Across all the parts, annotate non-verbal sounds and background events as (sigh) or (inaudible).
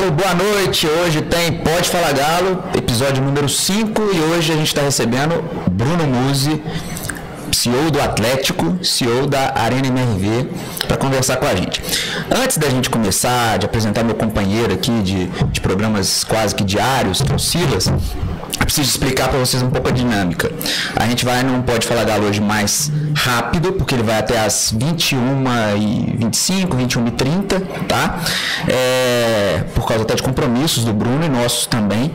Galo, boa noite. Hoje tem Pode Falar Galo, episódio número 5 e hoje a gente está recebendo Bruno Musi, CEO do Atlético, CEO da Arena MRV, para conversar com a gente. Antes da gente começar, de apresentar meu companheiro aqui de, de programas quase que diários, que é o Silas, preciso explicar para vocês um pouco a dinâmica. A gente vai não Pode Falar Galo hoje mais rápido, porque ele vai até as 21 e 25, 21 e 30, tá? É, por causa até de compromissos do Bruno e nossos também.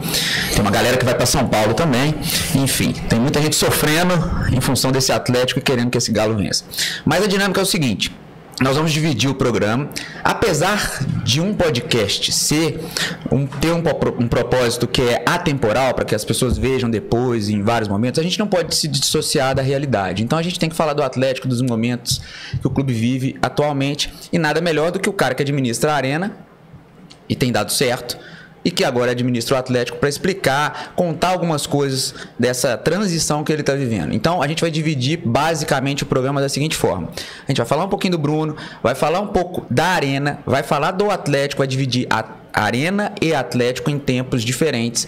Tem uma galera que vai para São Paulo também. Enfim, tem muita gente sofrendo em função desse Atlético e querendo que esse Galo vença. Mas a dinâmica é o seguinte: nós vamos dividir o programa. Apesar de um podcast ser um, ter um, um propósito que é atemporal, para que as pessoas vejam depois em vários momentos, a gente não pode se dissociar da realidade. Então a gente tem que falar do Atlético, dos momentos que o clube vive atualmente. E nada melhor do que o cara que administra a arena e tem dado certo e que agora administra o Atlético para explicar, contar algumas coisas dessa transição que ele está vivendo. Então a gente vai dividir basicamente o programa da seguinte forma: a gente vai falar um pouquinho do Bruno, vai falar um pouco da Arena, vai falar do Atlético, vai dividir a Arena e Atlético em tempos diferentes.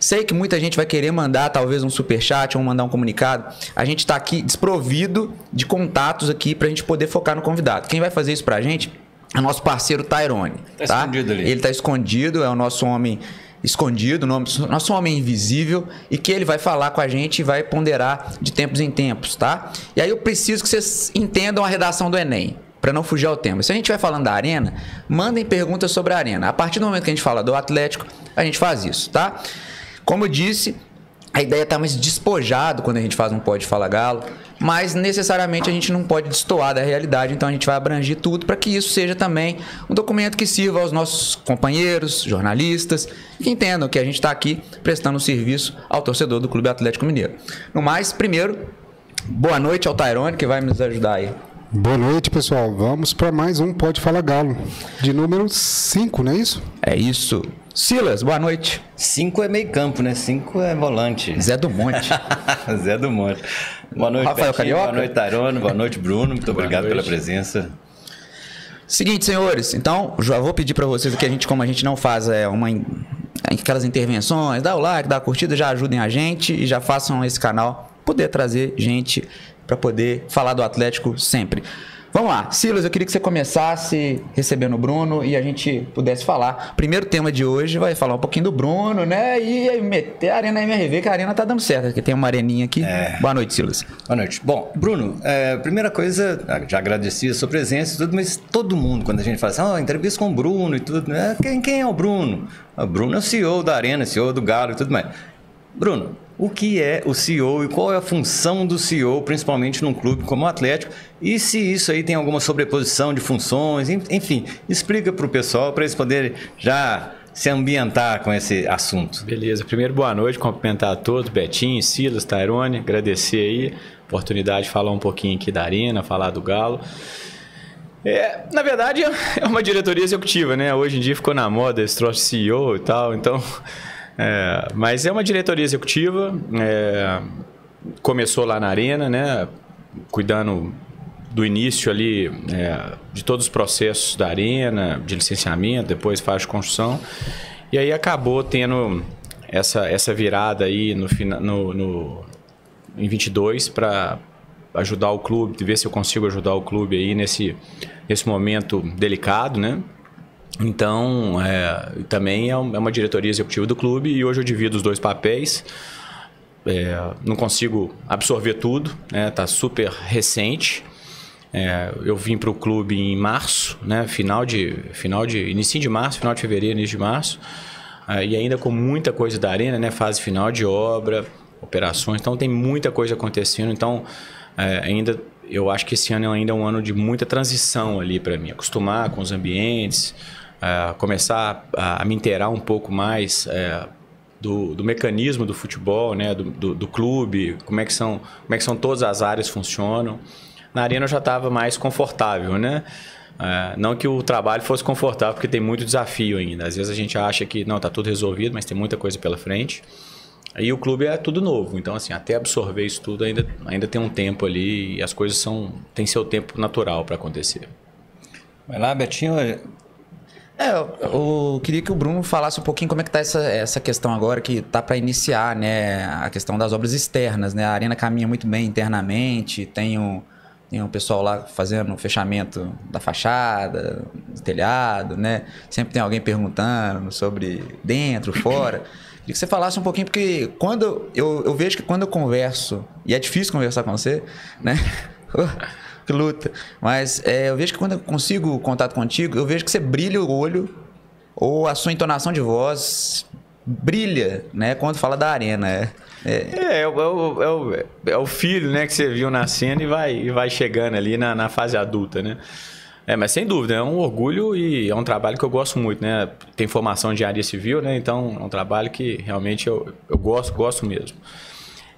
Sei que muita gente vai querer mandar talvez um super chat ou mandar um comunicado. A gente está aqui desprovido de contatos aqui para a gente poder focar no convidado. Quem vai fazer isso para a gente? É nosso parceiro Tyrone. Tá, tá? escondido ali. Ele tá escondido, é o nosso homem escondido, nosso homem invisível, e que ele vai falar com a gente e vai ponderar de tempos em tempos, tá? E aí eu preciso que vocês entendam a redação do Enem, para não fugir ao tema. Se a gente vai falando da arena, mandem perguntas sobre a arena. A partir do momento que a gente fala do Atlético, a gente faz isso, tá? Como eu disse, a ideia tá mais despojado quando a gente faz um pode falar galo mas necessariamente a gente não pode destoar da realidade, então a gente vai abranger tudo para que isso seja também um documento que sirva aos nossos companheiros, jornalistas, que entendam que a gente está aqui prestando um serviço ao torcedor do Clube Atlético Mineiro. No mais, primeiro, boa noite ao Tairone, que vai nos ajudar aí. Boa noite, pessoal. Vamos para mais um Pode Falar Galo, de número 5, não é isso? É isso. Silas, boa noite. Cinco é meio campo, né? Cinco é volante. Zé do Monte. (laughs) Zé do Monte. Boa noite, Rafael Betinho, Carioca. Boa noite, Tarone. Boa noite, Bruno. Muito obrigado noite. pela presença. Seguinte, senhores. Então, já vou pedir para vocês que a gente, como a gente não faz é, uma aquelas intervenções, dá o like, dá a curtida, já ajudem a gente e já façam esse canal poder trazer gente para poder falar do Atlético sempre. Vamos lá, Silas, eu queria que você começasse recebendo o Bruno e a gente pudesse falar. Primeiro tema de hoje vai falar um pouquinho do Bruno, né? E meter a Arena MRV, que a Arena tá dando certo, que tem uma areninha aqui. É... Boa noite, Silas. Boa noite. Bom, Bruno, é, primeira coisa, ah, já agradeci a sua presença e tudo, mas todo mundo, quando a gente fala assim, ah, entrevista com o Bruno e tudo, né? Quem, quem é o Bruno? O ah, Bruno é o CEO da Arena, CEO do Galo e tudo mais. Bruno, o que é o CEO e qual é a função do CEO, principalmente num clube como o Atlético, e se isso aí tem alguma sobreposição de funções, enfim, explica para o pessoal para eles poderem já se ambientar com esse assunto. Beleza, primeiro boa noite, cumprimentar a todos, Betinho, Silas, Tairone, agradecer aí a oportunidade de falar um pouquinho aqui da Arena, falar do Galo. É, na verdade, (laughs) é uma diretoria executiva, né? Hoje em dia ficou na moda esse troço de CEO e tal, então é, mas é uma diretoria executiva, é, começou lá na Arena, né? Cuidando do início ali é, de todos os processos da Arena, de licenciamento, depois faz de construção. E aí acabou tendo essa, essa virada aí no, no, no em 22 para ajudar o clube, ver se eu consigo ajudar o clube aí nesse, nesse momento delicado, né? Então, é, também é, é uma diretoria executiva do clube e hoje eu divido os dois papéis. É, não consigo absorver tudo, está né? Tá super recente. É, eu vim para o clube em março, né? final de final de início de março, final de fevereiro, início de março, é, e ainda com muita coisa da arena, né? fase final de obra, operações. Então tem muita coisa acontecendo. Então é, ainda eu acho que esse ano ainda é um ano de muita transição ali para mim, acostumar com os ambientes começar a, me inteirar um pouco mais é, do, do, mecanismo do futebol, né? Do, do, do, clube, como é, que são, como é que são todas as áreas funcionam. Na arena eu já estava mais confortável, né? É, não que o trabalho fosse confortável, porque tem muito desafio ainda. Às vezes a gente acha que não, está tudo resolvido, mas tem muita coisa pela frente. E o clube é tudo novo, então assim, até absorver isso tudo ainda, ainda tem um tempo ali e as coisas são têm seu tempo natural para acontecer. Vai lá, Betinho, é, eu, eu, queria que o Bruno falasse um pouquinho como é que tá essa, essa questão agora que tá para iniciar, né, a questão das obras externas, né? A Arena caminha muito bem internamente, tem um, tem um pessoal lá fazendo o fechamento da fachada, do telhado, né? Sempre tem alguém perguntando sobre dentro, fora. (coughs) Queria que você falasse um pouquinho, porque quando eu, eu vejo que quando eu converso, e é difícil conversar com você, né? (laughs) que luta. Mas é, eu vejo que quando eu consigo contato contigo, eu vejo que você brilha o olho ou a sua entonação de voz brilha, né? Quando fala da arena, é. É, é, é, é, o, é, o, é o filho, né, que você viu nascendo e vai, e vai chegando ali na, na fase adulta, né? É, mas sem dúvida, é um orgulho e é um trabalho que eu gosto muito, né? Tem formação de área civil, né? Então é um trabalho que realmente eu, eu gosto, gosto mesmo.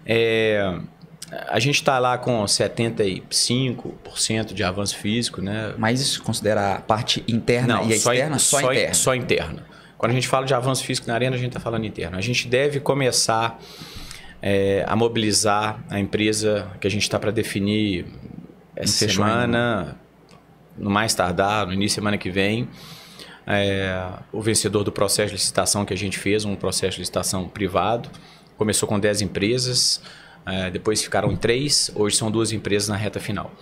É, a gente está lá com 75% de avanço físico, né? Mas isso considera a parte interna Não, e a só externa? In, só, só, interna. só interna. Quando a gente fala de avanço físico na arena, a gente está falando interno. A gente deve começar é, a mobilizar a empresa que a gente está para definir essa semana, né? no mais tardar, no início da semana que vem, é, o vencedor do processo de licitação que a gente fez, um processo de licitação privado. Começou com 10 empresas. É, depois ficaram três, hoje são duas empresas na reta final.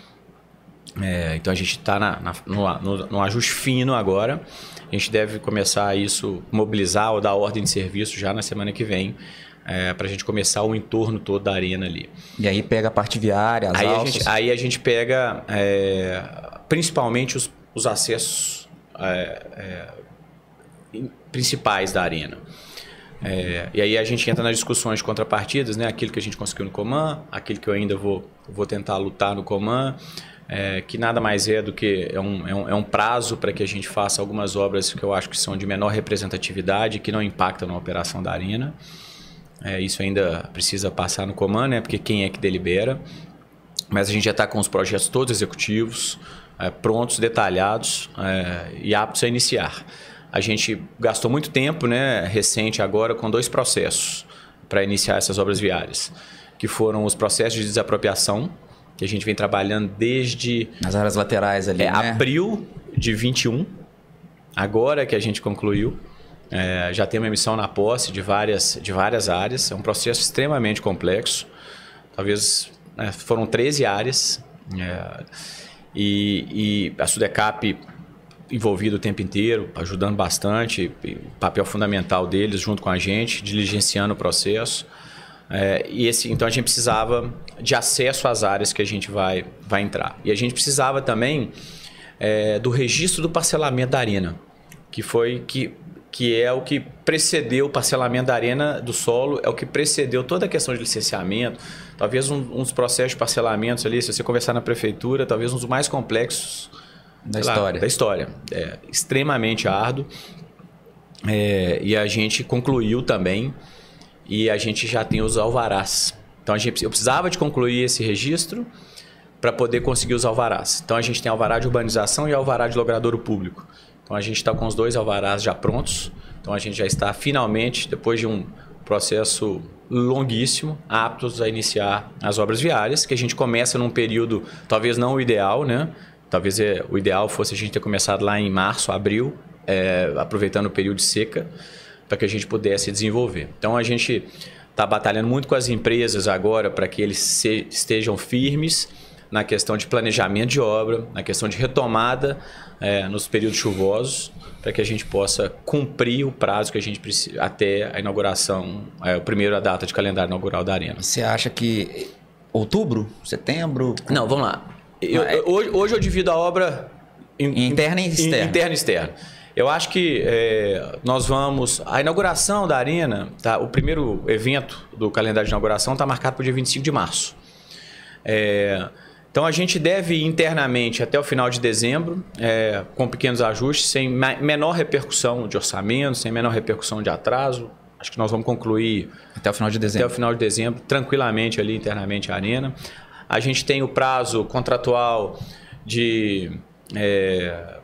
É, então a gente está no, no, no, ajuste fino agora. A gente deve começar isso, mobilizar ou dar ordem de serviço já na semana que vem. É, para a gente começar o entorno todo da arena ali. E aí pega a parte viária, as aí alças. A gente, aí a gente pega é, principalmente os, os acessos é, é, principais da arena. É, e aí a gente entra nas discussões de contrapartidas, né? Aquilo que a gente conseguiu no Coman, aquilo que eu ainda vou, vou tentar lutar no Coman, é, que nada mais é do que é um, é um, é um prazo para que a gente faça algumas obras que eu acho que são de menor representatividade, que não impactam na operação da arena. É, isso ainda precisa passar no Coman, né? Porque quem é que delibera? Mas a gente já está com os projetos todos executivos, é, prontos, detalhados é, e aptos a iniciar. A gente gastou muito tempo, né, recente agora, com dois processos para iniciar essas obras viárias, que foram os processos de desapropriação, que a gente vem trabalhando desde... Nas áreas laterais ali, é, né? Abril de 21, agora que a gente concluiu. É, já tem uma emissão na posse de várias, de várias áreas. É um processo extremamente complexo. Talvez né, foram 13 áreas. É, e, e a Sudecap envolvido o tempo inteiro, ajudando bastante, papel fundamental deles junto com a gente, diligenciando o processo. É, e esse, então a gente precisava de acesso às áreas que a gente vai, vai entrar. E a gente precisava também é, do registro do parcelamento da arena, que foi que, que é o que precedeu o parcelamento da arena do solo, é o que precedeu toda a questão de licenciamento. Talvez um, uns processos de parcelamentos ali, se você conversar na prefeitura, talvez um dos mais complexos da história. Da história. É, extremamente árduo. É, e a gente concluiu também. E a gente já tem os alvarás. Então a gente, eu precisava de concluir esse registro para poder conseguir os alvarás. Então a gente tem alvará de urbanização e alvará de logradouro público. Então a gente está com os dois alvarás já prontos. Então a gente já está finalmente, depois de um processo longuíssimo, aptos a iniciar as obras viárias, que a gente começa num período talvez não ideal, né? Talvez é, o ideal fosse a gente ter começado lá em março, abril, é, aproveitando o período de seca, para que a gente pudesse desenvolver. Então a gente está batalhando muito com as empresas agora para que eles se, estejam firmes na questão de planejamento de obra, na questão de retomada é, nos períodos chuvosos, para que a gente possa cumprir o prazo que a gente precisa até a inauguração, é, o primeiro a data de calendário inaugural da arena. Você acha que outubro, setembro? Não, vamos lá. Eu, é... hoje, hoje eu divido a obra in, interna e externa. In, interna e externa. Eu acho que é, nós vamos. A inauguração da Arena, tá, o primeiro evento do calendário de inauguração está marcado para o dia 25 de março. É, então a gente deve internamente até o final de dezembro, é, com pequenos ajustes, sem menor repercussão de orçamento, sem menor repercussão de atraso. Acho que nós vamos concluir até o final de dezembro. Até o final de dezembro, tranquilamente ali internamente a arena. A gente tem o prazo contratual de é,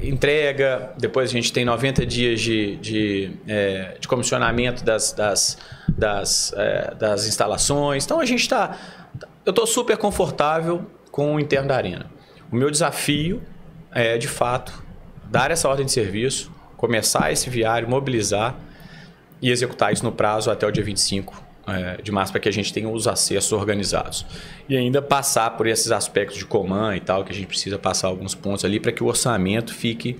entrega, depois a gente tem 90 dias de, de, é, de comissionamento das, das, das, é, das instalações. Então a gente está. Eu estou super confortável com o interno da arena. O meu desafio é, de fato, dar essa ordem de serviço, começar esse viário, mobilizar e executar isso no prazo até o dia 25 é, de massa para que a gente tenha os acessos organizados. E ainda passar por esses aspectos de comando e tal, que a gente precisa passar alguns pontos ali para que o orçamento fique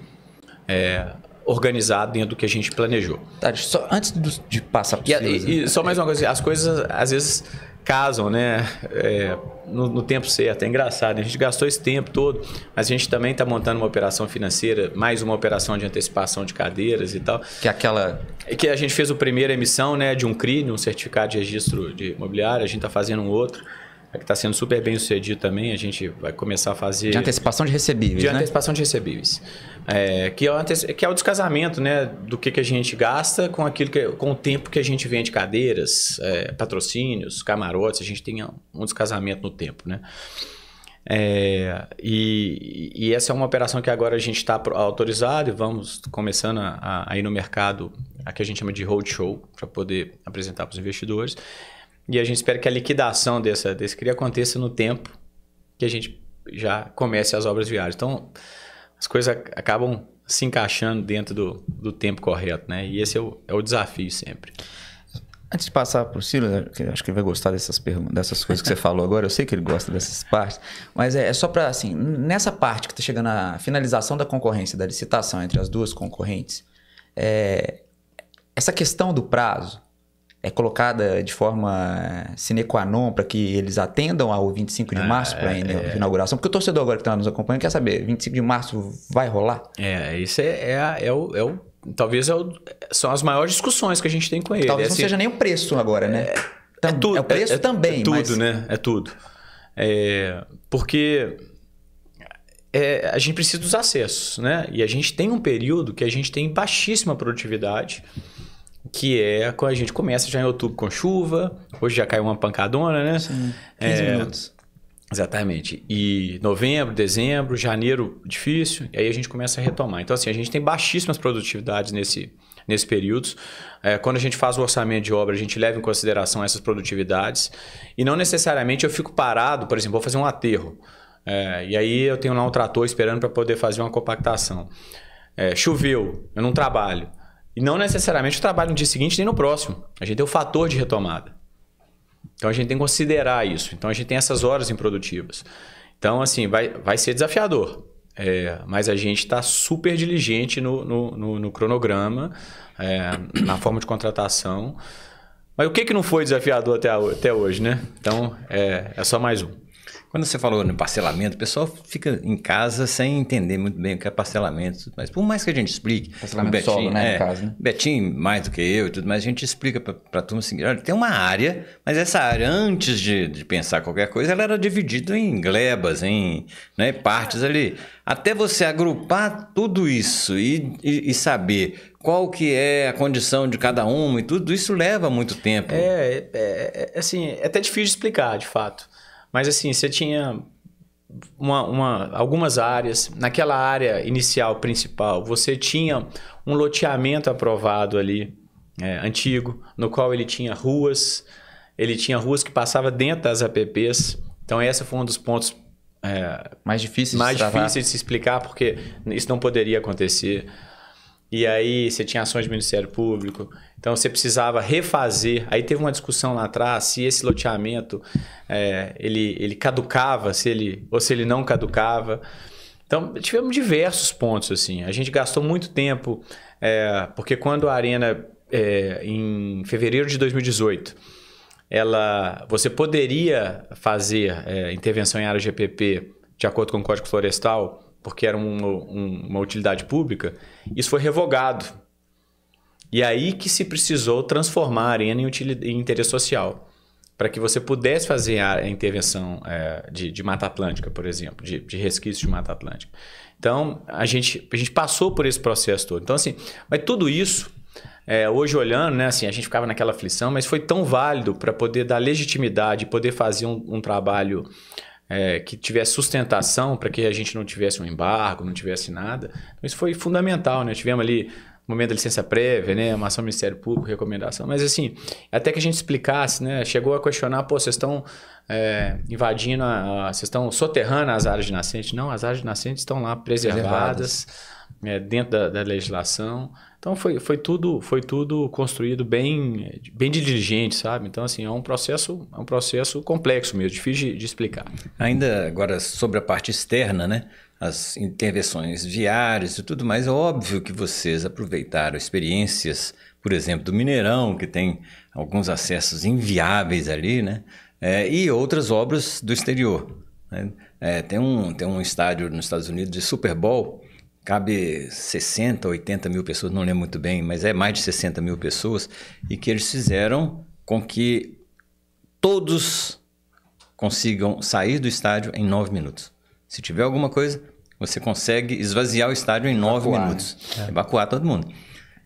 é, organizado dentro do que a gente planejou. Tá, só antes de passar por e, e, e né? só mais uma coisa, as coisas às vezes casam, né? É, no, no, tempo certo. É engraçado. Né? A gente gastou esse tempo todo, mas a gente também está montando uma operação financeira, mais uma operação de antecipação de cadeiras e tal. Que é aquela. Que a gente fez a primeira emissão, né? De um CRI, um certificado de registro de imobiliário. A gente está fazendo um outro. É que está sendo super bem sucedido também. A gente vai começar a fazer. De antecipação de recebíveis. De né? antecipação de recebíveis. É, que, é o que é o descasamento né, do que, que a gente gasta com aquilo que, com o tempo que a gente vende cadeiras, é, patrocínios, camarotes. A gente tem um descasamento no tempo. Né? É, e, e, essa é uma operação que agora a gente está autorizado e vamos começando a, a, a ir no mercado, a que a gente chama de roadshow, para poder apresentar para os investidores. E a gente espera que a liquidação dessa, desse CRI aconteça no tempo que a gente já comece as obras viárias. Então, as coisas acabam se encaixando dentro do, do tempo correto, né? E esse é o, é o desafio sempre. Antes de passar para o Silas, acho que ele vai gostar dessas perguntas, dessas coisas que você falou agora. Eu sei que ele gosta dessas partes, mas é, é só para assim, nessa parte que está chegando a finalização da concorrência, da licitação entre as duas concorrentes, é, essa questão do prazo, é colocada de forma eh, sine qua non para que eles atendam ao 25 de é, março para a é, é, inauguração? Porque o torcedor agora que está nos acompanhando quer saber, 25 de março vai rolar? É, isso é, é, é o, é o... Talvez é o, são as maiores discussões que a gente tem com ele. Talvez não seja nem o preço agora, né? É, tudo, é o preço também. É tudo, mas... né? É tudo. porque a gente precisa dos acessos, né? E a gente tem um período que a gente tem baixíssima produtividade que é quando a gente começa já em outubro com chuva, hoje já caiu uma pancadona, né? Sim, 15 é, minutos. Exatamente. E novembro, dezembro, janeiro difícil, e aí a gente começa a retomar. Então, assim, a gente tem baixíssimas produtividades nesse, nesse período. É, quando a gente faz o orçamento de obra, a gente leva em consideração essas produtividades. E não necessariamente eu fico parado, por exemplo, vou fazer um aterro. É, e aí eu tenho lá um trator esperando para poder fazer uma compactação. É, choveu, eu não trabalho. E não necessariamente o trabalho no dia seguinte nem no próximo. A gente tem o fator de retomada. Então a gente tem que considerar isso. Então a gente tem essas horas improdutivas. Então, assim, vai, vai ser desafiador. É, mas a gente está super diligente no, no, no, no cronograma, é, na forma de contratação. Mas o que, que não foi desafiador até, até hoje, né? Então, é, é só mais um. Quando você falou no parcelamento, o pessoal fica em casa sem entender muito bem o que é parcelamento. Mas por mais que a gente explique. Parcelamento Betinho, solo, né? É, né? Betinho, mais do que eu e tudo mais, a gente explica para a turma assim: olha, tem uma área, mas essa área, antes de, de pensar qualquer coisa, ela era dividida em glebas, em né, partes ali. Até você agrupar tudo isso e, e, e saber qual que é a condição de cada um e tudo isso leva muito tempo. É, é, é, é assim, é até difícil de explicar, de fato. Mas assim, você tinha uma, uma, algumas áreas. Naquela área inicial, principal, você tinha um loteamento aprovado ali, é, antigo, no qual ele tinha ruas, ele tinha ruas que passava dentro das APPs. Então, esse foi um dos pontos é, mais difíceis, mais de, de se explicar, porque isso não poderia acontecer. E aí, você tinha ações do Ministério Público, então você precisava refazer. Aí teve uma discussão lá atrás se esse loteamento é, ele, ele caducava, se ele ou se ele não caducava. Então tivemos diversos pontos assim. A gente gastou muito tempo é, porque quando a arena é, em fevereiro de 2018 ela você poderia fazer é, intervenção em área GPP de acordo com o Código Florestal porque era uma, uma utilidade pública. Isso foi revogado e é aí que se precisou transformar a arena em, em interesse social, para que você pudesse fazer a, intervenção é, de, de, Mata Atlântica, por exemplo, de, de resquício de Mata Atlântica. Então, a gente, a gente passou por esse processo todo. Então, assim, mas tudo isso, é, hoje olhando, né, assim, a gente ficava naquela aflição, mas foi tão válido para poder dar legitimidade, poder fazer um, um trabalho é, que tivesse sustentação, para que a gente não tivesse um embargo, não tivesse nada. Então, isso foi fundamental, né? Tivemos ali momento da licença prévia, né? Uma ação do Ministério Público, recomendação. Mas assim, até que a gente explicasse, né? Chegou a questionar, pô, vocês estão é, invadindo, a, a, vocês estão soterrando as áreas de nascente. Não, as áreas de nascente estão lá preservadas, preservadas. É, dentro da, da, legislação. Então foi, foi tudo foi tudo construído bem bem diligente, sabe? Então assim é um processo é um processo complexo mesmo, difícil de, de explicar. Ainda agora sobre a parte externa, né? as intervenções viárias e tudo mais, é óbvio que vocês aproveitaram experiências, por exemplo, do Mineirão, que tem alguns acessos inviáveis ali, né? É, e outras obras do exterior. Né? É, tem, um, tem um estádio nos Estados Unidos de Super Bowl, cabe 60, 80 mil pessoas, não lembro muito bem, mas é mais de 60 mil pessoas, e que eles fizeram com que todos consigam sair do estádio em nove minutos. Se tiver alguma coisa, você consegue esvaziar o estádio em evacuar, nove minutos. Né? É. Evacuar todo mundo.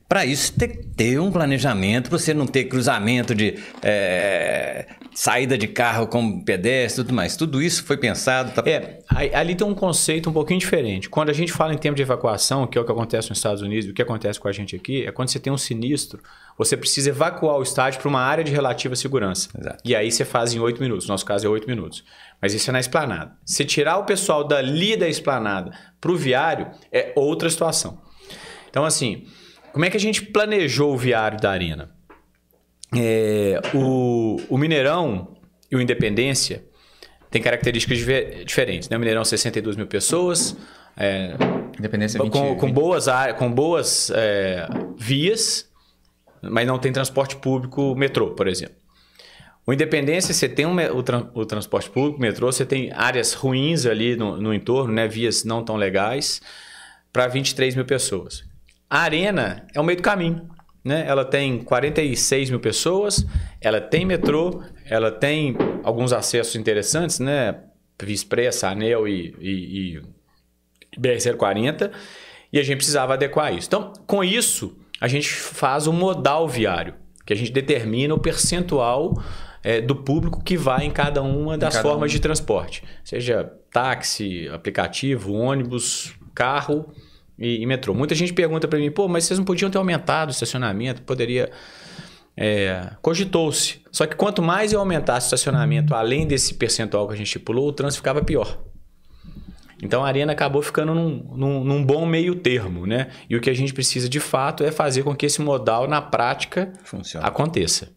Para isso, ter, ter um planejamento, para você não ter cruzamento de é, saída de carro com pedestre e tudo mais. Tudo isso foi pensado. Tá... É, ali tem um conceito um pouquinho diferente. Quando a gente fala em tempo de evacuação, que é o que acontece nos Estados Unidos, o que acontece com a gente aqui, é quando você tem um sinistro, você precisa evacuar o estádio para uma área de relativa segurança. Exato. E aí você faz em oito minutos. No nosso caso é oito minutos. Mas isso é na esplanada. Se tirar o pessoal dali da esplanada para o viário, é outra situação. Então, assim, como é que a gente planejou o viário da Arena? É, o, o, Mineirão e o Independência têm características diver, diferentes. Né? O Mineirão, 62 mil pessoas. É, Independência com, 20, com boas com boas é, vias, mas não tem transporte público, metrô, por exemplo. O Independência, você tem o, o, transporte público, o metrô, você tem áreas ruins ali no, no entorno, né? vias não tão legais, para 23 mil pessoas. A Arena é o meio do caminho. Né? Ela tem 46 mil pessoas, ela tem metrô, ela tem alguns acessos interessantes, né? Vispressa, Expressa, Anel e, e, e BR-040, e a gente precisava adequar isso. Então, com isso, a gente faz o modal viário, que a gente determina o percentual é, do público que vai em cada uma das cada formas um. de transporte. Seja táxi, aplicativo, ônibus, carro e, e metrô. Muita gente pergunta para mim, pô, mas vocês não podiam ter aumentado o estacionamento? Poderia... É, cogitou-se. Só que quanto mais eu aumentasse o estacionamento além desse percentual que a gente estipulou, o trânsito ficava pior. Então a arena acabou ficando num, num, num, bom meio termo, né? E o que a gente precisa de fato é fazer com que esse modal na prática Funciona. aconteça.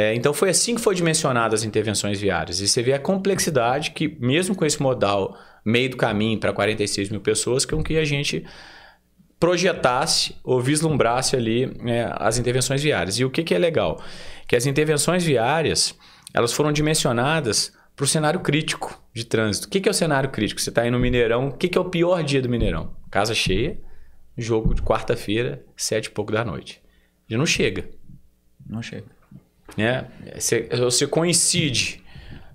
É, então foi assim que foi dimensionadas as intervenções viárias. E você vê a complexidade que, mesmo com esse modal meio do caminho para 46 mil pessoas, é com que a gente projetasse ou vislumbrasse ali né, as intervenções viárias. E o que, que é legal? Que as intervenções viárias elas foram dimensionadas para o cenário crítico de trânsito. O que, que é o cenário crítico? Você está aí no Mineirão, o que, que é o pior dia do Mineirão? Casa cheia, jogo de quarta-feira, sete e pouco da noite. Já não chega. Não chega né? Você, você coincide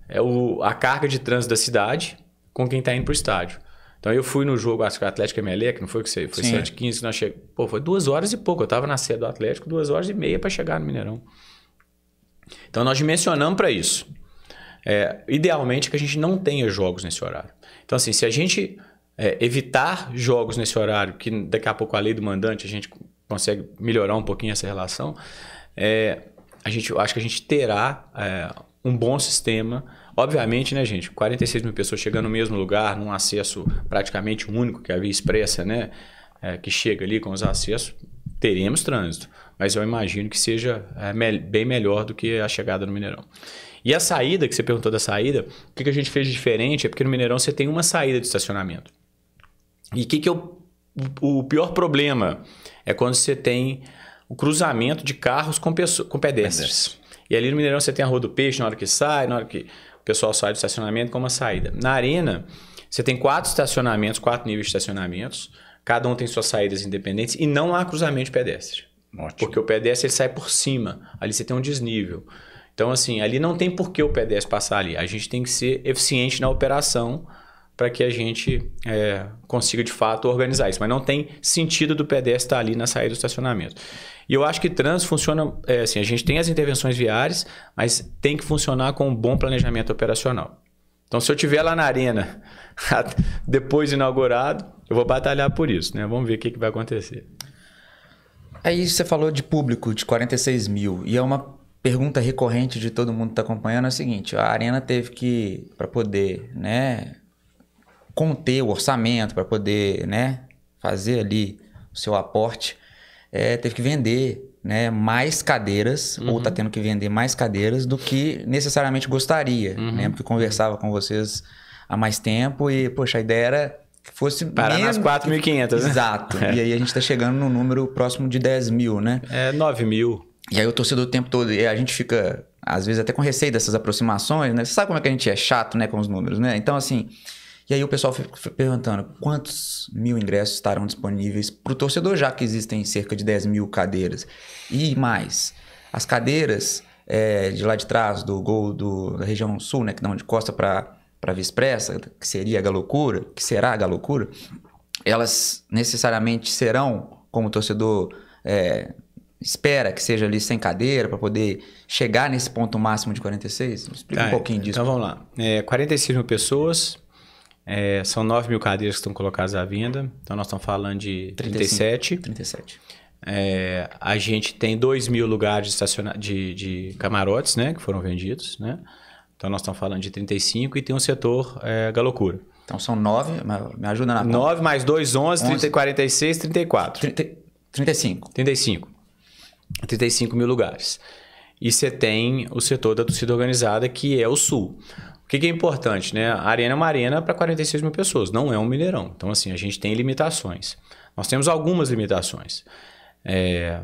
é o, a carga de trânsito da cidade com quem está indo para o estádio. Então eu fui no jogo acho que Atlético que não foi que você? Foi 7 15 que nós chegamos. Pô, foi duas horas e pouco. Eu estava na sede do Atlético, duas horas e meia para chegar no Mineirão. Então nós dimensionamos para isso. É, idealmente que a gente não tenha jogos nesse horário. Então, assim, se a gente é, evitar jogos nesse horário, que daqui a pouco a lei do mandante a gente consegue melhorar um pouquinho essa relação, é, a gente, eu acho que a gente terá é, um bom sistema. Obviamente, né, gente? 46 mil pessoas chegando no mesmo lugar, num acesso praticamente único, que é a via expressa, né? É, que chega ali com os acessos, teremos trânsito. Mas eu imagino que seja é, me bem melhor do que a chegada no Mineirão. E a saída, que você perguntou da saída, o que, que a gente fez de diferente é porque no Mineirão você tem uma saída de estacionamento. E o que, que é o, o pior problema? É quando você tem o cruzamento de carros com, pessoas, com pedestres. E ali no Mineirão você tem a Rua do Peixe na hora que sai, na hora que o pessoal sai do estacionamento, como uma saída. Na Arena, você tem quatro estacionamentos, quatro níveis de estacionamentos, cada um tem suas saídas independentes e não há cruzamento de pedestre. Ótimo. Porque o pedestre ele sai por cima, ali você tem um desnível. Então, assim, ali não tem por que o pedestre passar ali. A gente tem que ser eficiente na operação para que a gente é, consiga de fato organizar isso. Mas não tem sentido do pedestre estar ali na saída do estacionamento. E eu acho que trans funciona é, assim: a gente tem as intervenções viárias, mas tem que funcionar com um bom planejamento operacional. Então, se eu tiver lá na arena, (laughs) depois inaugurado, eu vou batalhar por isso, né? Vamos ver o que, que vai acontecer. Aí você falou de público de 46 mil, e é uma pergunta recorrente de todo mundo que está acompanhando é a seguinte: a Arena teve que, para poder, né, conter o orçamento, para poder, né, fazer ali o seu aporte, é, teve que vender né, mais cadeiras, tá uhum. ou está tendo que vender mais cadeiras do que necessariamente gostaria. Né, uhum. Lembro que conversava com vocês há mais tempo e, poxa, a ideia era que fosse. Parar menos... nas 4.500, né? Exato. (laughs) E aí a gente está chegando no número próximo de 10 mil, né? É, 9 mil. E aí o torcedor o tempo todo, e a gente fica, às vezes, até com receio dessas aproximações, né? Você sabe como é que a gente é chato, né, com os números, né? Então, assim. E aí o pessoal fica perguntando quantos mil ingressos estarão disponíveis para o torcedor, já que existem cerca de 10 mil cadeiras. E mais, as cadeiras é, de lá de trás, do gol do, da região sul, né, que não de costa para a Via Expressa, que seria a Galocura, que será a Galocura, elas necessariamente serão, como o torcedor é, espera que seja ali sem cadeira para poder chegar nesse ponto máximo de 46? Explica tá, um pouquinho disso. Então vamos lá. É, 46 mil pessoas, é, são 9 mil cadeiras que estão colocadas à venda. Então, nós estamos falando de 37. 37. É, a gente tem 2 mil lugares de, de, de camarotes, né? Que foram vendidos, né? Então, nós estamos falando de 35 e tem um setor é, galocura. Então, são 9, me ajuda na 9 mais 2, 11, 11. 30, 46, 34. 30, 35. 35. 35 mil lugares. E você tem o setor da torcida organizada, que é o Sul que, que é importante, né? A arena é uma arena para 46 mil pessoas, não é um mineirão. Então, assim, a gente tem limitações. Nós temos algumas limitações. É,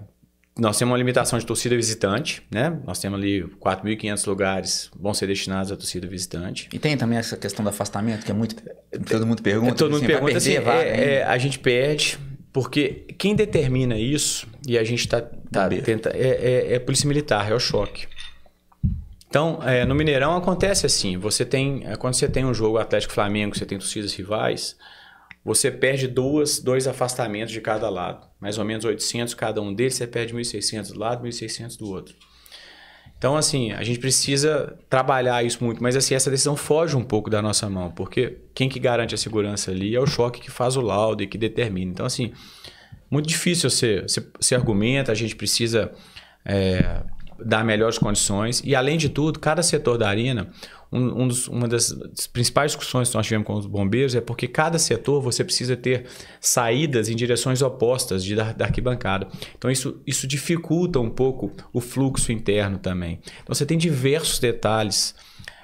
nós temos uma limitação de torcida visitante, né? Nós temos ali 4.500 lugares vão ser destinados à torcida visitante. E tem também essa questão do afastamento, que é muito. Todo mundo pergunta. É, todo mundo assim, pergunta perder, assim, é, é, a gente perde, porque quem determina isso, e a gente está. Tá, tá, tá tenta, é, é, é Polícia Militar, é o choque. Então, é, no Mineirão acontece assim: você tem. É, quando você tem um jogo Atlético Flamengo, você tem torcidas rivais, você perde duas, dois afastamentos de cada lado. Mais ou menos 800 cada um deles, você perde 1.600 do lado, 1.600 do outro. Então, assim, a gente precisa trabalhar isso muito, mas assim, essa decisão foge um pouco da nossa mão, porque quem que garante a segurança ali é o choque que faz o laudo e que determina. Então, assim, muito difícil você se argumenta, a gente precisa é, dar melhores condições. E, além de tudo, cada setor da arena, um, um dos, uma das principais discussões que nós tivemos com os bombeiros é porque cada setor você precisa ter saídas em direções opostas de, da, da, arquibancada. Então, isso, isso dificulta um pouco o fluxo interno também. Então, você tem diversos detalhes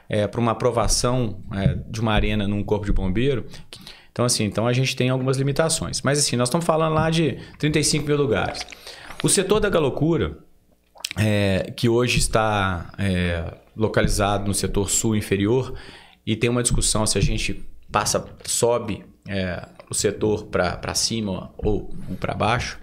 é, para uma aprovação é, de uma arena num corpo de bombeiro. Então, assim, então a gente tem algumas limitações. Mas, assim, nós estamos falando lá de 35 mil lugares. O setor da galocura, é, que hoje está é, localizado no setor sul inferior e tem uma discussão se a gente passa, sobe é, o setor para cima ou, para baixo.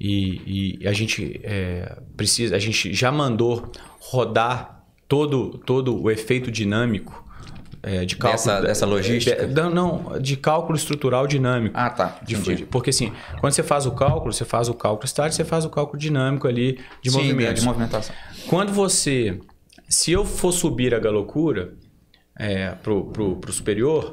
E, e, a gente é, precisa, a gente já mandou rodar todo, todo o efeito dinâmico é, de cálculo. Dessa, dessa logística? É, é, de, não, de cálculo estrutural dinâmico. Ah, tá. De, porque assim, quando você faz o cálculo, você faz o cálculo estático, você faz o cálculo dinâmico ali de Sim, movimento. É, de movimentação. Quando você. Se eu for subir a galocura é, pro, pro, pro superior,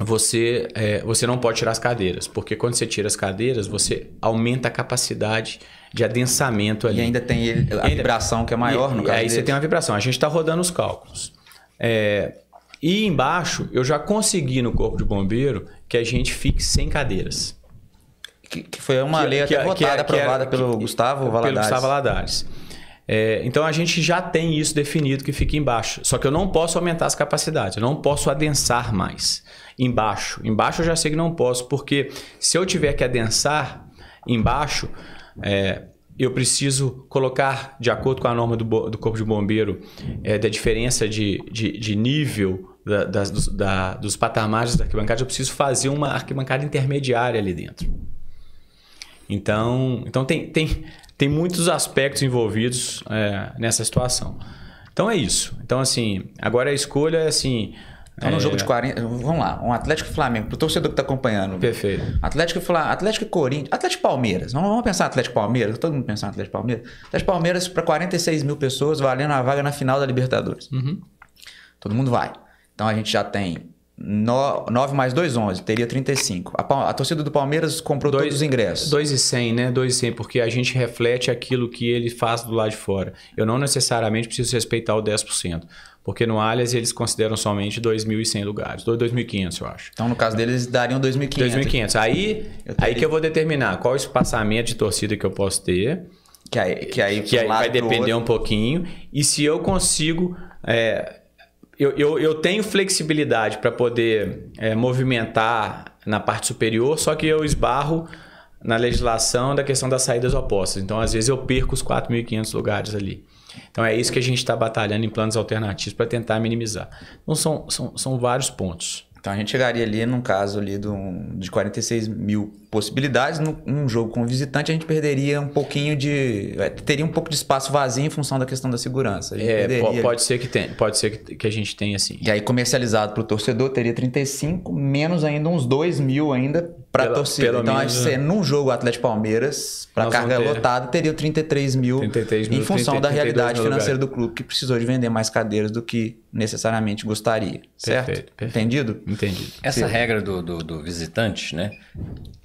você, é, você não pode tirar as cadeiras, porque quando você tira as cadeiras, você aumenta a capacidade de adensamento ali. E ainda tem a vibração que é maior e, no caso. Aí você tem uma vibração. A gente está rodando os cálculos. É, e embaixo, eu já consegui no Corpo de Bombeiro que a gente fique sem cadeiras. Que, que foi uma que, lei que, até é- votada, é- é- aprovada pelo Gustavo Valadares. Pelo Gustavo Valadares. É, então a gente já tem isso definido que fica embaixo. Só que eu não posso aumentar as capacidades, eu não posso adensar mais. Embaixo. Embaixo eu já sei que não posso, porque se eu tiver que adensar embaixo, é, eu preciso colocar, de acordo com a norma do, do Corpo de Bombeiro, é, da diferença de, de, de nível da, das, dos, da, dos patamares da arquibancada, eu preciso fazer uma arquibancada intermediária ali dentro. Então, então tem, tem, tem muitos aspectos envolvidos é, nessa situação. Então é isso. Então, assim, agora a escolha é assim. Então, é... no jogo de 40. Vamos lá, um Atlético e Flamengo, pro torcedor que tá acompanhando. Perfeito. Atlético e Flamengo, Atlético e Corinthians, Atlético Palmeiras. Não vamos pensar Atlético Palmeiras, todo mundo pensando Atlético Palmeiras. Atlético Palmeiras para 46 mil pessoas, valendo a vaga na final da Libertadores. Uhum. Todo mundo vai. Então a gente já tem 9 mais 2, 11. Teria 35. A, a torcida do Palmeiras comprou dois, todos os ingressos. 2 e 100, né? 2 e 100, porque a gente reflete aquilo que ele faz do lado de fora. Eu não necessariamente preciso respeitar o 10%. Porque no Alias eles consideram somente 2.100 lugares, 2.500 eu acho. Então no caso deles dariam 2.500. 2.500. Aí, aí que eu vou determinar qual o espaçamento de torcida que eu posso ter. Que aí, que aí, que aí vai depender outro... um pouquinho. E se eu consigo é, eu, eu, eu tenho flexibilidade para poder é, movimentar na parte superior, só que eu esbarro na legislação da questão das saídas opostas. Então, às vezes, eu perco os 4.500 lugares ali. Então, é isso que a gente está batalhando em planos alternativos para tentar minimizar. Então, são, são, são vários pontos. Então a gente chegaria ali, num caso ali de, de 46 mil possibilidades, num, jogo com visitante a gente perderia um pouquinho de. É, teria um pouco de espaço vazio em função da questão da segurança. É, perderia. pode ser, que, tem, pode ser que, que a gente tenha assim. E aí comercializado para o torcedor teria 35, menos ainda uns 2 mil ainda para a torcida. Então, menos, acho que né? num jogo Atlético Palmeiras, para carga ter. lotada, teria 33 mil, 33 mil em função 30, da realidade financeira do clube, que precisou de vender mais cadeiras do que necessariamente gostaria. Certo? Perfeito, perfeito. Entendido? Entendido. Essa Sim. regra do, do, do, visitante, né?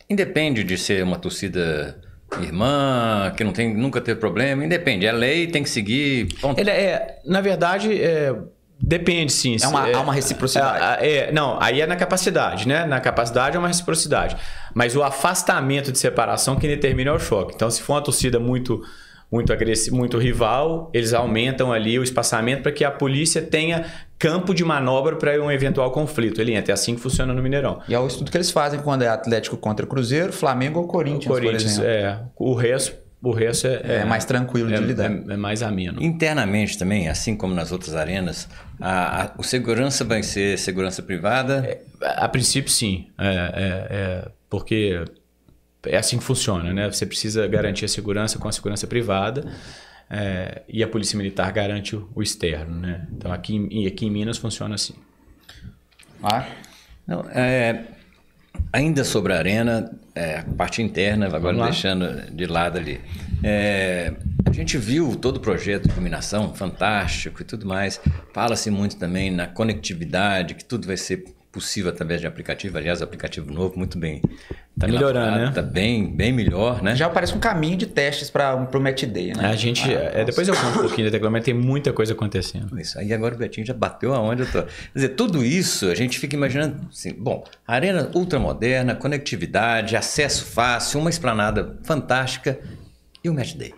Independe de ser uma torcida irmã, que não tem, nunca teve problema, independe. É lei, tem que seguir. Ponto. Ele é, na verdade, é Depende, sim. É uma, é, há uma reciprocidade. É, é, é, não, aí é na capacidade, né? Na capacidade é uma reciprocidade. Mas o afastamento de separação que determina é o choque. Então, se for uma torcida muito muito agressiva, muito rival, eles aumentam ali o espaçamento para que a polícia tenha campo de manobra para um eventual conflito. Ele entra. É assim que funciona no Mineirão. E é o estudo que eles fazem quando é Atlético contra Cruzeiro, Flamengo ou Corinthians, o Corinthians, por exemplo. É, o resto o resto é, é, é mais tranquilo é, de lidar. É, é, mais ameno. Internamente também, assim como nas outras arenas, a, a o segurança vai ser segurança privada? É, a princípio, sim. É, porque é assim que funciona, né? Você precisa garantir a segurança com a segurança privada. e a polícia militar garante o, o externo, né? Então aqui, aqui em Minas funciona assim. Ah, não, é, ainda sobre a arena, é, a parte interna, agora deixando de lado ali. É, a gente viu todo o projeto de iluminação, fantástico e tudo mais. Fala-se muito também na conectividade, que tudo vai ser possível através de aplicativo. Aliás, aplicativo novo, muito bem. Tá melhorando, né? Tá bem, bem melhor, né? Já aparece um caminho de testes para o Match Day, né? A gente. Ah, é, depois eu conto um pouquinho do mas tem muita coisa acontecendo. Isso. Aí agora o Betinho já bateu aonde eu tô. Quer dizer, tudo isso a gente fica imaginando assim: bom, arena ultramoderna, conectividade, acesso fácil, uma esplanada fantástica e o Match Day.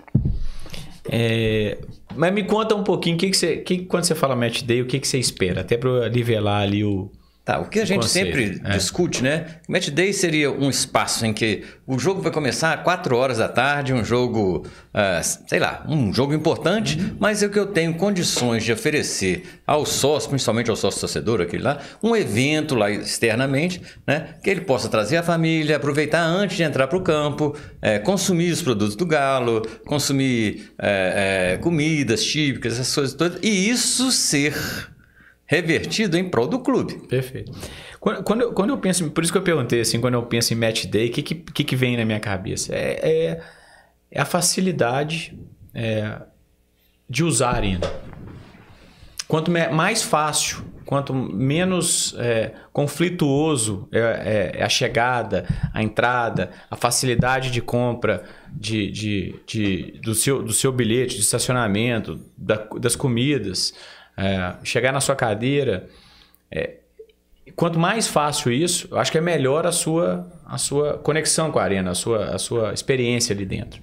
É, mas me conta um pouquinho, que que você, que, quando você fala match day, o que, que você espera? Até para nivelar ali o, Tá, o que a gente sempre é. discute, né? O match day seria um espaço em que o jogo vai começar às 4 horas da tarde, um jogo, uh, sei lá, um jogo importante, uhum. mas é o que eu tenho condições de oferecer ao sócio, principalmente ao sócio torcedor, aquele lá, um evento lá externamente, né? Que ele possa trazer a família, aproveitar antes de entrar para o campo, é, consumir os produtos do galo, consumir é, comidas típicas, essas coisas todas, e isso ser revertido em prol do clube. Perfeito. Quando, quando, eu, quando eu penso, por isso que eu perguntei assim, quando eu penso em match day, o que, que, que, vem na minha cabeça? É, é, é a facilidade é, de usar ainda. Quanto mais fácil, quanto menos é, conflituoso é, é, é, a chegada, a entrada, a facilidade de compra de, de, de do, seu, do seu bilhete, de estacionamento, da, das comidas, é, chegar na sua cadeira. É, quanto mais fácil isso, eu acho que é melhor a sua, a sua conexão com a arena, a sua, a sua experiência ali dentro.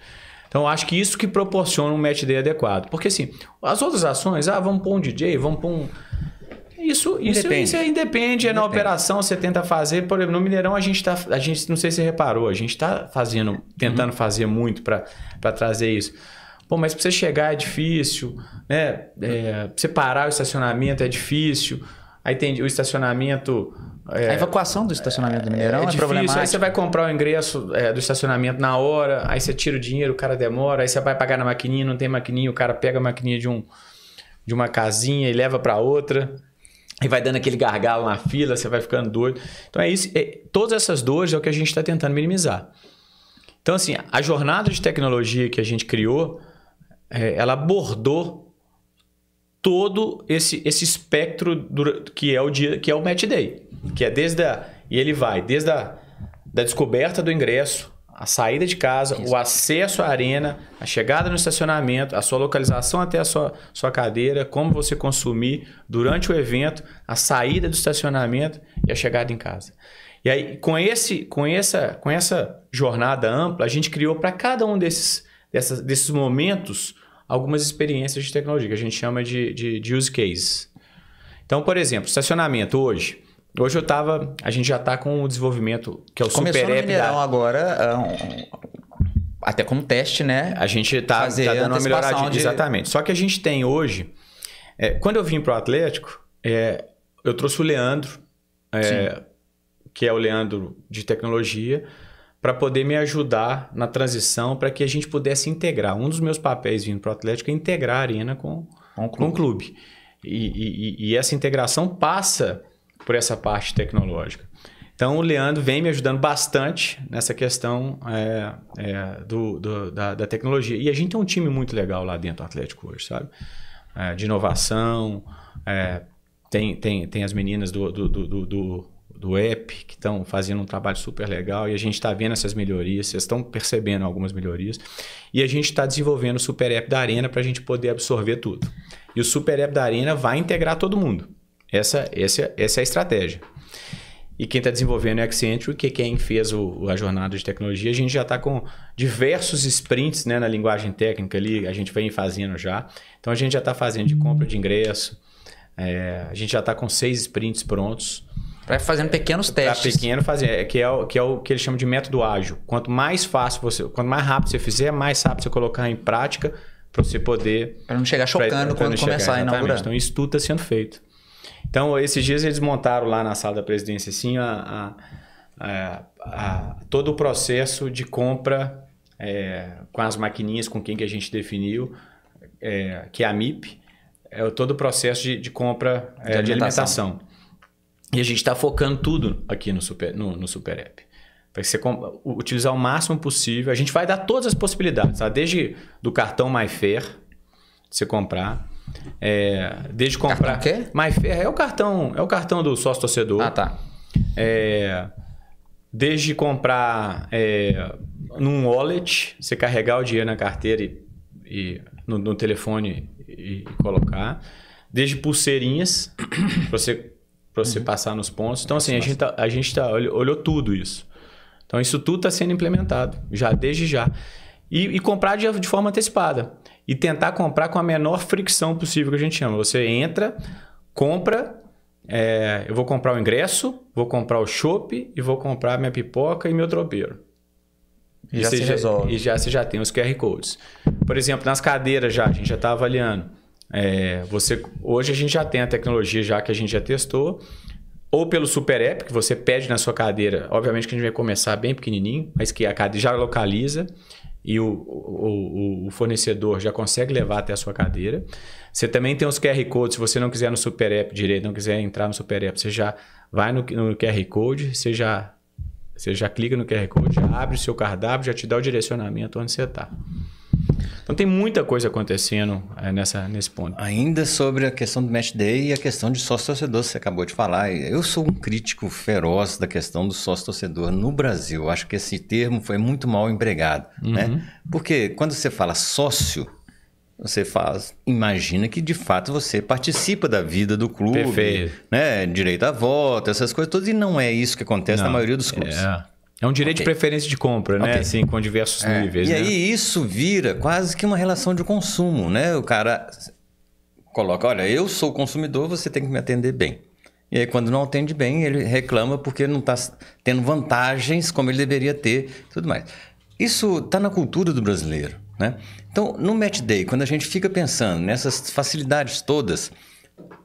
Então, eu acho que isso que proporciona um match day adequado. Porque, assim, as outras ações, ah, vamos pôr um DJ, vamos pôr um... Isso, isso, isso é independe, é na operação, você tenta fazer. Por exemplo, no Mineirão a gente está. A gente, não sei se você reparou, a gente está fazendo, tentando uhum. fazer muito para trazer isso. Pô, mas para você chegar é difícil, né? É, separar o estacionamento é difícil. Aí tem o estacionamento. É, a evacuação do estacionamento é, do Mineirão é, é difícil. Aí você vai comprar o ingresso é, do estacionamento na hora, aí você tira o dinheiro, o cara demora, aí você vai pagar na maquininha, não tem maquininha, o cara pega a maquininha de, um, de uma casinha e leva para outra. E vai dando aquele gargalo na fila, você vai ficando doido. Então é isso. É, todas essas dores é o que a gente está tentando minimizar. Então, assim, a jornada de tecnologia que a gente criou é, ela abordou todo esse, esse espectro do, que é o dia que é o match day, que é desde a e ele vai desde a da descoberta do ingresso, a saída de casa, Isso. o acesso à arena, a chegada no estacionamento, a sua localização até a sua, sua cadeira, como você consumir durante o evento, a saída do estacionamento e a chegada em casa. E aí, com, esse, com, essa, com essa jornada ampla, a gente criou para cada um desses desses momentos algumas experiências de tecnologia, que a gente chama de, de, de use case. Então, por exemplo, estacionamento hoje. Hoje eu tava. A gente já está com o desenvolvimento, que é o Começou Super App. Da... agora. É um, até como teste, né? A gente está tá, tá dando uma melhorada. De... Exatamente. Só que a gente tem hoje. É, quando eu vim para o Atlético, é, eu trouxe o Leandro, é, que é o Leandro de tecnologia para poder me ajudar na transição, para que a gente pudesse integrar. Um dos meus papéis vindo para o Atlético é integrar a arena com, com o clube. Com o clube. E, e, e essa integração passa por essa parte tecnológica. Então, o Leandro vem me ajudando bastante nessa questão é, é, do, do, da, da, tecnologia. E a gente tem um time muito legal lá dentro do Atlético hoje, sabe? É, de inovação, é, tem, tem, tem as meninas do, do, do, do do app, que estão fazendo um trabalho super legal e a gente está vendo essas melhorias, vocês estão percebendo algumas melhorias. E a gente está desenvolvendo o Super App da Arena para a gente poder absorver tudo. E o Super App da Arena vai integrar todo mundo. Essa, essa, essa é a estratégia. E quem está desenvolvendo é o Accenture, que é quem fez o, a jornada de tecnologia, a gente já está com diversos sprints né, na linguagem técnica ali, a gente vem fazendo já. Então a gente já está fazendo de compra de ingresso, é, a gente já está com seis sprints prontos. Para fazendo pequenos testes. Para pequeno fazer, é que é, o, que é o que eles chamam de método ágil. Quanto mais fácil você, quanto mais rápido você fizer, mais rápido você colocar em prática para você poder. Para não chegar chocando pra, pra quando começar em a inaugurar. Então isso tudo está sendo feito. Então esses dias eles montaram lá na sala da presidência assim a, a, a, todo o processo de compra é, com as maquininhas com quem que a gente definiu, é, que é a MIP, é todo o processo de, de compra é, de alimentação. de alimentação. E a gente está focando tudo aqui no Super, no, no super App. Para você utilizar o máximo possível. A gente vai dar todas as possibilidades, tá? desde do cartão MyFair, você comprar. É, desde comprar. Cartão quê? MyFair é o cartão, é o cartão do sócio torcedor. Ah, tá. É, desde comprar é, num wallet, você carregar o dinheiro na carteira e, e no, no, telefone e, e colocar. Desde pulseirinhas, você para você uhum. passar nos pontos. Então, assim, a gente, tá, a gente tá, olhou tudo isso. Então, isso tudo está sendo implementado, já desde já. E, e comprar de, de, forma antecipada. E tentar comprar com a menor fricção possível que a gente chama. Você entra, compra, é, eu vou comprar o ingresso, vou comprar o chopp e vou comprar minha pipoca e meu tropeiro. E, já se resolve. e já você já tem os QR Codes. Por exemplo, nas cadeiras já, a gente já está avaliando. É, você hoje a gente já tem a tecnologia já que a gente já testou, ou pelo Super App que você pede na sua cadeira. Obviamente que a gente vai começar bem pequenininho, mas que a cadeira já localiza e o, o, o, fornecedor já consegue levar até a sua cadeira. Você também tem os QR Codes, se você não quiser no Super App direito, não quiser entrar no Super App, você já vai no, no QR Code, você já, você já clica no QR Code, já abre o seu cardápio, já te dá o direcionamento onde você está. Então tem muita coisa acontecendo é, nessa, nesse ponto. Ainda sobre a questão do match day e a questão de sócio-torcedor, você acabou de falar. Eu sou um crítico feroz da questão do sócio-torcedor no Brasil. Acho que esse termo foi muito mal empregado. Uhum. Né? Porque quando você fala sócio, você faz, imagina que de fato você participa da vida do clube, Perfeito. né? Direito a voto, essas coisas todas, e não é isso que acontece não, na maioria dos clubes. É. É um direito okay. de preferência de compra, né? Okay. Assim, com diversos é. níveis. E né? aí isso vira quase que uma relação de consumo, né? O cara coloca, olha, eu sou consumidor, você tem que me atender bem. E aí, quando não atende bem, ele reclama porque não está tendo vantagens como ele deveria ter tudo mais. Isso está na cultura do brasileiro. Né? Então, no match day, quando a gente fica pensando nessas facilidades todas,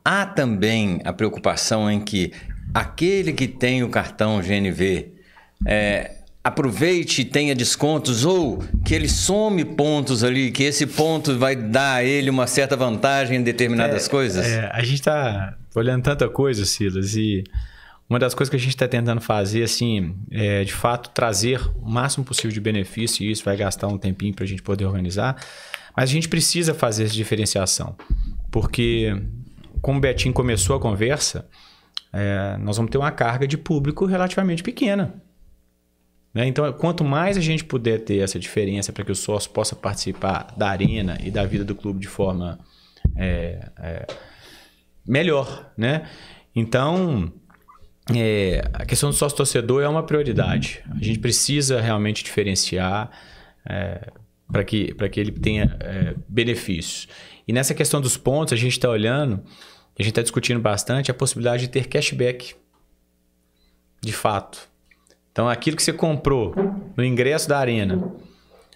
há também a preocupação em que aquele que tem o cartão GNV é, aproveite e tenha descontos ou que ele some pontos ali, que esse ponto vai dar a ele uma certa vantagem em determinadas é, coisas? É, a gente está olhando tanta coisa, Silas, e uma das coisas que a gente está tentando fazer, assim, é de fato trazer o máximo possível de benefício, e isso vai gastar um tempinho para a gente poder organizar, mas a gente precisa fazer essa diferenciação, porque como o Betinho começou a conversa, é, nós vamos ter uma carga de público relativamente pequena. Né? Então, quanto mais a gente puder ter essa diferença para que o sócio possa participar da arena e da vida do clube de forma é, é, melhor, né? Então, é, a questão do sócio torcedor é uma prioridade. A gente precisa realmente diferenciar é, para que, que ele tenha é, benefícios. E nessa questão dos pontos, a gente está olhando, a gente está discutindo bastante a possibilidade de ter cashback. De fato. Então, aquilo que você comprou no ingresso da arena,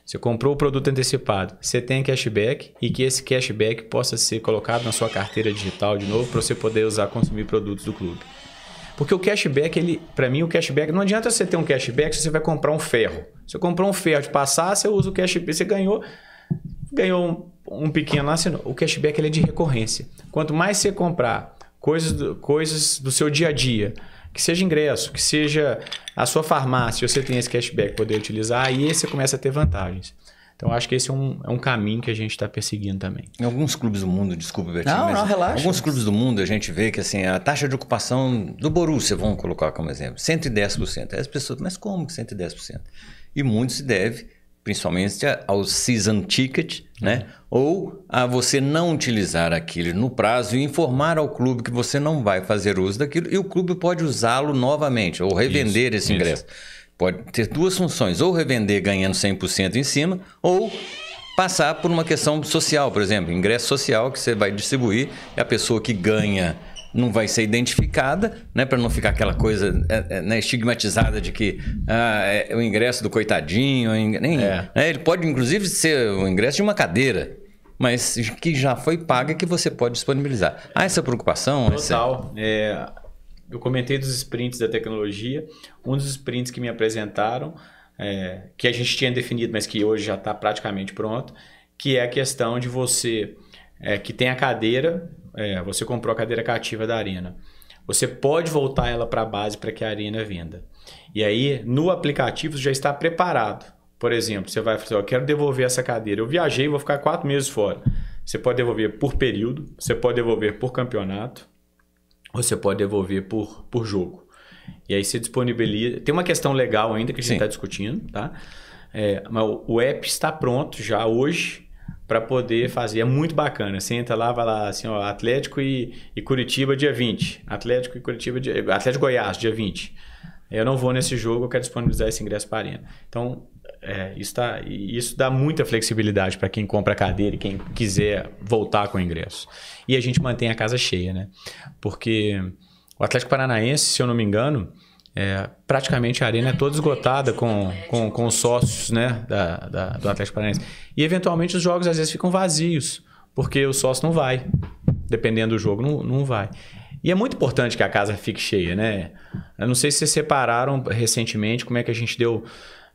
você comprou o produto antecipado, você tem cashback e que esse cashback possa ser colocado na sua carteira digital de novo para você poder usar, consumir produtos do clube. Porque o cashback, ele, para mim, o cashback, não adianta você ter um cashback se você vai comprar um ferro. Se comprou comprar um ferro de passar, você usa o cashback, você ganhou, ganhou um, um pequeno lá, o cashback ele é de recorrência. Quanto mais você comprar coisas do, coisas do seu dia a dia, que seja ingresso, que seja a sua farmácia, você tem esse cashback poder utilizar, aí você começa a ter vantagens. Então, acho que esse é um, é um caminho que a gente está perseguindo também. Em alguns clubes do mundo, desculpa, Betinho. Não, não, relaxa. Em alguns clubes do mundo, a gente vê que assim, a taxa de ocupação do Borussia, vamos colocar como exemplo, 110%. Aí as pessoas, mas como que 110%? E muito se deve principalmente ao season ticket, né? Uhum. Ou a você não utilizar aquilo no prazo e informar ao clube que você não vai fazer uso daquilo e o clube pode usá-lo novamente ou revender isso, esse ingresso. Isso. Pode ter duas funções, ou revender ganhando 100% em cima, ou passar por uma questão social, por exemplo, ingresso social que você vai distribuir, é a pessoa que ganha não vai ser identificada, né? Para não ficar aquela coisa é, é, né, estigmatizada de que ah, é, é o ingresso do coitadinho. Nem, é. né? Ele pode, inclusive, ser o ingresso de uma cadeira mas que já foi paga que você pode disponibilizar. Há ah, essa preocupação? Total. Essa... É, eu comentei dos sprints da tecnologia. Um dos sprints que me apresentaram, é, que a gente tinha definido, mas que hoje já está praticamente pronto, que é a questão de você é, que tem a cadeira é, você comprou a cadeira cativa da Arena. Você pode voltar ela para a base para que a Arena venda. E aí, no aplicativo, já está preparado. Por exemplo, você vai falar, eu quero devolver essa cadeira. Eu viajei, vou ficar quatro meses fora. Você pode devolver por período, você pode devolver por campeonato, ou você pode devolver por, por jogo. E aí você disponibiliza. Tem uma questão legal ainda que a gente está discutindo, tá? É, mas o app está pronto já hoje para poder fazer. É muito bacana. Você entra lá, vai lá assim, ó, Atlético e, e Curitiba dia 20. Atlético e Curitiba dia, Atlético Goiás dia 20. Eu não vou nesse jogo, eu quero disponibilizar esse ingresso para a arena. Então, é, isso, tá, isso dá muita flexibilidade para quem compra a cadeira e quem quiser voltar com o ingresso. E a gente mantém a casa cheia, né? Porque o Atlético Paranaense, se eu não me engano, é, praticamente a arena é toda esgotada com, com, com os sócios né, da, da, do Atlético Paranaense. E eventualmente os jogos às vezes ficam vazios, porque o sócio não vai. Dependendo do jogo, não, não vai. E é muito importante que a casa fique cheia, né? Eu não sei se vocês separaram recentemente como é que a gente deu.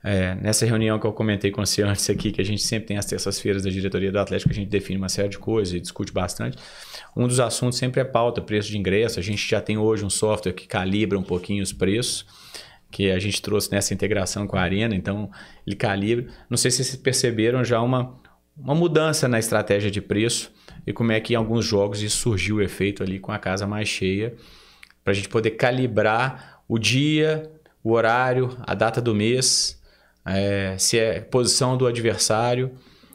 É, nessa reunião que eu comentei com você antes aqui, que a gente sempre tem as terças-feiras da diretoria do Atlético, a gente define uma série de coisas e discute bastante. Um dos assuntos sempre é pauta, preço de ingresso. A gente já tem hoje um software que calibra um pouquinho os preços, que a gente trouxe nessa integração com a Arena, então ele calibra. Não sei se vocês perceberam já uma, uma mudança na estratégia de preço e como é que em alguns jogos isso surgiu o efeito ali com a casa mais cheia, para a gente poder calibrar o dia, o horário, a data do mês, é, se é posição do adversário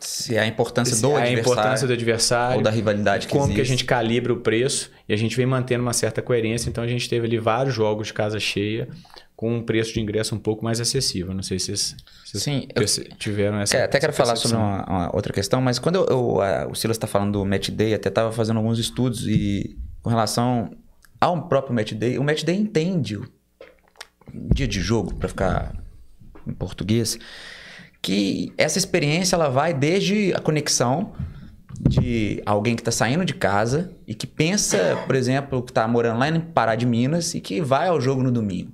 se é a importância se do é adversário. A importância do adversário. Ou da rivalidade que Como existe. que a gente calibra o preço e a gente vem mantendo uma certa coerência. Então a gente teve ali vários jogos de casa cheia com um preço de ingresso um pouco mais acessível. Não sei se vocês, vocês Sim, eu, tiveram essa. É, até quero falar sobre uma, uma, outra questão, mas quando eu, eu, a, o Silas está falando do Match Day, até estava fazendo alguns estudos e com relação ao próprio Match Day, o Match Day entende o dia de jogo, para ficar em português que essa experiência ela vai desde a conexão de alguém que está saindo de casa e que pensa, por exemplo, que está morando lá em Pará de Minas e que vai ao jogo no domingo.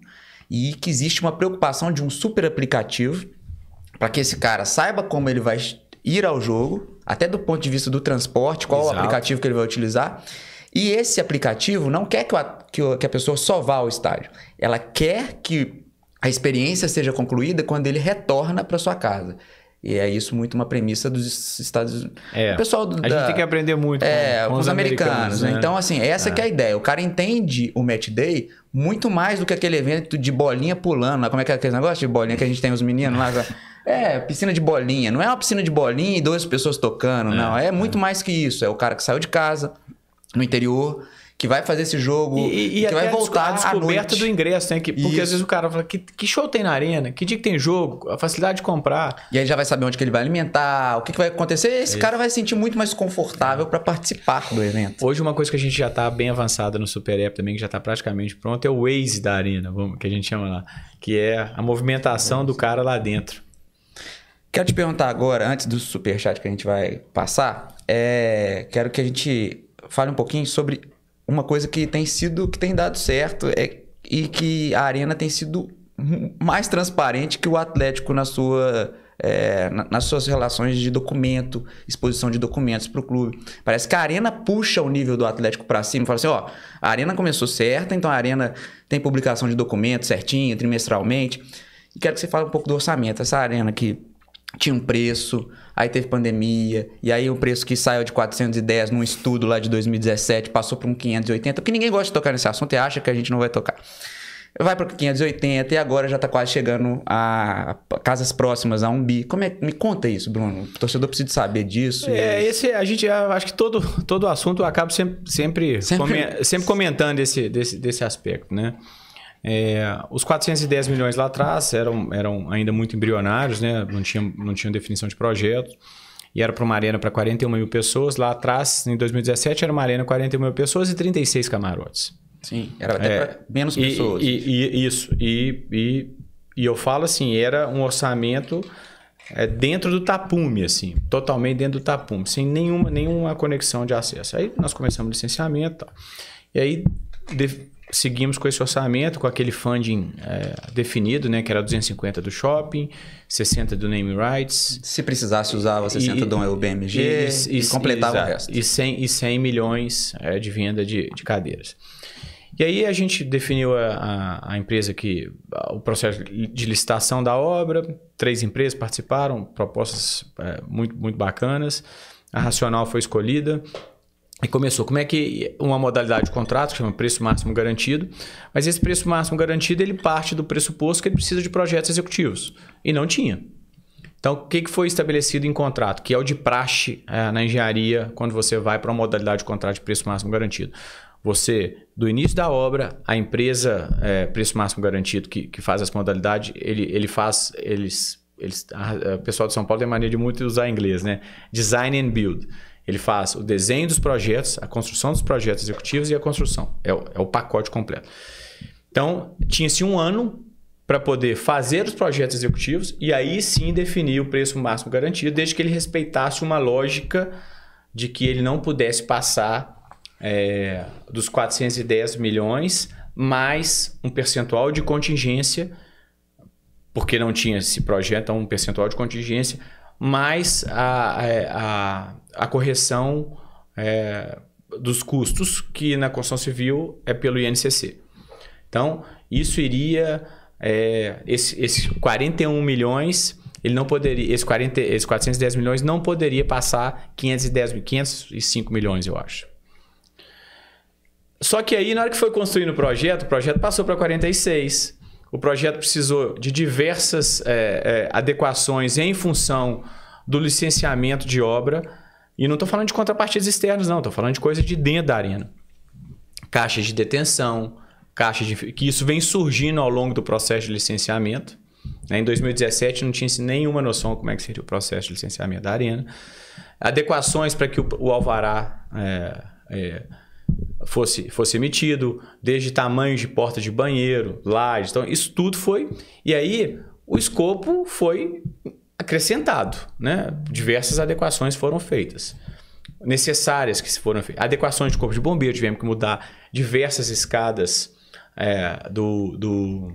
E que existe uma preocupação de um super aplicativo para que esse cara saiba como ele vai ir ao jogo, até do ponto de vista do transporte, qual Exato. o aplicativo que ele vai utilizar. E esse aplicativo não quer que, a que, a pessoa só vá ao estádio. Ela quer que a experiência seja concluída quando ele retorna para sua casa. E é isso muito uma premissa dos Estados Unidos. É, o pessoal do, a da... gente tem que aprender muito é, com, com, os, americanos. americanos né? né? Então, assim, essa é. é a é. ideia. O cara entende o match day muito mais do que aquele evento de bolinha pulando. Como é que é aquele negócio de bolinha que a gente tem os meninos lá? (laughs) É, piscina de bolinha. Não é uma piscina de bolinha e duas pessoas tocando, é, não. É, é. muito mais que isso. É o cara que saiu de casa, no interior que vai fazer esse jogo, e, e que vai voltar a descoberta do ingresso, né? Que, porque Isso. às vezes o cara fala, que, que, show tem na arena? Que dia que tem jogo? A facilidade de comprar. E aí já vai saber onde que ele vai alimentar, o que, que vai acontecer. Esse Isso. cara vai se sentir muito mais confortável para participar do evento. Hoje uma coisa que a gente já tá bem avançada no Super App também, que já tá praticamente pronto, é o Waze da arena, que a gente chama lá. Que é a movimentação do cara lá dentro. Quero te perguntar agora, antes do superchat que a gente vai passar, é, quero que a gente fale um pouquinho sobre uma coisa que tem sido, que tem dado certo é, e que a Arena tem sido mais transparente que o Atlético na sua é, nas suas relações de documento, exposição de documentos para o clube. Parece que a Arena puxa o nível do Atlético para cima. Fala assim: ó, a Arena começou certa, então a Arena tem publicação de documentos certinho, trimestralmente. E quero que você fale um pouco do orçamento. Essa Arena que tinha um preço, aí teve pandemia, e aí o preço que saiu de 410 num estudo lá de 2017 passou para um 580, porque ninguém gosta de tocar nesse assunto e acha que a gente não vai tocar. Vai para 580 e agora já está quase chegando a casas próximas a um bi. Como é, me conta isso, Bruno. O torcedor precisa saber disso. É, esse a gente acho que todo todo assunto eu acabo sempre sempre sempre, come, sempre (laughs) comentando esse desse, desse aspecto, né? É, os 410 milhões lá atrás eram, eram ainda muito embrionários, né? não, tinham, não definição de projeto. E era para uma arena para 41 mil pessoas. Lá atrás, em 2017, era uma arena 41 mil pessoas e 36 camarotes. Sim, era até é, para menos pessoas. E, e, isso. E, e, e eu falo assim, era um orçamento é, dentro do tapume, assim, totalmente dentro do tapume, sem nenhuma, nenhuma conexão de acesso. Aí nós começamos o licenciamento. Tal. E aí de, seguimos com esse orçamento, com aquele funding é, definido, né? Que era 250 do shopping, 60 do name rights. Se precisasse usava 60 do UBMG e, e, e completava e, o resto. E 100, e 100 milhões é, de venda de, de cadeiras. E aí a gente definiu a, a, a, empresa que. o processo de licitação da obra, três empresas participaram, propostas é, muito, muito bacanas. A Racional foi escolhida, e começou. Como é que uma modalidade de contrato, que chama preço máximo garantido, mas esse preço máximo garantido ele parte do pressuposto que ele precisa de projetos executivos. E não tinha. Então, o que foi estabelecido em contrato, que é o de praxe é, na engenharia, quando você vai para uma modalidade de contrato de preço máximo garantido? Você, do início da obra, a empresa é, preço máximo garantido que, que faz essa modalidade, ele, ele faz, eles, eles, a, a, o pessoal de São Paulo tem mania de muito usar inglês, né? Design and build. Ele faz o desenho dos projetos, a construção dos projetos executivos e a construção. É o, é o pacote completo. Então, tinha-se um ano para poder fazer os projetos executivos e aí sim definir o preço máximo garantido, desde que ele respeitasse uma lógica de que ele não pudesse passar é, dos 410 milhões mais um percentual de contingência, porque não tinha esse projeto, então um percentual de contingência mais a, a, a correção é, dos custos, que na construção civil é pelo INCC. Então, isso iria. É, esses esse 41 milhões, ele não poderia. Esses esse 410 milhões não poderia passar 510, 505 milhões, eu acho. Só que aí, na hora que foi construindo o projeto, o projeto passou para 46. O projeto precisou de diversas é, é, adequações em função do licenciamento de obra. E não estou falando de contrapartidas externas, não. Estou falando de coisa de dentro da arena. Caixas de detenção, caixas de... que isso vem surgindo ao longo do processo de licenciamento. Né? Em 2017 não tinha nenhuma noção como é que seria o processo de licenciamento da arena. Adequações para que o, alvará é, é fosse, fosse emitido, desde tamanho de porta de banheiro, lajes. Então, isso tudo foi. E aí, o escopo foi acrescentado, né? Diversas adequações foram feitas. Necessárias que se foram feitas. Adequações de corpo de bombeiro, tivemos que mudar diversas escadas é, do, do,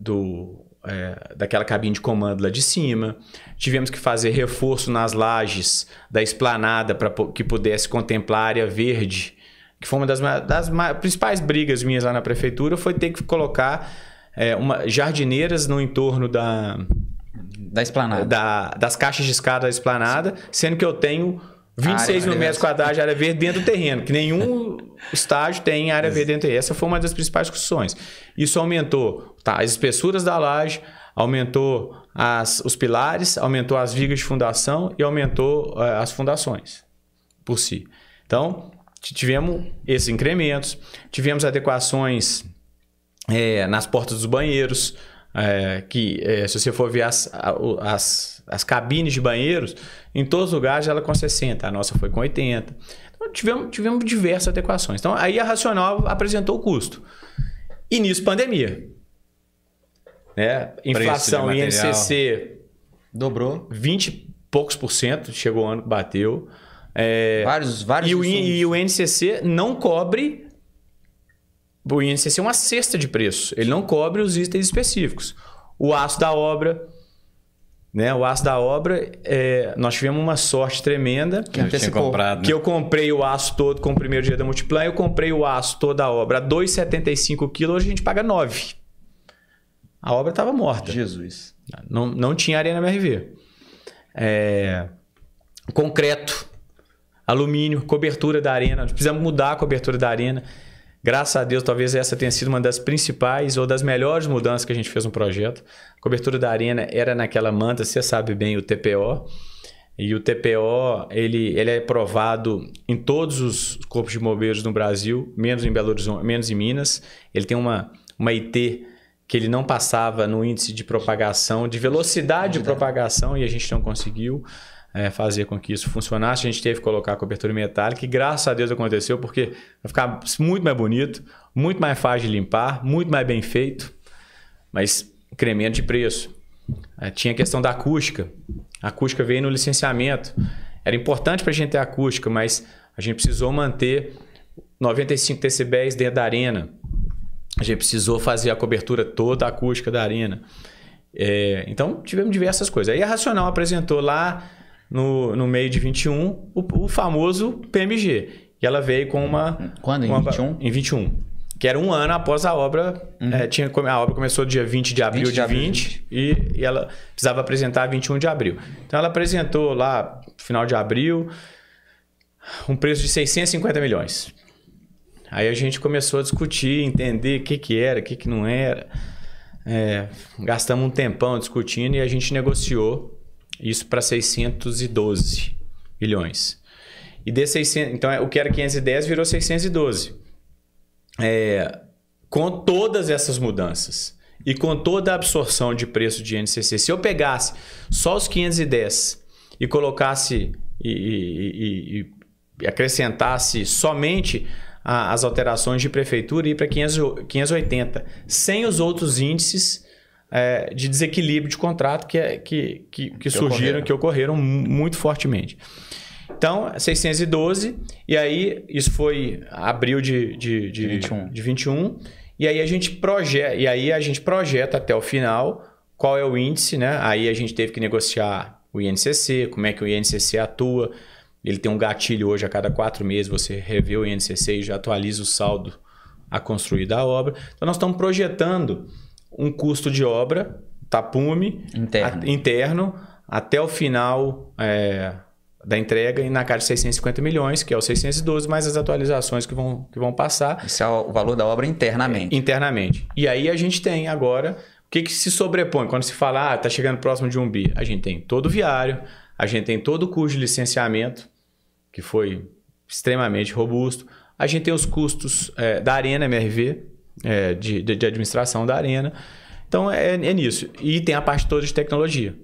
do é, daquela cabine de comando lá de cima. Tivemos que fazer reforço nas lajes da esplanada para que pudesse contemplar a área verde que foi uma das, das principais brigas minhas lá na prefeitura, foi ter que colocar é, uma, jardineiras no entorno da... Da esplanada. Da, das caixas de escada da esplanada, sendo que eu tenho 26 mil metros quadrados de área verde dentro do terreno, que nenhum (laughs) estágio tem área verde dentro Essa foi uma das principais discussões. Isso aumentou tá, as espessuras da laje, aumentou as, os pilares, aumentou as vigas de fundação e aumentou uh, as fundações por si. Então, tivemos esses incrementos, tivemos adequações é, nas portas dos banheiros, é, que é, se você for ver as, as, as, cabines de banheiros, em todos os lugares ela é com 60, a nossa foi com 80. Então, tivemos, tivemos diversas adequações. Então, aí a Racional apresentou o custo. E nisso, pandemia. Né? Inflação, INCC... Dobrou. 20 e poucos por cento, chegou o ano que bateu. É, vários, vários. E o, e o não cobre. O INCC é uma cesta de preços. Ele não cobre os itens específicos. O aço da obra. Né? O aço da obra, é, nós tivemos uma sorte tremenda. Que, eu, comprado, né? que né? eu comprei o aço todo com o primeiro dia da Multiplan. Eu comprei o aço toda a obra a 2,75 kg. Hoje a gente paga 9. A obra estava morta. Jesus. Não, não tinha areia na MRV. É, concreto alumínio, cobertura da arena. Nós precisamos mudar a cobertura da arena. Graças a Deus, talvez essa tenha sido uma das principais ou das melhores mudanças que a gente fez no projeto. A cobertura da arena era naquela manta, você sabe bem, o TPO. E o TPO, ele, ele é provado em todos os corpos de bombeiros no Brasil, menos em Belo Horizonte, menos em Minas. Ele tem uma, uma IT que ele não passava no índice de propagação, de velocidade de propagação, e a gente não conseguiu é, fazer com que isso funcionasse. A gente teve que colocar a cobertura metálica, que graças a Deus aconteceu, porque vai ficar muito mais bonito, muito mais fácil de limpar, muito mais bem feito, mas incremento de preço. É, tinha a questão da acústica. A acústica veio no licenciamento. Era importante para a gente ter acústica, mas a gente precisou manter 95 decibéis dentro da arena. A gente precisou fazer a cobertura toda a acústica da arena. É, então, tivemos diversas coisas. Aí a Racional apresentou lá no, no meio de 21 o, o famoso PMG. E ela veio com uma. Quando? Em uma, 21? Em 21. Que era um ano após a obra. Uhum. É, tinha, a obra começou dia 20 de abril 20 de, abril, 20, 20. E, e ela precisava apresentar 21 de abril. Então ela apresentou lá, final de abril, um preço de 650 milhões. Aí a gente começou a discutir, entender o que, que era, o que, que não era. É, gastamos um tempão discutindo e a gente negociou isso para 612 bilhões. E de 600, então é, o que era 510 virou 612. É, com todas essas mudanças e com toda a absorção de preço de NCC, se eu pegasse só os 510 e colocasse e, e, e, e acrescentasse somente a, as alterações de prefeitura e ir para 580, sem os outros índices, é, de desequilíbrio de contrato que, é, que, que, que, que surgiram, ocorreram. que ocorreram muito fortemente. Então, 612, e aí isso foi abril de, de, de, 21. de 21, e aí a gente projeta, e aí a gente projeta até o final qual é o índice, né? Aí a gente teve que negociar o INCC, como é que o INCC atua. Ele tem um gatilho hoje a cada quatro meses, você revê o INCC e já atualiza o saldo a construir da obra. Então, nós estamos projetando um custo de obra, tapume, interno, a, interno até o final é, da entrega e na casa de 650 milhões, que é o 612, mais as atualizações que vão, que vão passar. Esse é o valor da obra internamente. É, internamente. E aí a gente tem agora o que, que se sobrepõe quando se fala, ah, tá chegando próximo de um bi? A gente tem todo o viário, a gente tem todo o custo de licenciamento, que foi extremamente robusto. A gente tem os custos é, da Arena MRV, é, de, de, de, administração da arena. Então é, é nisso. E tem a parte toda de tecnologia,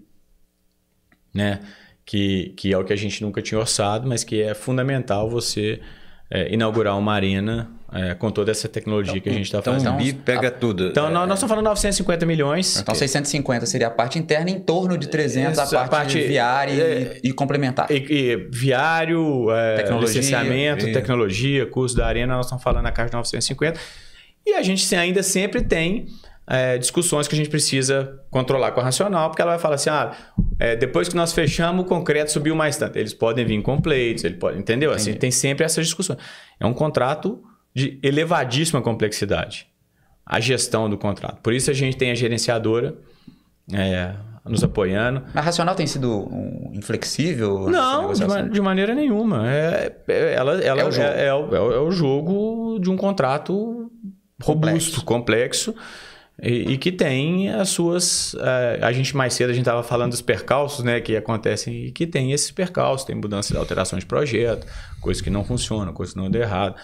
né? Que, que é o que a gente nunca tinha orçado, mas que é fundamental você é, inaugurar uma arena é, com toda essa tecnologia então, que a gente está então, fazendo. Então, o pega a, ah, tudo. Então, é, nós, nós é. estamos falando 950 milhões. Então, que... 650 seria a parte interna, em torno de 300 isso, a, parte a parte viária é, e, e, complementar. E, e viário, é, tecnologia, licenciamento, tecnologia, curso da arena, nós estamos falando na caixa de 950 e a gente ainda sempre tem é, discussões que a gente precisa controlar com a racional, porque ela vai falar assim: ah, é, depois que nós fechamos, o concreto subiu mais tanto. Eles podem vir completos, ele pode, entendeu? Assim, Entendi. Assim, tem sempre essas discussões. É um contrato de elevadíssima complexidade, a gestão do contrato. Por isso a gente tem a gerenciadora é, nos apoiando. A racional tem sido inflexível? Não, de, ma de, maneira nenhuma. É, é ela, ela é é, o é, o jogo de um contrato robusto, complexo, e, e, que tem as suas. A, eh, a gente mais cedo a gente estava falando dos percalços, né? Que acontecem e que tem esses percalços, tem mudança de alteração de projeto, coisas que não funcionam, coisas que não deu errado.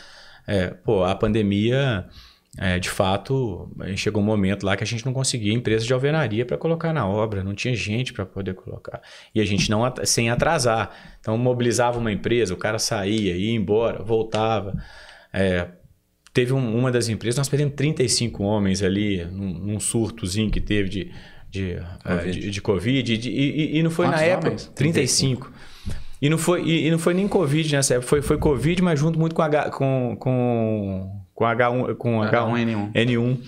É, pô, a pandemia. É, de fato, chegou um momento lá que a gente não conseguia empresa de alvenaria para colocar na obra, não tinha gente para poder colocar. E a gente não sem atrasar. Então mobilizava uma empresa, o cara saía, ia embora, voltava. É, teve um, uma das empresas, nós perdemos 35 homens ali num, num surtozinho que teve de, de Covid, ah, de, de COVID de, e, e, não foi Quantos na época. 35. 35. E não, foi, e, e, não foi nem Covid nessa época, foi, foi Covid, mas junto muito com, H, com, com, com H1, com é, H1N1. N1.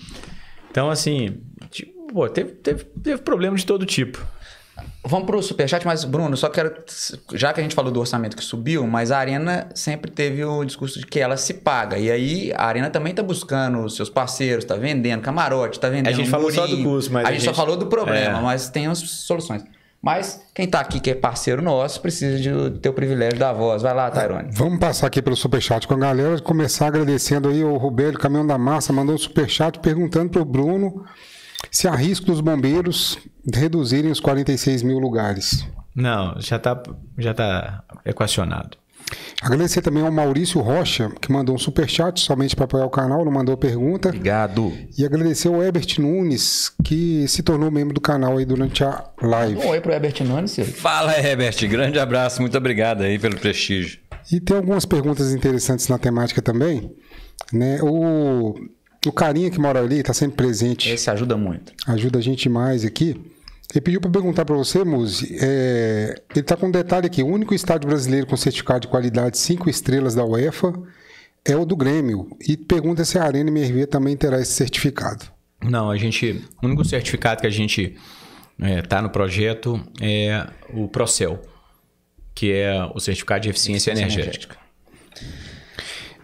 Então, assim, tipo, pô, teve, teve, teve problema de todo tipo. Vamos pro superchat, mas Bruno, só quero. Já que a gente falou do orçamento que subiu, mas a Arena sempre teve o discurso de que ela se paga. E aí a Arena também tá buscando os seus parceiros, tá vendendo camarote, tá vendendo. A gente falou só do custo, mas. A, a gente, só falou do problema, é. mas tem as soluções. Mas quem tá aqui que é parceiro nosso precisa de ter o privilégio da voz. Vai lá, Tairone. É, vamos passar aqui pelo superchat com a galera. Começar agradecendo aí o Rubelho, Caminhão da Massa, mandou o superchat perguntando pro Bruno se há risco dos bombeiros reduzirem os 46 mil lugares. Não, já está já tá equacionado. Agradecer também ao Maurício Rocha, que mandou um superchat somente para apoiar o canal, não mandou pergunta. Obrigado. E agradecer ao Herbert Nunes, que se tornou membro do canal aí durante a live. Um oi para o Herbert Nunes. Fala, Herbert. Grande abraço. Muito obrigado aí pelo prestígio. E tem algumas perguntas interessantes na temática também. Né? O o carinha que mora ali tá sempre presente. Esse ajuda muito. Ajuda a gente mais aqui. Ele pediu para perguntar para você, Muzi. É... ele está com um detalhe aqui. O único estádio brasileiro com certificado de qualidade cinco estrelas da UEFA é o do Grêmio. E pergunta se a Arena MRV também terá esse certificado. Não, a gente. O único certificado que a gente está é, no projeto é o Procel, que é o certificado de eficiência, eficiência energética. energética.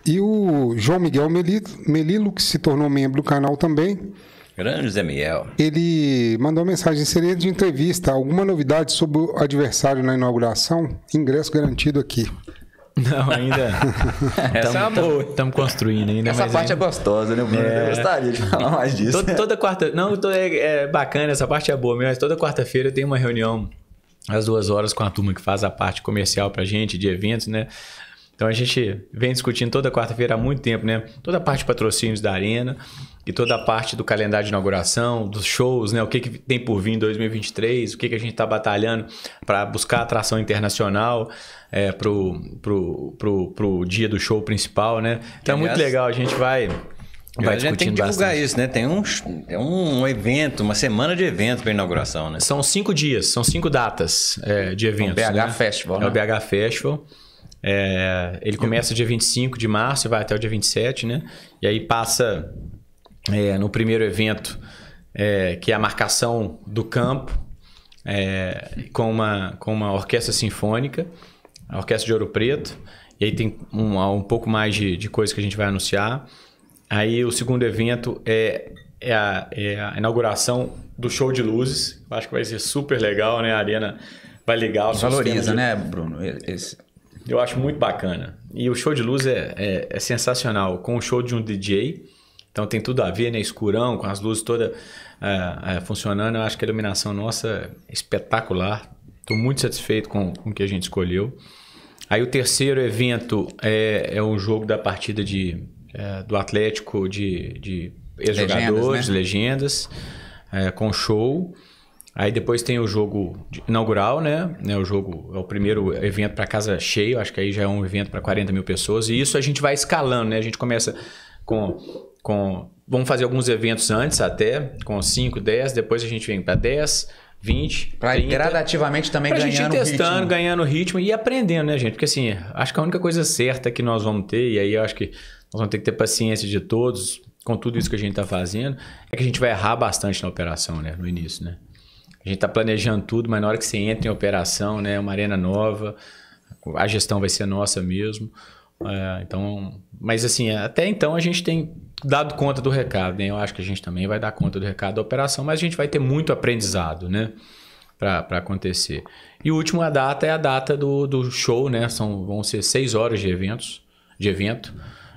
E o João Miguel Melilo, que se tornou membro do canal também. Grande Zé Miguel. Ele mandou uma mensagem seria de entrevista. Alguma novidade sobre o adversário na inauguração? Ingresso garantido aqui. Não, ainda. (laughs) Essa é tamo, é boa. Estamos construindo ainda. Essa parte é ainda... é gostosa, né, Bruno? É... Eu gostaria de falar mais disso. Toda, toda quarta. Não, tô, é, é, bacana, essa parte é boa mesmo, mas toda quarta-feira tem uma reunião às duas horas com a turma que faz a parte comercial pra gente, de eventos, né? Então a gente vem discutindo toda quarta-feira há muito tempo, né? Toda a parte de patrocínios da Arena e toda a parte do calendário de inauguração, dos shows, né? O que, que tem por vir em 2023, o que, que a gente está batalhando para buscar atração internacional é, pro, pro, pro, pro dia do show principal, né? Então é muito legal, a gente vai. Vai a gente tem que divulgar bastante. isso, né? Tem um, é um evento, uma semana de evento para inauguração, né? São cinco dias, são cinco datas é, de é eventos. É o BH né? Festival. É né? o BH Festival. É, ele começa dia 25 de março e vai até o dia 27, né? E aí passa é, no primeiro evento, é, que é a marcação do campo, é, com, uma, com uma orquestra sinfônica, a Orquestra de Ouro Preto. E aí tem um, um pouco mais de, de coisa que a gente vai anunciar. Aí o segundo evento é, é, a, é a inauguração do show de luzes. Eu acho que vai ser super legal, né? A Arena vai ligar. Valoriza, de... né, Bruno? Esse... Eu acho muito bacana. E o show de luz é, é, é sensacional. Com o show de um DJ, então tem tudo a ver, né? Escurão, com as luzes todas é, é, funcionando. Eu acho que a iluminação nossa é espetacular. Estou muito satisfeito com, com o que a gente escolheu. Aí o terceiro evento é, é o jogo da partida de, é, do Atlético de, de ex-jogadores, legendas, né? legendas é, com show. Aí depois tem o jogo inaugural, né? É o jogo é o primeiro evento para casa cheio, acho que aí já é um evento para 40 mil pessoas. E isso a gente vai escalando, né? A gente começa com. com vamos fazer alguns eventos antes até, com 5, 10, depois a gente vem para 10, 20. Pra 30, gradativamente também pra ganhando gente testando, ritmo. ganhando ritmo e aprendendo, né, gente? Porque assim, acho que a única coisa certa que nós vamos ter, e aí eu acho que nós vamos ter que ter paciência de todos, com tudo isso que a gente está fazendo, é que a gente vai errar bastante na operação, né? No início, né? A gente está planejando tudo, mas na hora que você entra em operação, né, é uma arena nova, a gestão vai ser nossa mesmo. É, então, mas assim, até então a gente tem dado conta do recado, né? Eu acho que a gente também vai dar conta do recado da operação, mas a gente vai ter muito aprendizado, né? Para acontecer. E o último a data é a data do, do show, né? São, vão ser seis horas de eventos, de evento.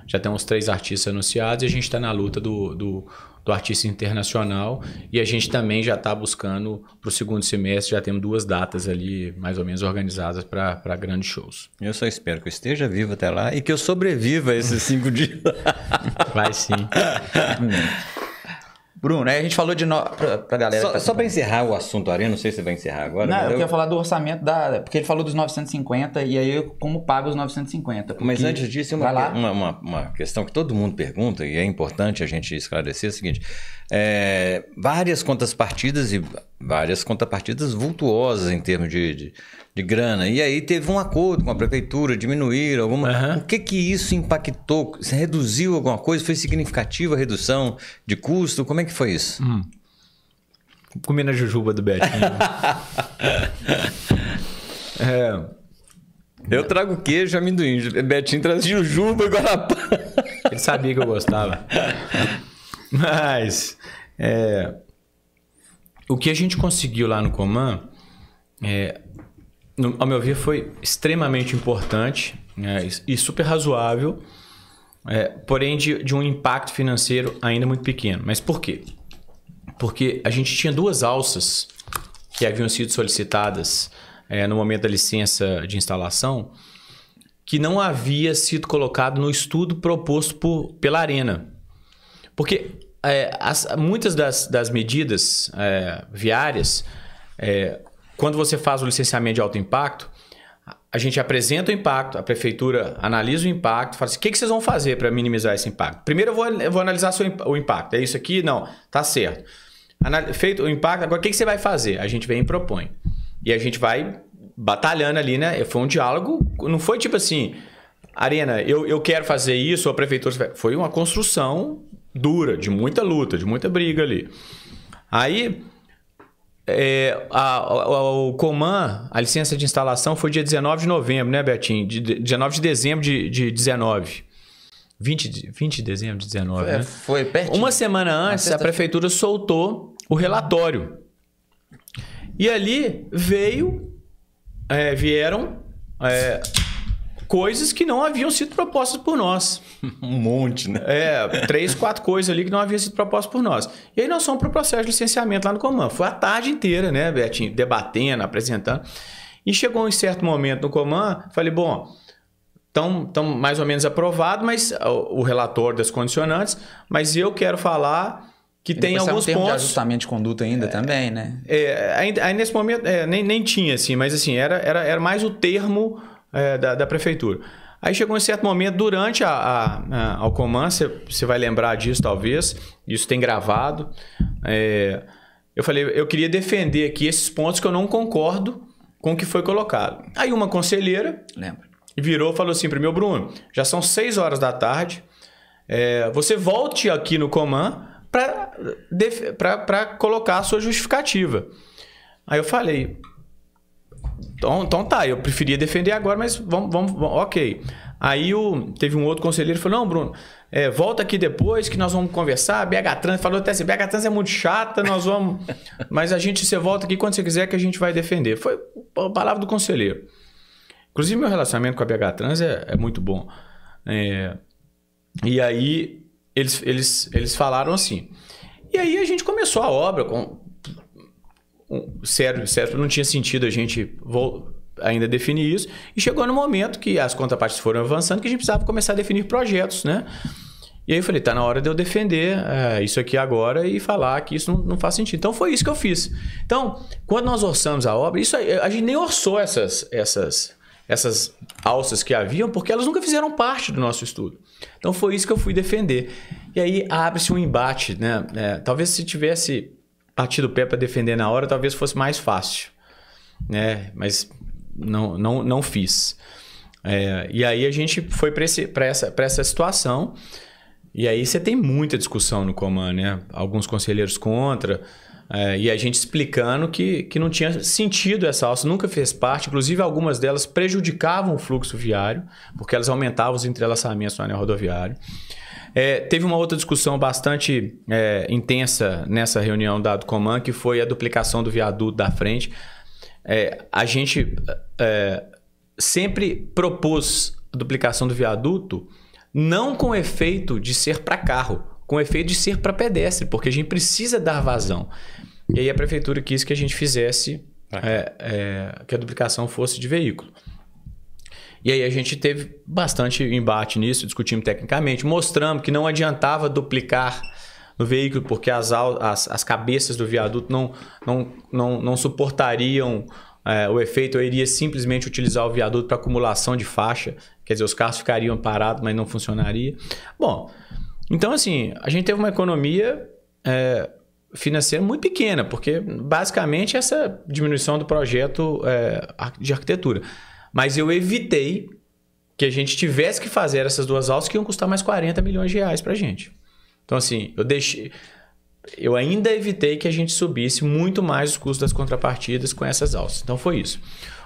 Já temos três artistas anunciados e a gente está na luta do, do do artista internacional. E a gente também já está buscando para o segundo semestre, já temos duas datas ali mais ou menos organizadas para grandes shows. Eu só espero que eu esteja vivo até lá e que eu sobreviva esses cinco dias. Vai sim. (laughs) Bruno, aí a gente falou de. No... Pra, pra galera. Só, tá só para encerrar o assunto, Ari, não sei se você vai encerrar agora. Não, eu, eu queria falar do orçamento da. Porque ele falou dos 950 e aí como paga os 950. Porque... Mas antes disso, uma, uma, uma, uma, questão que todo mundo pergunta e é importante a gente esclarecer é o seguinte: é, várias contas partidas e várias contrapartidas vultuosas em termos de, de de grana. E aí teve um acordo com a prefeitura, diminuíram alguma. Uhum. O que que isso impactou? Você reduziu alguma coisa? Foi significativa a redução de custo? Como é que foi isso? Hum. Comi na jujuba do Betinho né? (laughs) é. Eu trago queijo, amendoim. Betinho traz jujuba e guarapá. Ele sabia que eu gostava. Mas é, o que a gente conseguiu lá no Coman é, ao meu ver, foi extremamente importante né, e super razoável, é, porém de, de um impacto financeiro ainda muito pequeno. Mas por quê? Porque a gente tinha duas alças que haviam sido solicitadas é, no momento da licença de instalação, que não havia sido colocado no estudo proposto por, pela Arena. Porque é, as, muitas das, das medidas é, viárias, é, quando você faz o licenciamento de alto impacto, a gente apresenta o impacto, a prefeitura analisa o impacto, fala assim: o que, vocês vão fazer para minimizar esse impacto? Primeiro eu vou, eu vou analisar seu, o impacto. É isso aqui? Não, tá certo. Anal feito o impacto, agora o que, que você vai fazer? A gente vem e propõe. E a gente vai batalhando ali, né? Foi um diálogo, não foi tipo assim, Arena, eu, eu quero fazer isso, a prefeitura. Foi uma construção dura, de muita luta, de muita briga ali. Aí é, a, a, o Coman, a licença de instalação foi dia 19 de novembro, né, Betinho? De, de 19 de dezembro de, de 19. 20 de, 20 de dezembro de 19, foi, é, né? Foi pertinho. Uma semana antes, a prefeitura soltou o relatório. E ali veio, é, vieram é, coisas que não haviam sido propostas por nós. (laughs) Um monte, né? É, três, quatro coisas ali que não haviam sido propostas por nós. E aí nós fomos para o processo de licenciamento lá no Coman. Foi a tarde inteira, né, Betinho? Debatendo, apresentando. E chegou um certo momento no Coman, falei, bom, estão mais ou menos aprovado, mas o, o relatório das condicionantes, mas eu quero falar que tem alguns um pontos. de ajustamento de conduta ainda é, também, né? É, aí, nesse momento é, nem, nem tinha assim, mas assim era, era, era mais o termo é, da, da, prefeitura. Aí chegou um certo momento, durante a, a, a você vai lembrar disso talvez, isso tem gravado. É, eu falei, eu queria defender aqui esses pontos que eu não concordo com o que foi colocado. Aí uma conselheira Lembra. virou e falou assim para meu Bruno, já são 6 horas da tarde, é, você volte aqui no comando para colocar a sua justificativa. Aí eu falei, então, então tá, eu preferia defender agora, mas vamos, vamos, vamos ok. Aí o, teve um outro conselheiro que falou: não, Bruno, é, volta aqui depois que nós vamos conversar. BH Trans falou até assim: BH Trans é muito chata, nós vamos. (laughs) mas a gente, você volta aqui quando você quiser que a gente vai defender. Foi a palavra do conselheiro. Inclusive, meu relacionamento com a BH Trans é, é muito bom. É, e aí eles, eles, eles falaram assim. E aí a gente começou a obra, com, Sério, sério, não tinha sentido a gente ainda definir isso. E chegou no momento que as contrapartes foram avançando que a gente precisava começar a definir projetos, né? E aí eu falei, tá na hora de eu defender é, isso aqui agora e falar que isso não, não, faz sentido. Então foi isso que eu fiz. Então, quando nós orçamos a obra, isso a gente nem orçou essas, essas, essas alças que haviam, porque elas nunca fizeram parte do nosso estudo. Então foi isso que eu fui defender. E aí abre-se um embate, né? É, talvez se tivesse batido o pé para defender na hora, talvez fosse mais fácil. Né? Mas não, não, não fiz. É, e aí a gente foi para essa, essa situação. E aí você tem muita discussão no Coman, né? Alguns conselheiros contra. É, e a gente explicando que, que não tinha sentido essa alça, nunca fez parte. Inclusive, algumas delas prejudicavam o fluxo viário, porque elas aumentavam os entrelaçamentos no anel rodoviário. É, teve uma outra discussão bastante é, intensa nessa reunião da Coman, que foi a duplicação do viaduto da frente. É, a gente é, sempre propôs a duplicação do viaduto não com efeito de ser para carro, com efeito de ser para pedestre, porque a gente precisa dar vazão. E aí a prefeitura quis que a gente fizesse tá. é, é, que a duplicação fosse de veículo. E aí a gente teve bastante embate nisso, discutimos tecnicamente, mostramos que não adiantava duplicar no veículo, porque as, as, as cabeças do viaduto não, não, não, não suportariam é, o efeito, eu iria simplesmente utilizar o viaduto para acumulação de faixa, quer dizer, os carros ficariam parados, mas não funcionaria. Bom, então assim, a gente teve uma economia é, financeira muito pequena, porque basicamente essa diminuição do projeto é, de arquitetura. Mas eu evitei que a gente tivesse que fazer essas duas aulas que iam custar mais 40 milhões de reais para a gente. Então, assim, eu deixei. Eu ainda evitei que a gente subisse muito mais os custos das contrapartidas com essas alças. Então foi isso.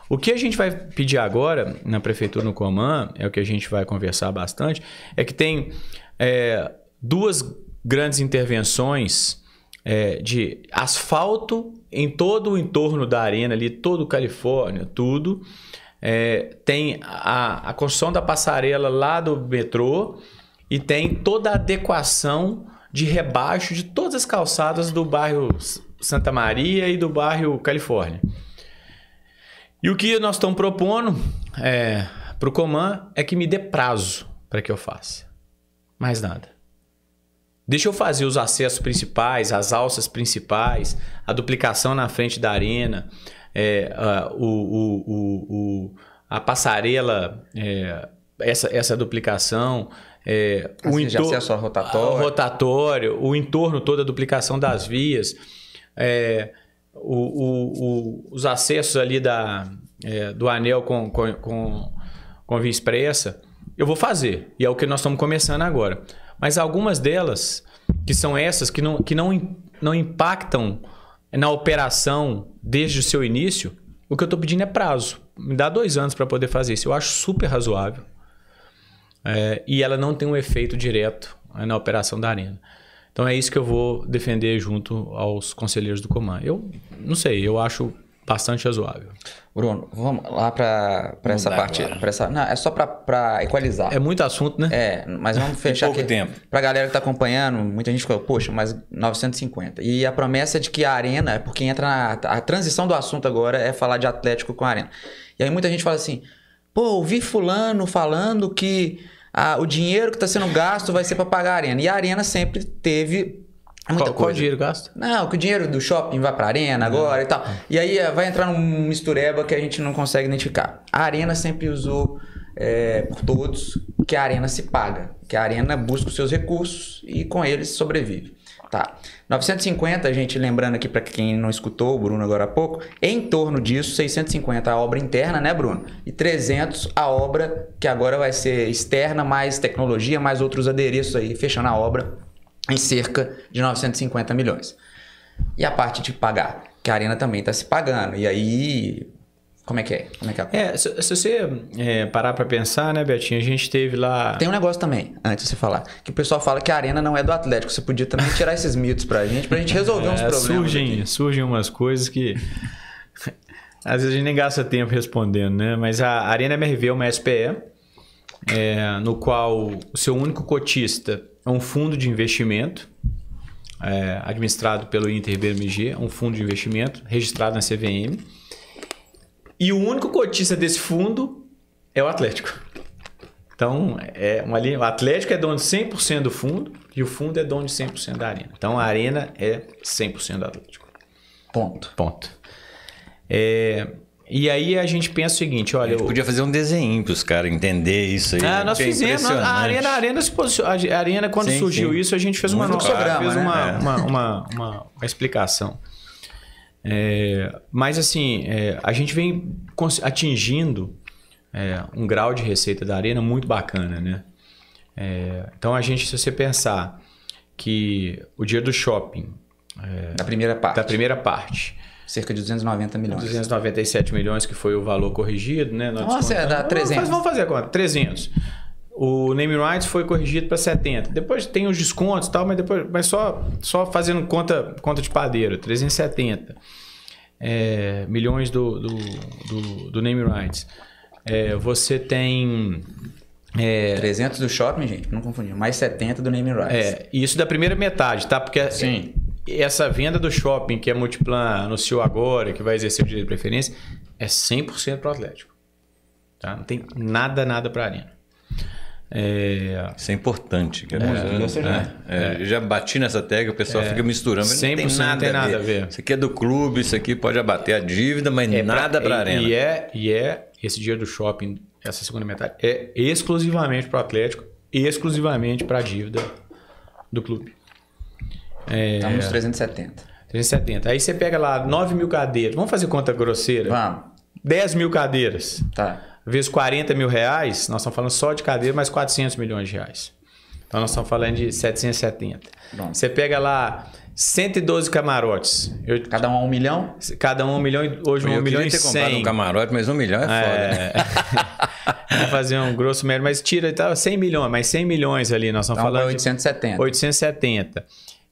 O que a gente vai pedir agora na prefeitura no Coman, é o que a gente vai conversar bastante, é que tem é, duas grandes intervenções é, de asfalto em todo o entorno da arena ali, todo Califórnia, tudo é, tem a, a construção da passarela lá do metrô e tem toda a adequação de rebaixo de todas as calçadas do bairro Santa Maria e do bairro Califórnia. E o que nós estamos propondo é, para o Coman é que me dê prazo para que eu faça. Mais nada. Deixa eu fazer os acessos principais, as alças principais, a duplicação na frente da arena, é, a, o, o, o, a passarela, é, essa, essa duplicação, é, assim, o entor... acesso ao rotatório. rotatório, o entorno toda a duplicação das vias, é, os acessos ali da, é, do anel com, com, com, com via expressa. Eu vou fazer, e é o que nós estamos começando agora. Mas algumas delas, que são essas, que não, que não, não impactam na operação desde o seu início, o que eu estou pedindo é prazo. Me dá dois anos para poder fazer isso. Eu acho super razoável. É, e ela não tem um efeito direto é, na operação da arena. Então é isso que eu vou defender junto aos conselheiros do Coman. Eu não sei, eu acho bastante razoável. Bruno, vamos lá para essa parte. Agora. Essa, não, é só para equalizar. É muito assunto, né? É, mas vamos (laughs) fechar pouco aqui. tempo. Para a galera que está acompanhando, muita gente falou: poxa, mas 950. E a promessa é de que a Arena, é porque entra na. A transição do assunto agora é falar de Atlético com a Arena. E aí muita gente fala assim, pô, ouvi Fulano falando que. a ah, o dinheiro que está sendo gasto vai ser para pagar a Arena. E a Arena sempre teve muita qual, coisa. Qual dinheiro gasta? Não, que o dinheiro do shopping vai pra arena hum. agora e tal. E aí eh, vai entrar num mistureba que a gente não consegue identificar. A arena sempre usou é, por todos que a arena se paga, que a arena busca os seus recursos e com eles sobrevive. Tá. 950, gente, lembrando aqui para quem não escutou, o Bruno agora há pouco, em torno disso, 650 a obra interna, né, Bruno? E 300 a obra que agora vai ser externa, mais tecnologia, mais outros adereços aí, fechando a obra em cerca de 950 milhões. E a parte de pagar, que a Arena também está se pagando. E aí, como é que é? Como é, que é? é se, se, você é, parar para pensar, né, Betinho, a gente teve lá... Tem um negócio também, antes de você falar, que o pessoal fala que a Arena não é do Atlético. Você podia também tirar esses mitos para a gente, para a gente resolver (laughs) é, uns problemas. Surgem, surgem umas coisas que... (laughs) Às vezes a gente nem gasta tempo respondendo, né? Mas a Arena MRV é uma SPE, é, no qual o seu único cotista é um fundo de investimento é, administrado pelo Inter BMG, é um fundo de investimento registrado na CVM. E o único cotista desse fundo é o Atlético. Então, é uma linha, o Atlético é dono de 100% do fundo e o fundo é dono de 100% da Arena. Então, a Arena é 100% do Atlético. Ponto. Ponto. É, e aí a gente pensa o seguinte, olha... A gente eu... podia fazer um desenho para os caras entender isso aí. Ah, nós é fizemos. A Arena, a Arena, se a Arena quando sim, surgiu sim. isso, a gente fez né? uma, uma, explicação. É, mas assim, é, a gente vem atingindo é, um grau de receita da Arena muito bacana, né? É, então a gente, se você pensar que o dia do shopping... da primeira parte. Da primeira parte cerca de 290 milhões. 297 milhões, que foi o valor corrigido, né? Nós Nossa, é, dá 300. Mas vamos fazer a conta, 300. O name rights foi corrigido para 70. Depois tem os descontos e tal, mas, depois, mas só, só fazendo conta, conta de padeiro, 370 é, milhões do, do, do, do name rights. É, você tem... É, 300 do shopping, gente, não confundir. Mais 70 do name rights. É, isso da primeira metade, tá? Porque é, Sim essa venda do shopping que a é Multiplan anunciou agora, que vai exercer o direito de preferência, é 100% para o Atlético. Tá? Não tem nada, nada para a Arena. É... Isso é importante. Cara. É, né? é, é, é, é. já bati nessa tag, o pessoal fica misturando. Mas 100% não tem nada, tem nada a ver. Isso aqui é do clube, isso aqui pode abater a dívida, mas nada para a Arena. E é, e é esse dinheiro do shopping, essa segunda metade, é exclusivamente para o Atlético e exclusivamente para a dívida do clube. É... Tá uns 370. 370. Aí você pega lá 9 mil cadeiras. Vamos fazer conta grosseira? Vamos. 10 mil cadeiras. Tá. Vezes 40 mil reais, nós estamos falando só de cadeira, mais 400 milhões de reais. Então nós estamos falando de 770. Bom. Você pega lá 112 camarotes. Eu... Cada um um milhão? Cada um um milhão e hoje eu um milhão e cem. Eu comprado um camarote, mas um milhão é, é. foda, né? é (laughs) fazer um grosso médio, mas tira e 100 milhões, mas 100 milhões ali, nós estamos então, falando... 870. De 870.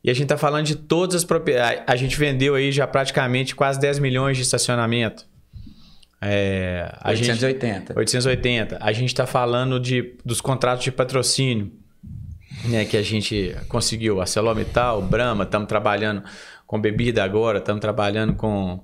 E a gente está falando de todas as propriedades. A gente vendeu aí já praticamente quase 10 milhões de estacionamento. É, a 880. Gente, 880. A gente está falando de, dos contratos de patrocínio né, que a gente conseguiu. A Celometal Brahma, estamos trabalhando com bebida agora, estamos trabalhando com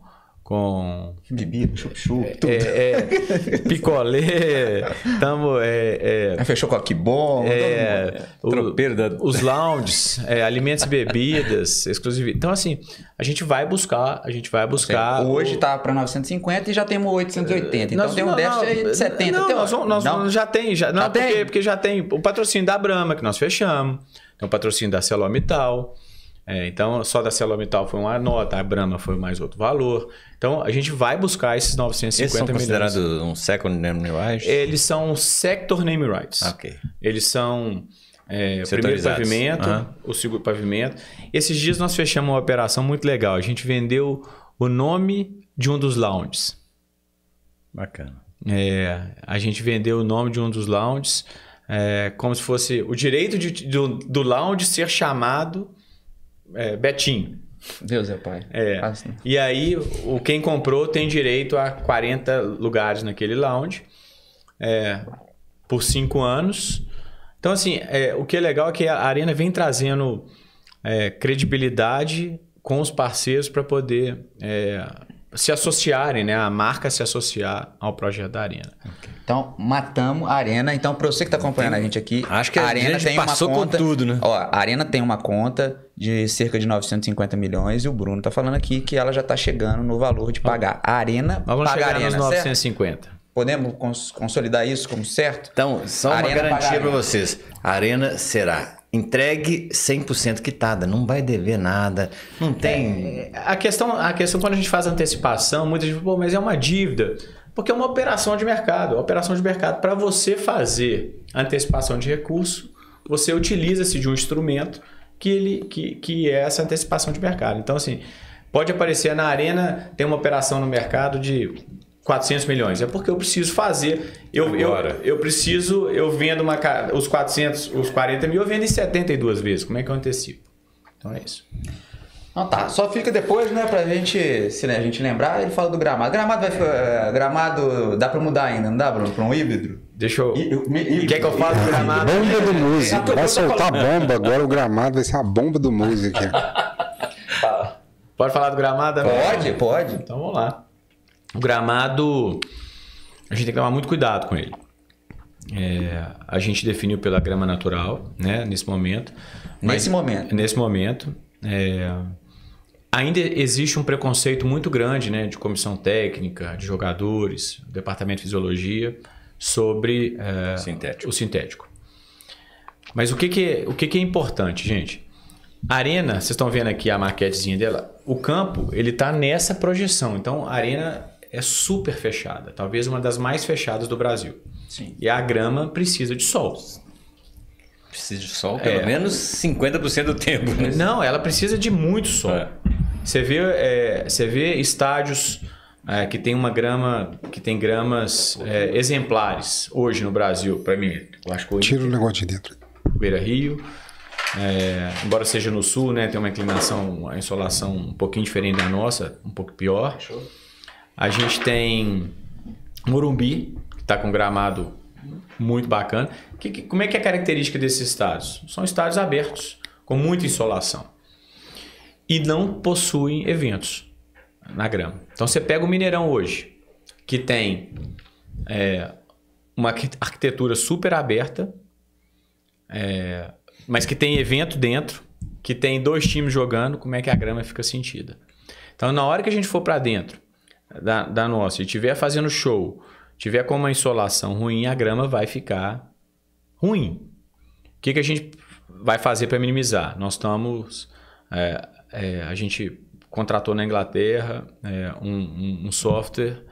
com bebida chup-chup, tudo. É, é, picolé, tamo, é, é, fechou com a Kibon, é, o, da... os lounges, é, alimentos e bebidas, (laughs) exclusividade. Então assim, a gente vai buscar, a gente vai buscar. hoje está para 950 e já temos 880, então nós, então tem um déficit de 70. Não, nós, vamos, nós não? Vamos, já tem, já, não, já porque, tem? porque já tem o patrocínio da Brahma que nós fechamos, tem o patrocínio da Celomital. Mital é, então, só da Célula foi uma nota, a Brahma foi mais outro valor. Então, a gente vai buscar esses 950 Eles são considerados um second name rights? Eles são sector name rights. Ok. Eles são é, o primeiro pavimento, uhum. o segundo pavimento. Esses dias nós fechamos uma operação muito legal. A gente vendeu o nome de um dos lounges. Bacana. É, a gente vendeu o nome de um dos lounges é, como se fosse o direito de, do, do lounge ser chamado é, Betinho. Deus é pai. É. Assim. E aí, o quem comprou tem direito a 40 lugares naquele lounge é, por cinco anos. Então, assim, é, o que é legal é que a Arena vem trazendo é, credibilidade com os parceiros para poder é, se associarem, né? A marca se associar ao projeto da Arena. Okay. Então, matamos a Arena. Então, para você que está acompanhando tem, a gente aqui, acho que a, a Arena tem uma conta. Tudo, né? Ó, a Arena tem uma conta de cerca de 950 milhões e o Bruno está falando aqui que ela já está chegando no valor de pagar a arena. vamos pagar chegar arena, nos 950. Certo? Podemos cons consolidar isso como certo? Então, só arena uma garantia para vocês. A arena será entregue 100% quitada, não vai dever nada, não tem... É, a, questão, a questão quando a gente faz antecipação, muita gente fala, mas é uma dívida. Porque é uma operação de mercado. É operação de mercado, para você fazer antecipação de recurso, você utiliza-se de um instrumento que, ele, que, que é essa antecipação de mercado. Então, assim, pode aparecer na arena, tem uma operação no mercado de 400 milhões. É porque eu preciso fazer. Eu, eu, eu preciso, eu vendo uma, os 400, os 40 mil, eu vendo em 72 vezes. Como é que eu antecipo? Então é isso. Não tá, só fica depois, né, pra gente, se a gente lembrar, ele fala do gramado. Gramado vai, eh, gramado dá para mudar ainda, não dá, Bruno? Para um híbrido? Deixa eu. O que é que eu falo do (laughs) gramado? Bomba do é músico. Vai soltar bomba agora. O gramado vai ser a bomba do Muse aqui. Pode falar do gramado? Né? Pode, pode. Então vamos lá. O gramado, a gente tem que tomar muito cuidado com ele. É, a gente definiu pela grama natural, né? Nesse momento. nesse momento. Nesse momento. É, ainda existe um preconceito muito grande, né? De comissão técnica, de jogadores, departamento de fisiologia sobre eh, sintético. o sintético. Mas o que, que, é, o que, que é importante, gente? A arena, vocês estão vendo aqui a maquetezinha dela, o campo ele está nessa projeção. Então a arena é super fechada, talvez uma das mais fechadas do Brasil. Sim. E a grama precisa de sol. Precisa de sol é. pelo é. menos 50% do tempo. Né? Não, ela precisa de muito sol. É. Você vê, é, você vê estádios é, que tem uma grama, que tem gramas é, exemplares hoje no Brasil, para mim. Eu acho que Tira o negócio de dentro. Beira Rio. É, embora seja no sul, né, tem uma inclinação, a insolação um pouquinho diferente da nossa, um pouco pior. A gente tem Morumbi, que está com gramado muito bacana. Que, que, como é que é a característica desses estados? São estados abertos, com muita insolação. E não possuem eventos na grama. Então você pega o Mineirão hoje, que tem é, uma arquitetura super aberta, é, mas que tem evento dentro, que tem dois times jogando, como é que a grama fica sentida. Então na hora que a gente for para dentro da, da nossa e estiver fazendo show, tiver com uma insolação ruim, a grama vai ficar ruim. O que, que a gente vai fazer para minimizar? Nós estamos. É, é, a gente contratou na Inglaterra é, um, um, um software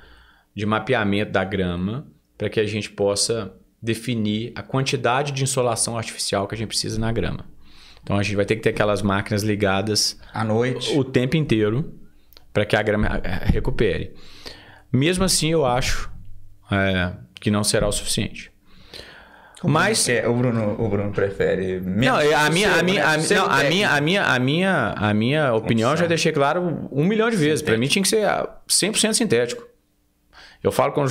de mapeamento da grama para que a gente possa definir a quantidade de insolação artificial que a gente precisa na grama. Então a gente vai ter que ter aquelas máquinas ligadas à noite o tempo inteiro para que a grama é, é, recupere. Mesmo assim, eu acho é, que não será o suficiente. É Mas é, o Bruno, o Bruno prefere menos. Não, a minha, a minha, né? a, não, a minha, a minha, a minha, a minha opinião já deixei claro um milhão de vezes. Para mim tinha que ser 100% sintético. Eu falo com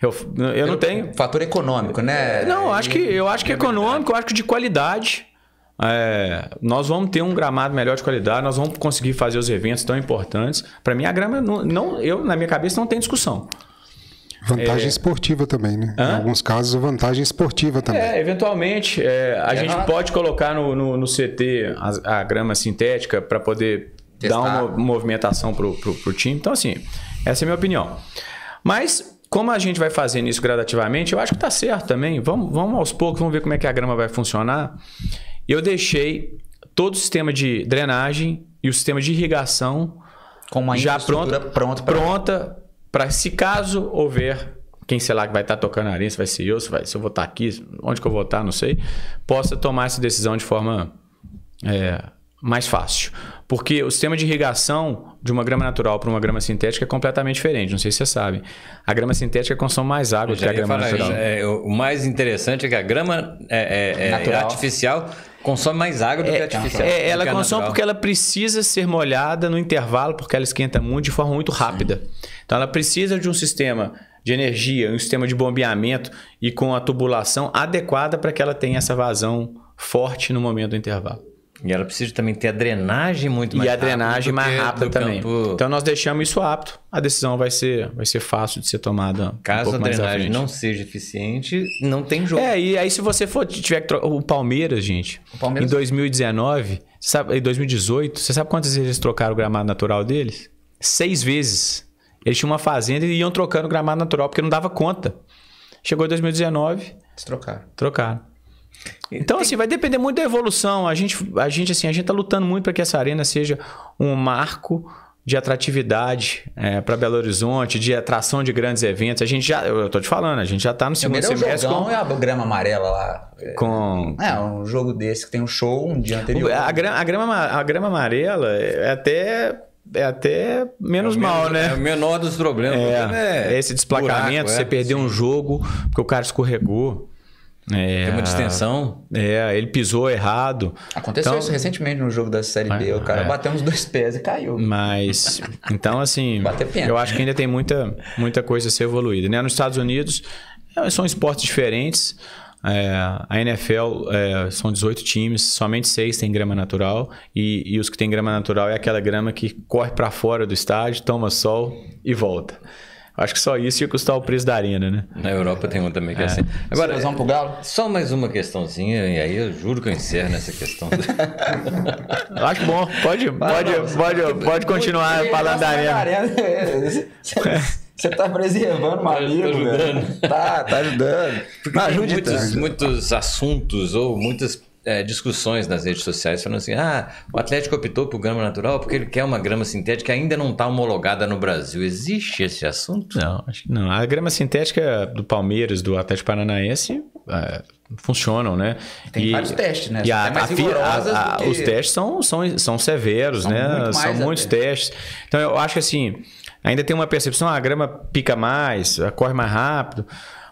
eu, eu não tenho fator econômico, né? Não, acho que eu acho que é econômico, eu acho que de qualidade. É, nós vamos ter um gramado melhor de qualidade, nós vamos conseguir fazer os eventos tão importantes. Para mim a grama não, não, eu na minha cabeça não tem discussão. Vantagem é... esportiva também, né? Hã? Em alguns casos, vantagem esportiva também. É, eventualmente, é, a é gente nada. pode colocar no, no, no CT a, a, grama sintética para poder Testar. dar uma movimentação para o time. Então, assim, essa é a minha opinião. Mas como a gente vai fazendo isso gradativamente, eu acho que tá certo também. Vamos, vamos aos poucos, vamos ver como é que a grama vai funcionar. Eu deixei todo o sistema de drenagem e o sistema de irrigação com uma já pronta, pronta, pra... pronta para se caso houver quem sei lá que vai estar tá tocando a areia, se vai ser eu, se, vai, se eu vou estar tá aqui, onde que eu vou estar, tá, não sei, possa tomar essa decisão de forma é, mais fácil. Porque o sistema de irrigação de uma grama natural para uma grama sintética é completamente diferente, não sei se você sabe. A grama sintética consome mais água do que a grama natural. é, o mais interessante é que a grama é, é, é artificial Consome mais água do é, que artificial. É, ela é consome natural. porque ela precisa ser molhada no intervalo, porque ela esquenta muito de forma muito rápida. Sim. Então ela precisa de um sistema de energia, um sistema de bombeamento e com a tubulação adequada para que ela tenha essa vazão forte no momento do intervalo. E ela precisa também ter a drenagem muito mais rápida. E a drenagem mais rápida também. Campo... Então nós deixamos isso apto. A decisão vai ser, vai ser fácil de ser tomada. Caso um a drenagem não seja eficiente, não tem jogo. É, e aí se você for tiver o Palmeiras, gente, o Palmeiras... em 2019, sabe, em 2018, você sabe quantas vezes eles trocaram o gramado natural deles? Seis vezes. Eles tinham uma fazenda e iam trocando o gramado natural porque não dava conta. Chegou em 2019, eles trocaram. Trocaram. Então, assim, vai depender muito da evolução. A gente, a gente assim, a gente está lutando muito para que essa arena seja um marco de atratividade é, para Belo Horizonte, de atração de grandes eventos. A gente já, eu tô te falando, a gente já tá no é segundo semestre. Um com e é a grama amarela lá. Com... É, é, um jogo desse que tem um show um dia anterior. A grama, a grama, a grama amarela é até é até menos é mal, né? É o menor dos problemas. É, é esse desplacamento, buraco, você é, perdeu um jogo porque o cara escorregou. É, Tem uma distensão. É, ele pisou errado. Aconteceu então, isso recentemente no jogo da Série B. É, o cara é. bateu uns dois pés e caiu. Mas, (laughs) então, assim, eu acho que né? ainda tem muita, muita coisa a ser evoluída. Né? Nos Estados Unidos, é, são esportes diferentes. É, a NFL é, são 18 times, somente seis têm grama natural. E, e os que têm grama natural é aquela grama que corre para fora do estádio, toma sol e volta. Acho que só isso ia custar o preço da arena, né? Na Europa tem um também que é, é assim. Agora, vamos pro Galo? só mais uma questãozinha, e aí eu juro que eu encerro nessa questão. Acho bom, pode, pode, não, pode, pode continuar falando da arena. Né? É. Você tá preservando uma tá amigo, Velho. Tá, tá ajudando. Porque ajude muitos, muitos assuntos ou muitas é, discussões nas redes sociais falando assim: ah, o Atlético optou por grama natural porque ele quer uma grama sintética que ainda não está homologada no Brasil. Existe esse assunto? Não, acho que não. A grama sintética do Palmeiras, do Atlético Paranaense. É, funcionam, né? Tem e, vários testes, né? E a, a, a, que... Os testes são, são, são severos, são né? Muito são muitos testes. Então eu acho que assim, ainda tem uma percepção, ah, a grama pica mais, corre mais rápido.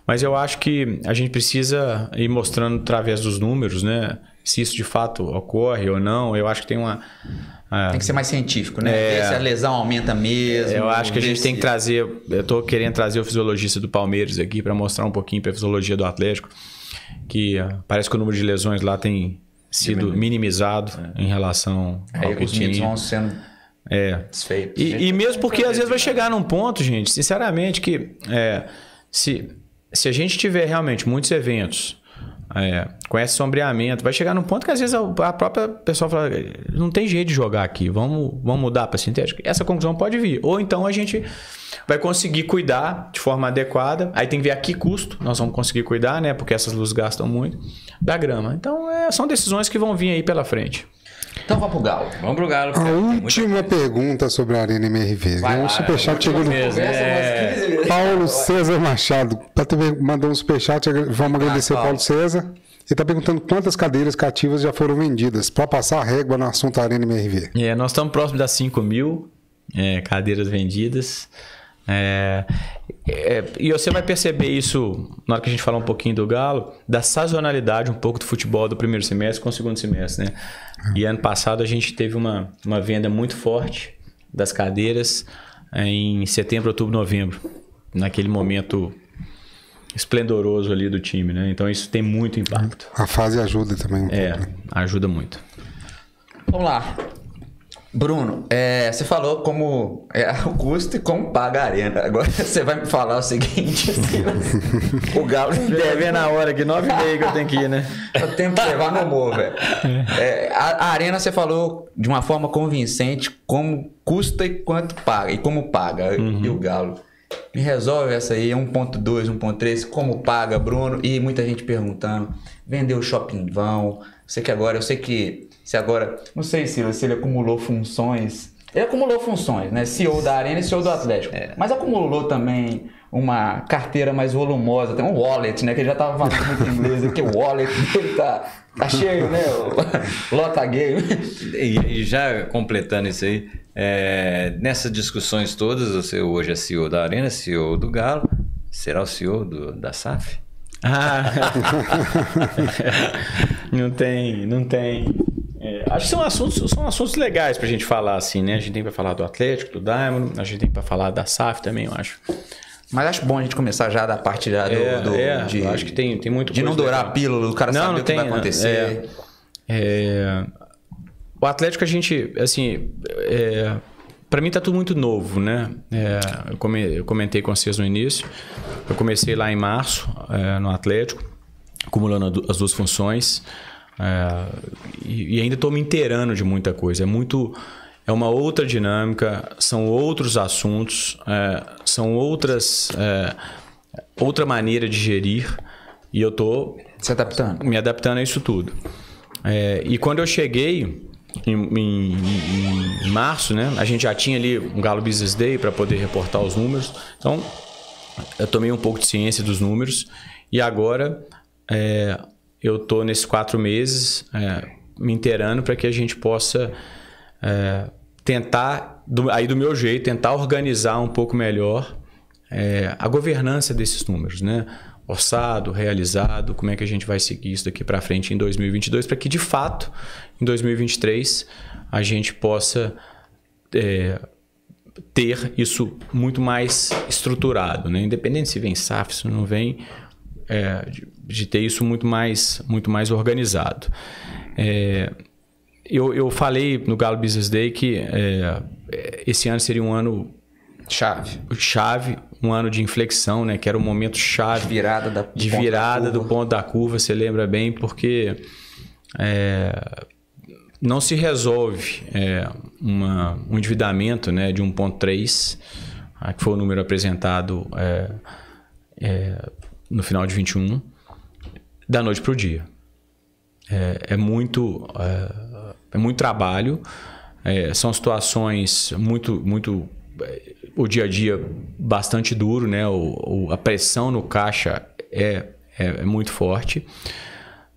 Mas eu acho que a gente precisa ir mostrando através dos números, né? Se isso de fato ocorre ou não. Eu acho que tem uma. Ah, tem que ser mais científico, né? É, se a lesão aumenta mesmo. Eu acho que a gente tem que trazer. Eu estou querendo trazer o fisiologista do Palmeiras aqui para mostrar um pouquinho para a fisiologia do Atlético, que ah, parece que o número de lesões lá tem sido minimizado é. em relação Aí ao que os times vão sendo é. desfeitos. E, e mesmo porque às vezes vai chegar num ponto, gente, sinceramente, que é, se se a gente tiver realmente muitos eventos é, com esse sombreamento, vai chegar num ponto que às vezes a, própria pessoa fala: não tem jeito de jogar aqui, vamos, vamos mudar para sintético. Essa conclusão pode vir. Ou então a gente vai conseguir cuidar de forma adequada. Aí tem que ver a que custo nós vamos conseguir cuidar, né? Porque essas luzes gastam muito da grama. Então é, são decisões que vão vir aí pela frente. Então vamos pro Galo. Vamos pro Galo. A última pergunta sobre a Arena MRV. Vai, é um superchat chegou no. Né? é... Paulo César Machado. Tá mandou um superchat. Vamos agradecer ao Paulo César. Ele está perguntando quantas cadeiras cativas já foram vendidas para passar a régua no assunto Arena MRV. É, nós estamos próximo das 5 mil é, cadeiras vendidas. É, é, e você vai perceber isso na hora que a gente falar um pouquinho do Galo, da sazonalidade um pouco do futebol do primeiro semestre com o segundo semestre, né? E ano passado a gente teve uma, uma venda muito forte das cadeiras é, em setembro, outubro, novembro, naquele momento esplendoroso ali do time, né? Então isso tem muito impacto. A fase ajuda também um é, pouco, É, né? ajuda muito. Vamos lá. Bruno, é, você falou como é (laughs) o custo e como paga a arena. Agora (laughs) você vai me falar o seguinte: (laughs) assim, né? o Galo. Deve é na hora, que 9 e meia que eu tenho que ir, né? Eu tenho que levar no humor, velho. É, a, a, arena você falou de uma forma convincente como custa e quanto paga, e como paga, uhum. e o Galo. Me resolve essa aí, 1.2, 1.3, como paga, Bruno? E muita gente perguntando: vendeu o shopping vão? Você que agora, eu sei que se agora, não sei se, se ele acumulou funções. Ele acumulou funções, né? CEO da Arena e CEO do Atlético. É. Mas acumulou também uma carteira mais volumosa, tem um wallet, né? Que ele já tava falando muito inglês aqui, o wallet dele tá, tá cheio, né? Lota game. E, e, já completando isso aí, é, nessas discussões todas, você hoje é CEO da Arena, CEO do Galo, será o CEO do, da SAF? Ah. (laughs) não tem, não tem acho que são assuntos, são assuntos legais pra gente falar, assim, né? A gente tem pra falar do Atlético, do Diamond, a gente tem pra falar da SAF também, eu acho. Mas acho bom a gente começar já da parte já do. É, do é, de, acho que tem, tem muito De não dourar legal. a pílula, o cara não, saber não o que tem, vai né? acontecer. É, é, o Atlético, a gente, assim. É, para mim tá tudo muito novo, né? É, eu comentei com vocês no início. Eu comecei lá em março, é, no Atlético, acumulando as duas funções. É, e, e, ainda estou me inteirando de muita coisa. É muito. É uma outra dinâmica, são outros assuntos, é, são outras. É, outra maneira de gerir. E eu estou. Se tá adaptando. Me adaptando a isso tudo. É, e quando eu cheguei. Em, em, em, março, né? A gente já tinha ali um Galo Business Day para poder reportar os números. Então, eu tomei um pouco de ciência dos números e agora é, eu estou nesses quatro meses é, me inteirando para que a gente possa é, tentar, do, aí do meu jeito, tentar organizar um pouco melhor é, a governança desses números, né? Orçado, realizado, como é que a gente vai seguir isso daqui para frente em 2022, para que de fato em 2023 a gente possa é, ter isso muito mais estruturado, né? Independente se vem SAF, se não vem, é, de ter isso muito mais, muito mais organizado. É, eu, eu falei no Galo Business Day que é, esse ano seria um ano chave, chave um ano de inflexão, né? Que era o um momento chave de virada, da, de ponto do ponto da curva. Você lembra bem, porque é, não se resolve é, uma, um endividamento né, de 1,3, que foi o número apresentado é, é no final de 21 da noite para o dia. É, é muito, é, é, muito trabalho, é, são situações muito, muito é, o dia a dia bastante duro, né? O, o a pressão no caixa é, é, é, muito forte.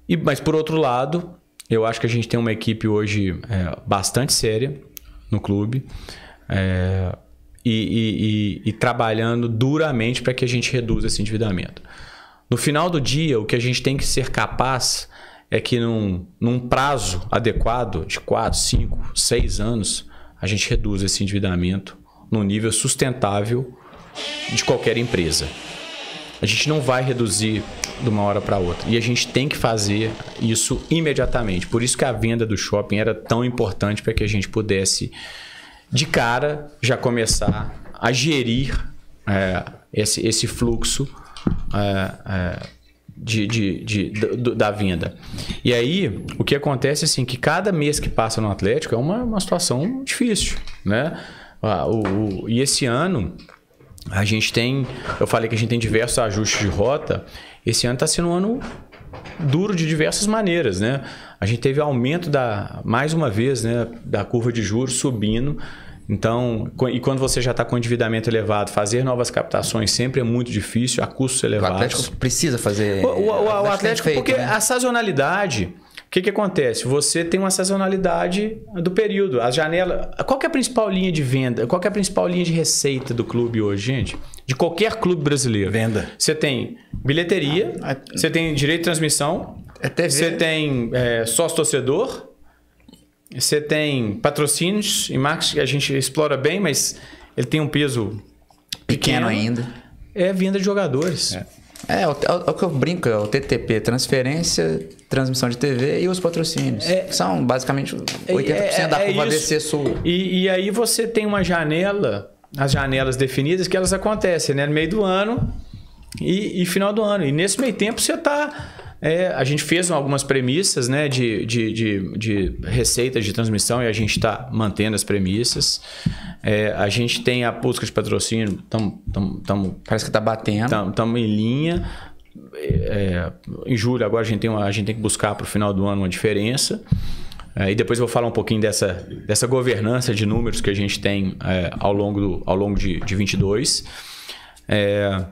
E, mas por outro lado, eu acho que a gente tem uma equipe hoje é, bastante séria no clube é, e, e, e, e trabalhando duramente para que a gente reduza esse endividamento. No final do dia, o que a gente tem que ser capaz é que num, num prazo adequado de 4, 5, 6 anos, a gente reduz esse endividamento no nível sustentável de qualquer empresa. A gente não vai reduzir de uma hora para outra. E a gente tem que fazer isso imediatamente. Por isso que a venda do shopping era tão importante para que a gente pudesse, de cara, já começar a gerir é, esse, esse fluxo é, é, de, de, de, da vinda. E aí, o que acontece é assim, que cada mês que passa no Atlético é uma, uma situação difícil, né? Ah, o, o, e esse ano a gente tem, eu falei que a gente tem diversos ajustes de rota. Esse ano está sendo um ano duro de diversas maneiras, né? A gente teve aumento da mais uma vez, né, da curva de juros subindo então, e quando você já está com endividamento elevado, fazer novas captações sempre é muito difícil, a custos elevados. O Atlético precisa fazer. O, o, o, o Atlético, Atlético feito, né? porque né? a sazonalidade. O que, que acontece? Você tem uma sazonalidade do período. A janela. Qual é a principal linha de venda? Qual é a principal linha de receita do clube hoje, gente? De qualquer clube brasileiro. Venda. Você tem bilheteria, ah, a... É. você tem direito de transmissão, é você né? tem é, sócio-torcedor, você tem patrocínios e marcas que a gente explora bem, mas ele tem um peso pequeno, pequeno ainda. É a venda de jogadores. É. É, é, o, é, o é que eu brinco, é o TTP, transferência, transmissão de TV e os patrocínios. É, São basicamente 80% é, é, da curva DC Sul. E, e, aí você tem uma janela, as janelas definidas, que elas acontecem, né? No meio do ano e, e final do ano. E nesse meio tempo você está é, a gente fez algumas premissas né, de, de, de, de receitas de transmissão e a gente está mantendo as premissas. É, a gente tem a busca de patrocínio, tamo, tamo, tamo parece que está batendo. Estamos em linha. É, em julho agora a gente tem, uma, a gente tem que buscar para o final do ano uma diferença. É, e depois eu vou falar um pouquinho dessa, dessa governança de números que a gente tem é, ao longo, do, ao longo de, de 22. É,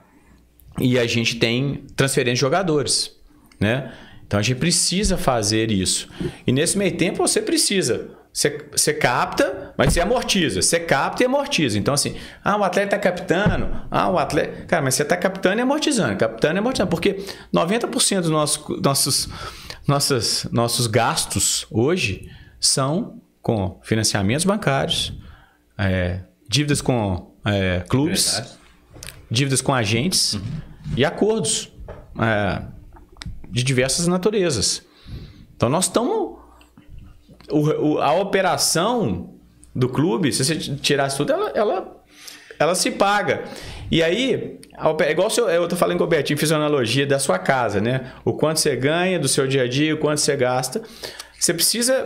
e a gente tem transferência de jogadores né? Então a gente precisa fazer isso. E nesse meio tempo você precisa. Você, você capta, mas você amortiza. Você capta e amortiza. Então, assim, ah, o atleta está captando. Ah, o atleta. Cara, mas você está captando e amortizando, captando e amortizando. Porque 90% dos nossos, nossos, nossos nossos gastos hoje são com financiamentos bancários, é, dívidas com é, clubes, dívidas com agentes uhum. e acordos. É, de diversas naturezas. Então nós estamos. a operação do clube, se você tirar tudo, ela, ela, ela se paga. E aí, é igual eu, eu tô falando com o Betinho, fiz uma analogia da sua casa, né? O quanto você ganha do seu dia a dia, o quanto você gasta. Você precisa.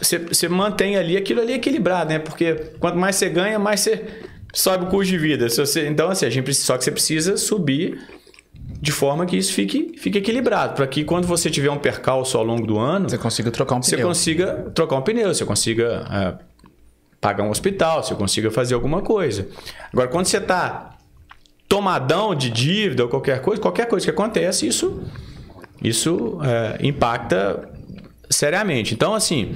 Você, você mantém ali aquilo ali é equilibrado, né? Porque quanto mais você ganha, mais você sobe o custo de vida. Você, então, assim, a gente só que você precisa subir de forma que isso fique, fique equilibrado, para que quando você tiver um percalço ao longo do ano, você consiga trocar um pneu. Você consiga trocar um pneu, você consiga é, pagar um hospital, você consiga fazer alguma coisa. Agora, quando você está tomadão de dívida ou qualquer coisa, qualquer coisa que acontece, isso, isso é, impacta seriamente. Então, assim,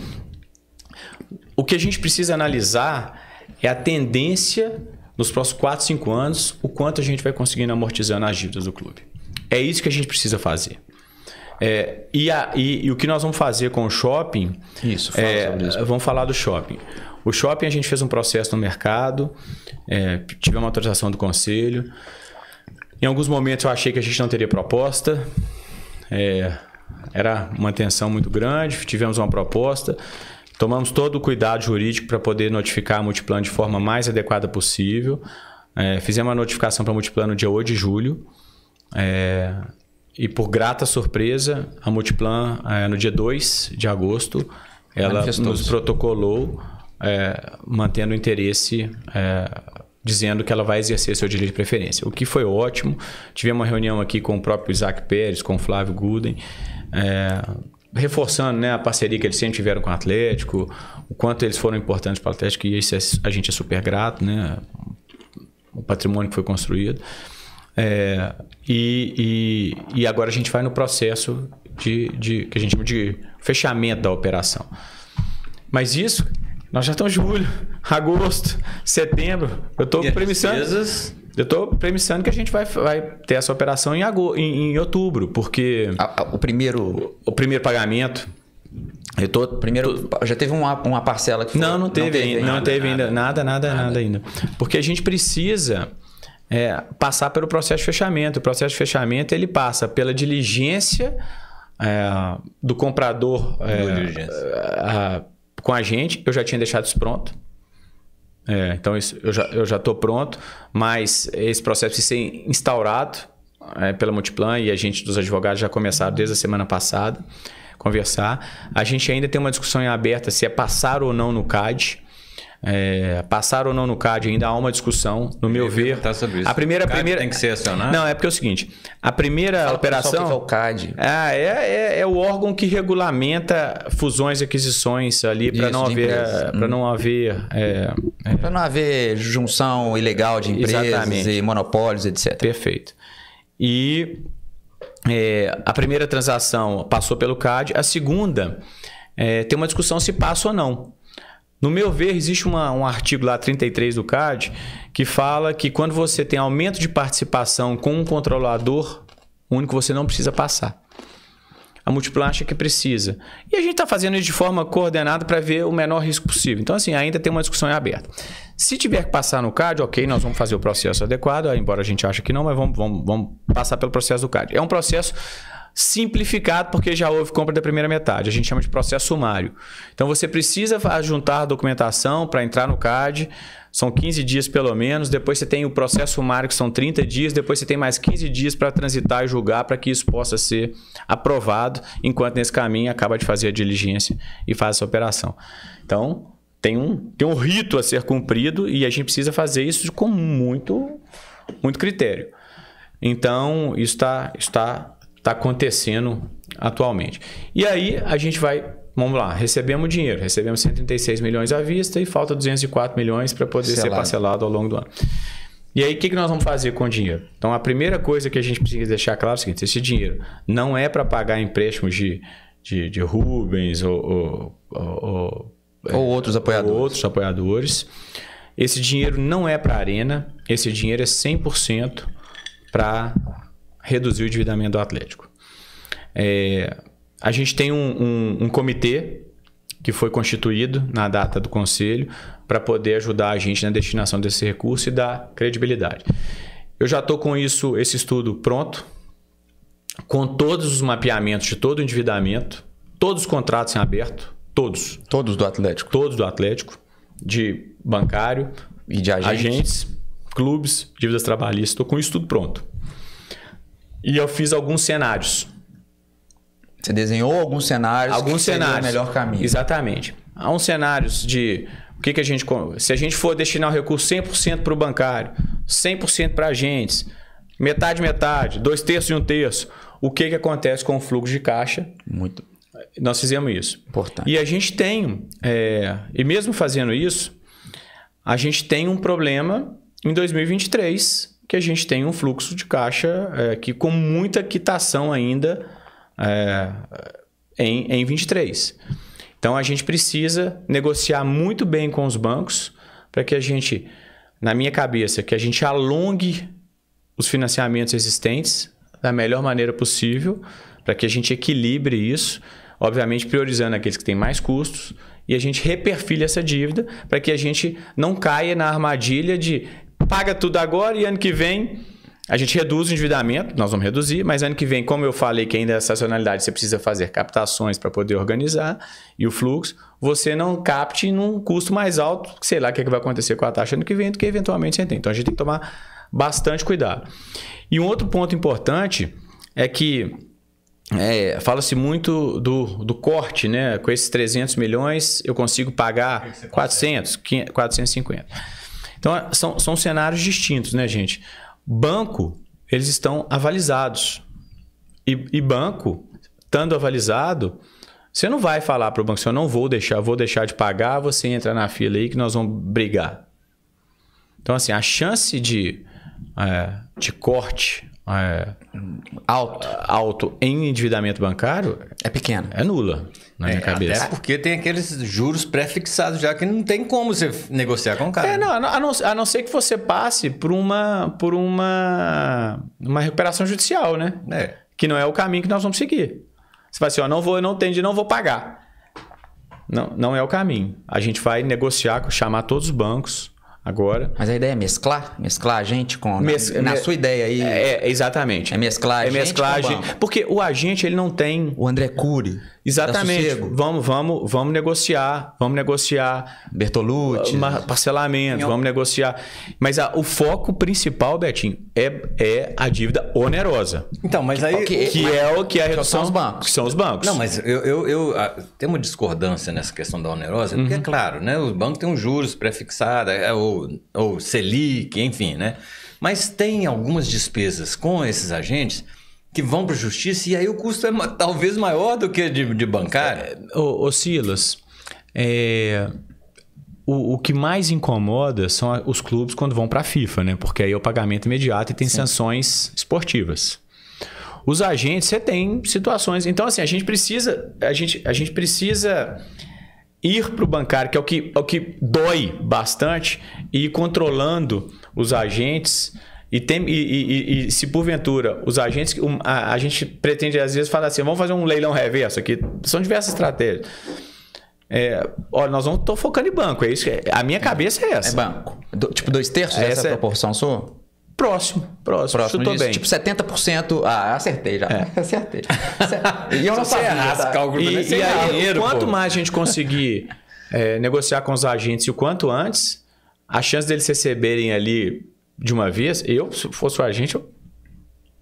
o que a gente precisa analisar é a tendência nos próximos 4, 5 anos, o quanto a gente vai conseguindo amortizando as dívidas do clube. É isso que a gente precisa fazer. É, e, a, e, e, o que nós vamos fazer com o shopping? Isso, fala é, isso. Vamos falar do shopping. O shopping a gente fez um processo no mercado, é, tivemos autorização do conselho. Em alguns momentos eu achei que a gente não teria proposta. É, era uma tensão muito grande, tivemos uma proposta. Tomamos todo o cuidado jurídico para poder notificar a Multiplano de forma mais adequada possível. É, fizemos a notificação para a Multiplano dia 8 de julho. É, e por grata surpresa, a Multiplan, é, no dia 2 de agosto, ela nos protocolou, é, mantendo o interesse, é, dizendo que ela vai exercer seu direito de preferência. O que foi ótimo. Tivemos uma reunião aqui com o próprio Isaac Pérez, com o Flávio Guden, é, reforçando né, a parceria que eles sempre tiveram com o Atlético, o quanto eles foram importantes para o Atlético, e isso é, a gente é super grato, né? o patrimônio que foi construído. É, e, e, e agora a gente vai no processo de, de, que a gente chama de fechamento da operação. Mas isso, nós já estamos em julho, agosto, setembro. Eu estou premissando. Eu estou premissando que a gente vai, vai ter essa operação em, agosto, em, em outubro, porque. A, a, o primeiro. O, o primeiro pagamento. Eu tô, primeiro, tô, já teve uma, uma parcela que foi, Não, não teve, não teve ainda, ainda, não teve ainda nada, nada, nada, nada ainda. Porque a gente precisa é, passar pelo processo de fechamento. O processo de fechamento ele passa pela diligência é, do comprador é, a, a, com a gente. Eu já tinha deixado isso pronto. É, então isso, eu já já estou pronto, mas esse processo precisa ser instaurado é, pela Multiplan e a gente dos advogados já começaram desde a semana passada conversar. A gente ainda tem uma discussão em aberta se é passar ou não no CAD é, passar ou não no CAD, ainda há uma discussão, no meu ver. A primeira, primeira tem que ser acionado. Não, é porque é o seguinte, a primeira Fala operação que é o CAD. Ah, é, é, é, o órgão que regulamenta fusões e aquisições ali para não, haver, para não uhum. haver é, é... para não haver junção ilegal de empresas Exatamente. e monopólios, etc. Perfeito. E é, a primeira transação passou pelo CAD, a segunda é, tem uma discussão se passa ou não. No meu ver, existe uma, um artigo lá 33 do CAD que fala que quando você tem aumento de participação com um controlador único, você não precisa passar. A múltipla acha que precisa. E a gente está fazendo isso de forma coordenada para ver o menor risco possível. Então, assim, ainda tem uma discussão em aberta. Se tiver que passar no CAD, ok, nós vamos fazer o processo adequado, embora a gente ache que não, mas vamos, vamos, vamos passar pelo processo do CAD. É um processo simplificado, porque já houve compra da primeira metade. A gente chama de processo sumário. Então você precisa juntar a documentação para entrar no CAD, são 15 dias pelo menos, depois você tem o processo sumário que são 30 dias, depois você tem mais 15 dias para transitar e julgar para que isso possa ser aprovado, enquanto nesse caminho acaba de fazer a diligência e faz essa operação. Então, tem um, tem um rito a ser cumprido e a gente precisa fazer isso com muito, muito critério. Então, isso está tá, tá está acontecendo atualmente. E aí a gente vai, vamos lá, recebemos dinheiro, recebemos 136 milhões à vista e falta 204 milhões para poder parcelado. ser parcelado ao longo do ano. E aí, o que, que nós vamos fazer com o dinheiro? Então, a primeira coisa que a gente precisa deixar claro é o seguinte: esse dinheiro não é para pagar empréstimos de, de, de Rubens ou, ou, ou, ou outros apoiadores. outros apoiadores. Esse dinheiro não é para a Arena, esse dinheiro é 100% para reduzir o endividamento do Atlético. É, a gente tem um, um, um, comitê que foi constituído na data do conselho para poder ajudar a gente na destinação desse recurso e dar credibilidade. Eu já estou com isso, esse estudo pronto, com todos os mapeamentos de todo o endividamento, todos os contratos em aberto, todos. Todos do Atlético. Todos do Atlético, de bancário e de agentes, agentes clubes, dívidas trabalhistas. Estou com isso tudo pronto e eu fiz alguns cenários. Você desenhou alguns cenários? Alguns cenários. o melhor caminho. Exatamente. Há uns cenários de o que, que a gente. Se a gente for destinar o recurso 100% para o bancário, 100% para agentes, metade, metade, dois terços e um terço, o que, que acontece com o fluxo de caixa? Muito. Nós fizemos isso. Importante. E a gente tem, é, e mesmo fazendo isso, a gente tem um problema em 2023 que a gente tem um fluxo de caixa é, que com muita quitação ainda é, em, em 23. Então a gente precisa negociar muito bem com os bancos para que a gente, na minha cabeça, que a gente alongue os financiamentos existentes da melhor maneira possível, para que a gente equilibre isso, obviamente priorizando aqueles que têm mais custos, e a gente reperfile essa dívida para que a gente não caia na armadilha de paga tudo agora e ano que vem a gente reduz o endividamento, nós vamos reduzir, mas ano que vem, como eu falei que ainda é estacionalidade, você precisa fazer captações para poder organizar e o fluxo, você não capte num custo mais alto, sei lá o que, é que vai acontecer com a taxa ano que vem do que eventualmente você tem. Então a gente tem que tomar bastante cuidado. E um outro ponto importante é que é, fala-se muito do, do corte, né? Com esses 300 milhões eu consigo pagar 400, 500, 450. Então, são, são cenários distintos, né, gente? Banco, eles estão avalizados. E, e banco, estando avalizado, você não vai falar para o banco, eu não vou deixar, vou deixar de pagar, você entra na fila aí que nós vamos brigar. Então, assim, a chance de, é, de corte é, alto. alto em endividamento bancário é pequena. É nula na minha é, cabeça. Até porque tem aqueles juros pré-fixados já que não tem como você negociar com o cara. É, não, a não, a não ser que você passe por uma, por uma, uma recuperação judicial, né? É. Que não é o caminho que nós vamos seguir. Você vai assim, ó, não vou, não tende não vou pagar. Não, não é o caminho. A gente vai negociar, chamar todos os bancos agora. Mas a ideia é mesclar? Mesclar a gente com. Mes... Na, na, sua ideia aí. É, é, exatamente. É mesclar a é gente. Mesclar com a gente, Porque o agente, ele não tem. O André Cury. Exatamente. É vamos, vamos, vamos negociar, vamos negociar. Bertolucci. parcelamento, vamos negociar. Mas a, o foco principal, Betinho, é, é a dívida onerosa. Então, mas aí. Que, que é o que é a redução. Que são os bancos. Que são os bancos. Não, mas eu, eu, eu a, tem uma discordância nessa questão da onerosa, porque é uhum. é claro, né? Os bancos têm um juros pré-fixado, é, ou, ou Selic, enfim, né? Mas tem algumas despesas com esses agentes que vão para a justiça e aí o custo é talvez maior do que de, de bancária. É, ô, ô Silas, é, o, o, que mais incomoda são os clubes quando vão para a FIFA, né? Porque aí é o pagamento imediato e tem Sim. sanções esportivas. Os agentes, você tem situações. Então, assim, a gente precisa. A gente, a gente precisa ir para o bancário, que é o, que é o que dói bastante, e ir controlando os agentes e, tem, e, e, e, se porventura os agentes. A, a, gente pretende às vezes falar assim: vamos fazer um leilão reverso aqui. São diversas estratégias. É, olha, nós vamos estou focando em banco. É isso que, é, a minha cabeça é essa. É banco. Do, tipo, dois terços é, essa, essa é... proporção sua? Próximo, próximo. Próximo Chutou disso. bem. Tipo, 70%. Ah, acertei já. É. (laughs) Acertei. (laughs) e eu não sabia. Errasca, tá? e, e aí, dinheiro, quanto pô. mais a gente conseguir é, negociar com os agentes e o quanto antes, a chance deles receberem ali de uma vez, eu, se fosse o agente, eu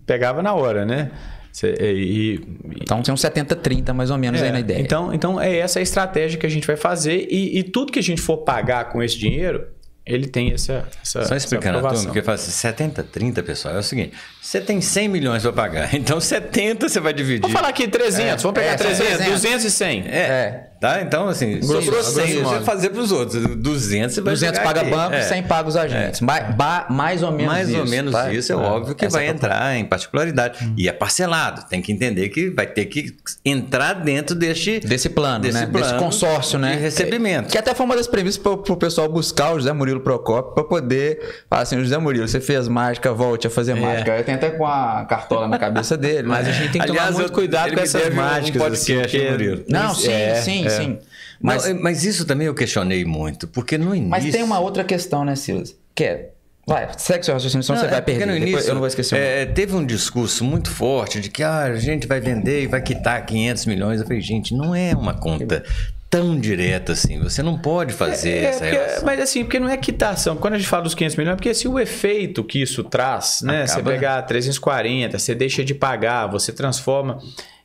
pegava na hora, né? Cê, e, e, então tem uns 70-30 mais ou menos é, aí na ideia. Então, então é essa a estratégia que a gente vai fazer e, e tudo que a gente for pagar com esse dinheiro ele tem essa. essa Só explicando essa aprovação. a turma, porque fala assim, 70, 30, pessoal, é o seguinte: você tem 100 milhões para pagar, (laughs) então 70 você vai dividir. Vamos falar aqui 300, é, vamos pegar é, 300, 300, 200 e 100. É. é. Tá? Então, assim, sobrou 100, você vai fazer para os outros. 200 você vai 200 paga aqui. banco, é. 100 paga os agentes. É. Ba, ba, mais ou menos mais isso. Mais ou menos tá? isso, é, é, óbvio que Essa vai é entrar em particularidade. Hum. E é parcelado, tem que entender que vai ter que entrar dentro deste... Desse plano, desse né? Plano desse consórcio, né? De recebimento. Que até foi uma das premissas para o pessoal buscar o José Murilo Murilo Procopio para poder falar assim, José Murilo, você fez mágica, volte a fazer é. mágica. Eu tenho até com a cartola na cabeça dele. Mas né? a gente tem que Aliás, tomar muito cuidado com essas mágicas. Um assim, né, Murilo. Não, sim, é, sim, é. sim. Mas, mas, mas, isso também eu questionei muito, porque no início... Mas tem uma outra questão, né, Silas? Que é, Vai, segue seu raciocínio, senão não, você é vai é perder. No início, Depois, eu não vou esquecer. É, teve um discurso muito forte de que ah, a gente vai vender e vai quitar 500 milhões. Eu falei, gente, não é uma conta tão direta assim. Você não pode fazer é, é essa relação. Mas assim, porque não é quitação. Quando a gente fala dos 500 milhões, é porque assim, o efeito que isso traz, né? Acaba... Você né? pegar 340, você deixa de pagar, você transforma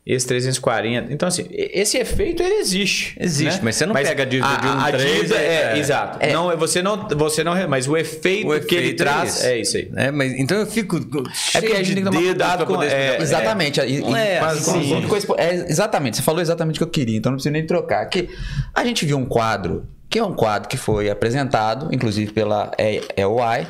esse 340. Então, assim, esse efeito ele existe. Existe, né? mas você não mas pega a dívida de um a 3. é, é, exato. É. Não, você não, você não. Mas o efeito, o efeito que ele é traz é, é isso aí. É, mas, então eu fico. É porque a gente tem que com. É, exatamente. É. assim, exatamente. Você falou exatamente o que eu queria, então não precisa nem trocar. Que a gente viu um quadro, que é um quadro que foi apresentado, inclusive pela EOI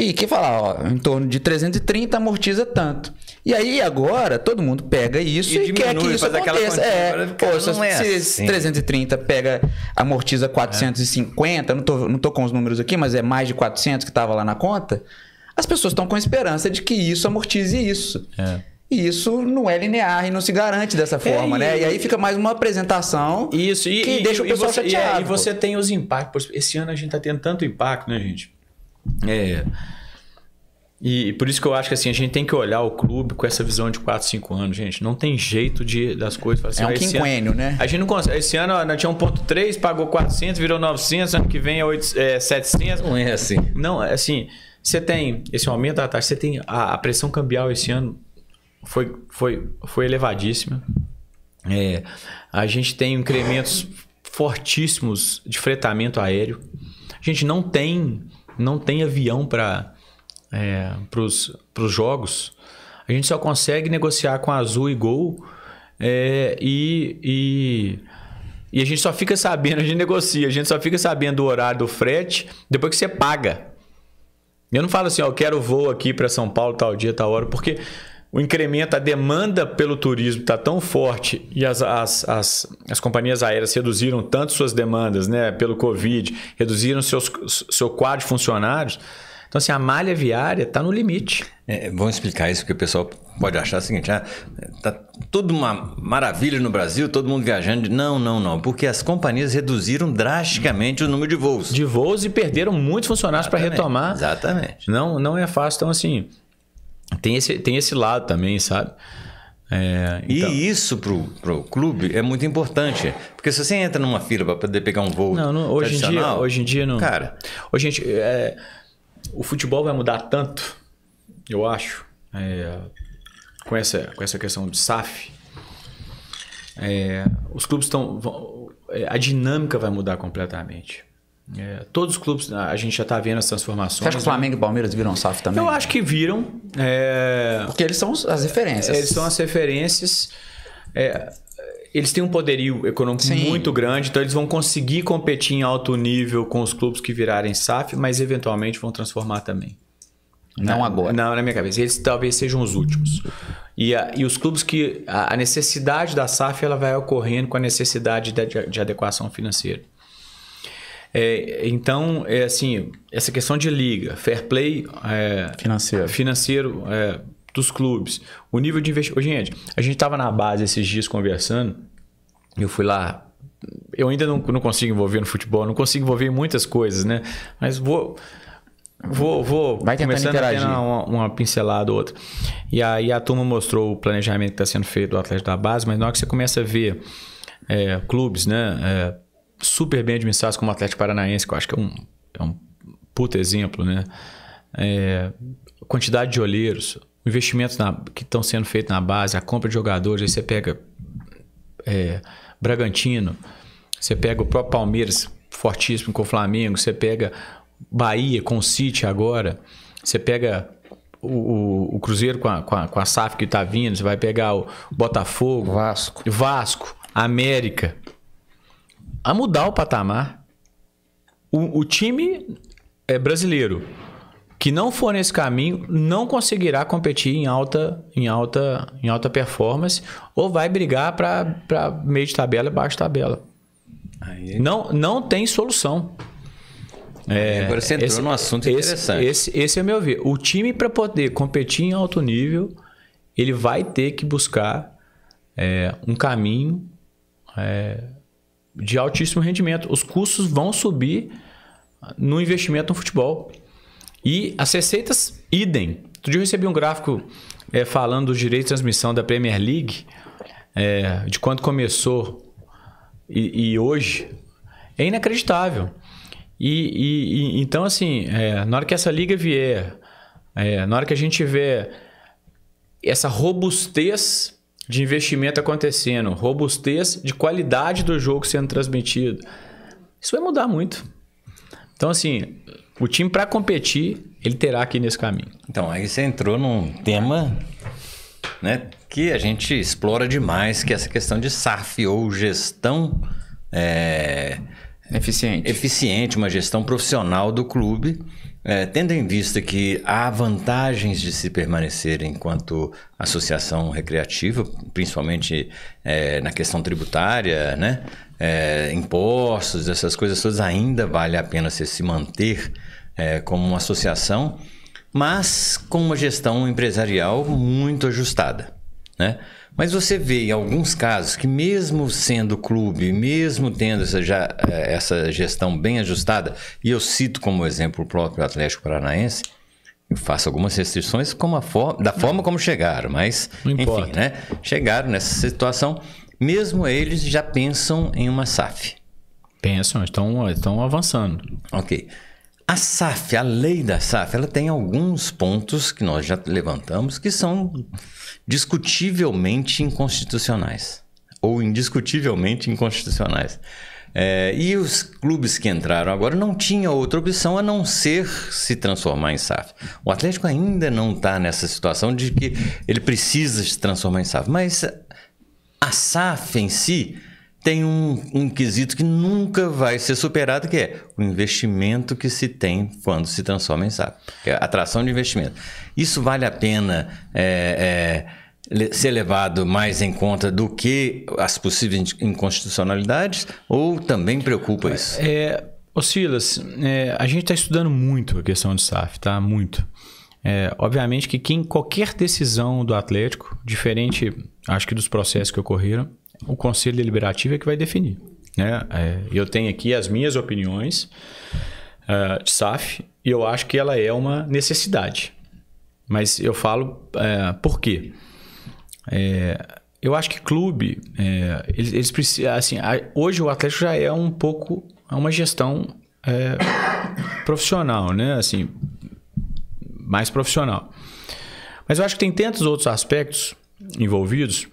e que falar, ó, em torno de 330 amortiza tanto. E aí agora todo mundo pega isso e, e quer que isso aconteça. É, pô, se, é se 330 assim. pega amortiza 450, é. não, tô, não tô com os números aqui, mas é mais de 400 que estava lá na conta. As pessoas estão com a esperança de que isso amortize isso. É. E isso não é linear e não se garante dessa é, forma, é, e, né? E aí fica mais uma apresentação isso, e, que e, deixa o pessoal você, chateado. E, você tem os impactos. Esse ano a gente está tendo tanto impacto, né, gente? É. E por isso que eu acho que assim, a gente tem que olhar o clube com essa visão de 4, 5 anos, gente. Não tem jeito de, das coisas. Assim, é um quinquênio, ano, né? A gente não consegue. Esse ano ó, tinha 1,3, pagou 400, virou 900, ano que vem é, 8, é 700. Não é assim. Não, é assim, você tem esse aumento da taxa, você tem a, a, pressão cambial esse ano foi, foi, foi elevadíssima. É, a gente tem incrementos fortíssimos de fretamento aéreo. A gente não tem não tem avião para é, os jogos. A gente só consegue negociar com a Azul e Gol é, e, e, e, a gente só fica sabendo, a gente negocia, a gente só fica sabendo o horário do frete depois que você paga. Eu não falo assim, ó, eu quero voo aqui para São Paulo tal dia, tal hora, porque o incremento, a demanda pelo turismo está tão forte e as, as, as, as, companhias aéreas reduziram tanto suas demandas né, pelo Covid, reduziram seus, seu quadro de funcionários. Então, assim, a malha viária está no limite. É, vamos explicar isso, porque o pessoal pode achar o seguinte: ah, tá tudo uma maravilha no Brasil, todo mundo viajando. Não, não, não. Porque as companhias reduziram drasticamente o número de voos. De voos e perderam muitos funcionários para retomar. Exatamente. Não, não é fácil. Então, assim, tem esse, tem esse lado também, sabe? É, então... E isso pro, pro clube é muito importante. Porque se você entra numa fila para poder pegar um voo. Não, não hoje, em dia, hoje em dia não. Cara. Hoje em dia, é, o futebol vai mudar tanto, eu acho, é, com, essa, com essa questão de SAF. É, os clubes estão. É, a dinâmica vai mudar completamente. É, todos os clubes, a gente já está vendo as transformações. Você acha que o né? Flamengo e Palmeiras viram SAF também? Eu acho que viram. É... Porque eles são as referências. Eles são as referências. É... Eles têm um poderio econômico Sim. muito grande, então eles vão conseguir competir em alto nível com os clubes que virarem SAF, mas eventualmente vão transformar também. Não na, agora. Não, na minha cabeça. Eles talvez sejam os últimos. E, a, e os clubes que. A, a, necessidade da SAF ela vai ocorrendo com a necessidade de, de adequação financeira. É, então, é assim, essa questão de liga, fair play é, financeiro, financeiro é, dos clubes, o nível de investimento. Gente, a gente estava na base esses dias conversando, eu fui lá. Eu ainda não, não consigo envolver no futebol, não consigo envolver em muitas coisas, né? Mas vou. Vou, vou Vai começando interagir. a ter uma, uma, pincelada ou outra. E aí a turma mostrou o planejamento que está sendo feito do Atlético da Base, mas na hora que você começa a ver é, clubes, né? É, super bem administrados como o Atlético Paranaense, que eu acho que é um, é um puta exemplo, né? É, quantidade de olheiros, investimentos na, que estão sendo feitos na base, a compra de jogadores, aí você pega é, Bragantino, você pega o próprio Palmeiras, fortíssimo com o Flamengo, você pega Bahia com o City agora, você pega o, o, o Cruzeiro com a, com, a, com a SAF que está vindo, você vai pegar o Botafogo, Vasco, Vasco América, a mudar o patamar. O, o time é brasileiro que não for nesse caminho não conseguirá competir em alta, em alta, em alta performance ou vai brigar para meio de tabela e de tabela. Aí... Não, não tem solução. É, Agora você entrou esse, num assunto interessante. Esse, esse, esse é meu ver. O time, para poder competir em alto nível, ele vai ter que buscar é, um caminho é, de altíssimo rendimento. Os custos vão subir ah, no investimento no futebol. E as receitas, idem. Outro dia eu recebi um gráfico é, falando dos direitos de transmissão da Premier League, é, de quando começou e, e, hoje. É inacreditável. E, e, e então, assim, é, na hora que essa liga vier, na hora que a gente tiver essa robustez de investimento acontecendo, robustez de qualidade do jogo sendo transmitido. Isso vai mudar muito. Então, assim, o time para competir, ele terá que ir nesse caminho. Então, aí você entrou num tema né, que a gente explora demais, que é essa questão de SAF ou gestão é, eficiente. eficiente, uma gestão profissional do clube. É, tendo em vista que há vantagens de se permanecer enquanto associação recreativa, principalmente é, na questão tributária, né? É, impostos, essas coisas todas, ainda vale a pena se se manter é, como uma associação, mas com uma gestão empresarial muito ajustada. Né? Mas você vê em alguns casos que, mesmo sendo clube, mesmo tendo essa, já, eh, essa gestão bem ajustada, e eu cito como exemplo o próprio Atlético Paranaense, eu faço algumas restrições forma, da forma como chegaram, mas enfim, né? Chegaram nessa situação, mesmo eles já pensam em uma SAF. Pensam, estão, estão avançando. Ok. A SAF, a lei da SAF, ela tem alguns pontos que nós já levantamos que são discutivelmente inconstitucionais. Ou indiscutivelmente inconstitucionais. É, e os clubes que entraram agora não tinham outra opção a não ser se transformar em SAF. O Atlético ainda não está nessa situação de que ele precisa se transformar em SAF. Mas a SAF em si tem um, um quesito que nunca vai ser superado, que é o investimento que se tem quando se transforma em SAP. é atração de investimento. Isso vale a pena é, é, ser levado mais em conta do que as possíveis inconstitucionalidades? Ou também preocupa isso? É, ô Silas, é, a gente está estudando muito a questão de SAF, tá? Muito. É, obviamente que quem, qualquer decisão do Atlético, diferente, acho que dos processos que ocorreram, o Conselho Deliberativo é que vai definir. Né? É, eu tenho aqui as minhas opiniões uh, de SAF e eu acho que ela é uma necessidade. Mas eu falo uh, por quê? É, eu acho que clube, é, eles, eles precisam. Assim, hoje o Atlético já é um pouco é uma gestão é, profissional, né? Assim, mais profissional. Mas eu acho que tem tantos outros aspectos envolvidos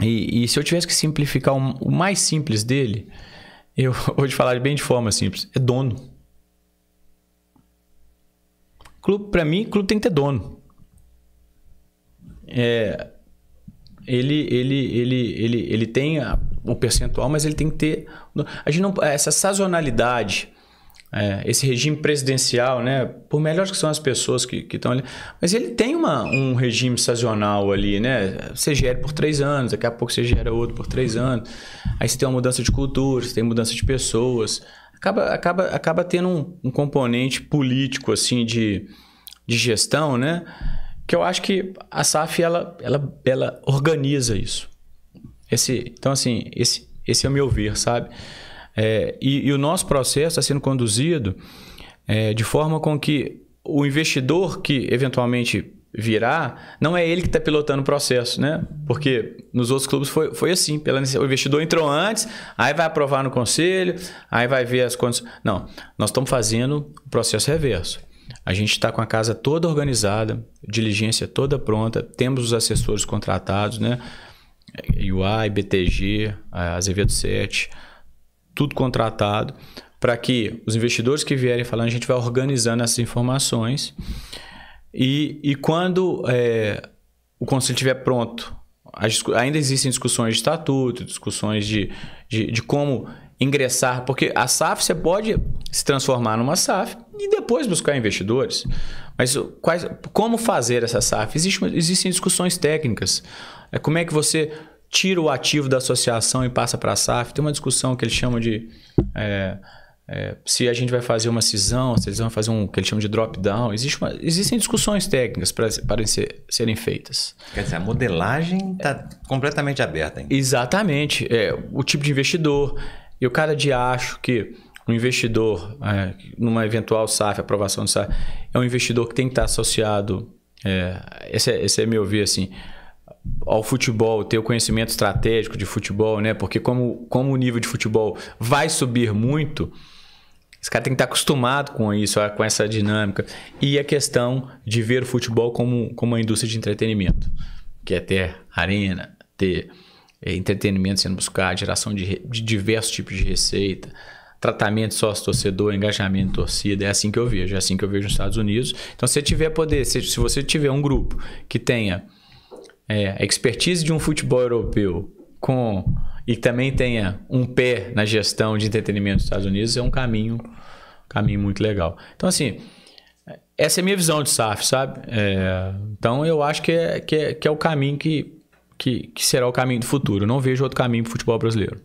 e, e se eu tivesse que simplificar o mais simples dele, eu (laughs) vou te falar bem de forma simples: é dono. Clube, para mim, clube tem que ter dono. É, ele, ele, ele, ele, ele tem o percentual, mas ele tem que ter. A gente não, essa sazonalidade é, esse regime presidencial, né? Por melhor que são as pessoas que estão ali, mas ele tem uma, um regime sazonal ali, né? Você gera por três anos, daqui a pouco você gera outro por três anos, aí você tem uma mudança de cultura, você tem mudança de pessoas, acaba, acaba, acaba tendo um, um componente político assim de, de gestão, né? Que eu acho que a SAF ela, ela, ela organiza isso. Esse, então assim, esse, esse é o meu ver, sabe? É, e, e, o nosso processo está sendo conduzido é, de forma com que o investidor que eventualmente virá não é ele que está pilotando o processo, né? Porque nos outros clubes foi, foi assim, pela, o investidor entrou antes, aí vai aprovar no conselho, aí vai ver as condições. Não, nós estamos fazendo o processo reverso. A gente está com a casa toda organizada, diligência toda pronta, temos os assessores contratados, né? UI, BTG, Azevedo 7, tudo contratado, para que os investidores que vierem falando, a gente vai organizando essas informações. E, e quando é, o conselho estiver pronto, ainda existem discussões de estatuto, discussões de, de, de como ingressar, porque a SAF você pode se transformar numa SAF e depois buscar investidores. Mas quais, como fazer essa SAF? Existe, existem discussões técnicas. É como é que você tira o ativo da associação e passa para a SAF. Tem uma discussão que eles chamam de é, é, se a gente vai fazer uma cisão, se eles vão fazer um que eles chamam de drop-down. Existe uma, existem discussões técnicas para ser, serem feitas. Quer dizer, a modelagem está é, completamente aberta. Exatamente. É, o tipo de investidor. E o cara de acho que o um investidor, é, numa eventual SAF, aprovação do SAF, é um investidor que tem que estar associado. É, esse, é, esse é meu ver assim ao futebol, ter o conhecimento estratégico de futebol, né? Porque como, como o nível de futebol vai subir muito, esse cara tem que estar acostumado com isso, com essa dinâmica. E a questão de ver o futebol como, como uma indústria de entretenimento, que é ter arena, ter eh, entretenimento sendo buscado, geração de, de diversos tipos de receita, tratamento sócio-torcedor, engajamento torcida. É assim que eu vejo, é assim que eu vejo nos Estados Unidos. Então, se, tiver poder, se, se você tiver um grupo que tenha é, a expertise de um futebol europeu com e também tenha um pé na gestão de entretenimento dos Estados Unidos é um caminho, caminho muito legal. Então, assim, essa é a minha visão de SAF, sabe? É, então, eu acho que é, que é, que é o caminho que, que, que, será o caminho do futuro. Eu não vejo outro caminho para o futebol brasileiro.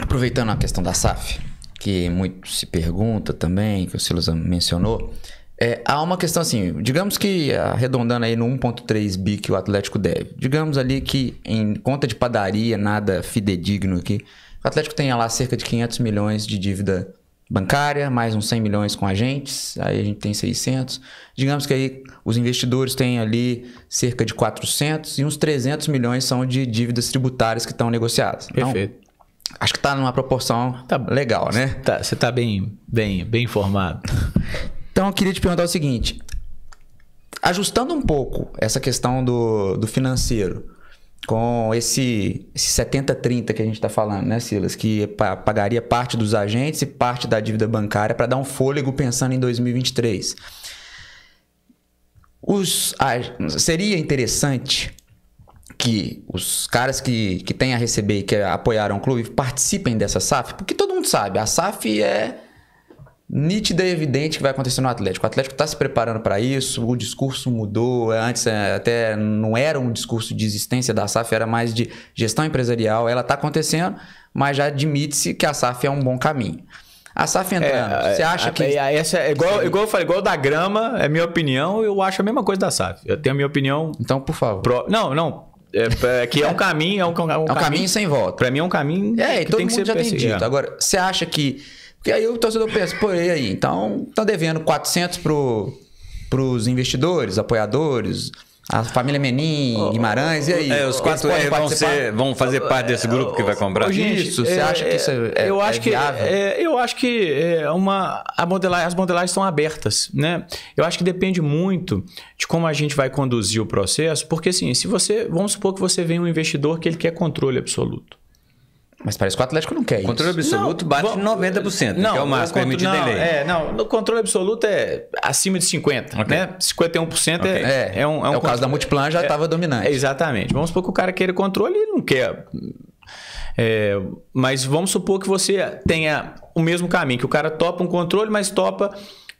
Aproveitando a questão da SAF, que muito se pergunta também, que o Silas mencionou, é, há uma questão assim, digamos que arredondando aí no 1.3 bi que o Atlético deve, digamos ali que em conta de padaria, nada fidedigno aqui, o Atlético tem lá cerca de 500 milhões de dívida bancária, mais uns 100 milhões com agentes, aí a gente tem 600. Digamos que aí os investidores têm ali cerca de 400 e uns 300 milhões são de dívidas tributárias que estão negociadas. Então, Perfeito. Então, Acho que está numa proporção tá, legal, né? Tá, você tá, está bem, bem, bem informado. (laughs) Então eu queria te perguntar o seguinte: ajustando um pouco essa questão do, do financeiro com esse, esse 70-30 que a gente está falando, né, Silas? Que pagaria parte dos agentes e parte da dívida bancária para dar um fôlego pensando em 2023. Os, ah, seria interessante que os caras que, que têm a receber e que apoiaram o clube participem dessa SAF, porque todo mundo sabe, a SAF é nítida e evidente que vai acontecer no Atlético. O Atlético está se preparando para isso, o discurso mudou. Antes é, até não era um discurso de existência da SAF, era mais de gestão empresarial. Ela está acontecendo, mas já admite-se que a SAF é um bom caminho. A SAF é, entrando, é, você acha a, é, que. A, essa é igual, igual eu falei, igual da grama, é minha opinião, eu acho a mesma coisa da SAF. Eu tenho a minha opinião. Então, por favor. Pro... Não, não, é, que é um caminho, é um, um, é um caminho, caminho, sem volta. Para mim é um caminho. É, que todo tem que mundo ser já tem dito. Agora, você acha que e aí o torcedor pensa, pô, e aí? Então, tá devendo 400 pro, pros investidores, apoiadores, a família Menin, oh, Guimarães, e aí? É, os quatro é, vão, ser, vão, fazer parte desse é, grupo que vai comprar. Gente, isso, você é, acha que isso é, é eu é acho viável? é. eu acho que é uma, a as modelagens estão abertas. Né? Eu acho que depende muito de como a gente vai conduzir o processo, porque assim, se você, vamos supor que você vem um investidor que ele quer controle absoluto. Mas parece que o Atlético não quer isso. Controle absoluto não, bate bom, 90%, não, que é o máximo permitido em lei. É, não, no controle absoluto é acima de 50%, okay. né? 51% é, okay. é, é, é, um, é um... É o controle, caso da Multiplan já estava é, dominante. É, exatamente. Vamos supor que o cara queira controle e não quer... É, mas vamos supor que você tenha o mesmo caminho, que o cara topa um controle, mas topa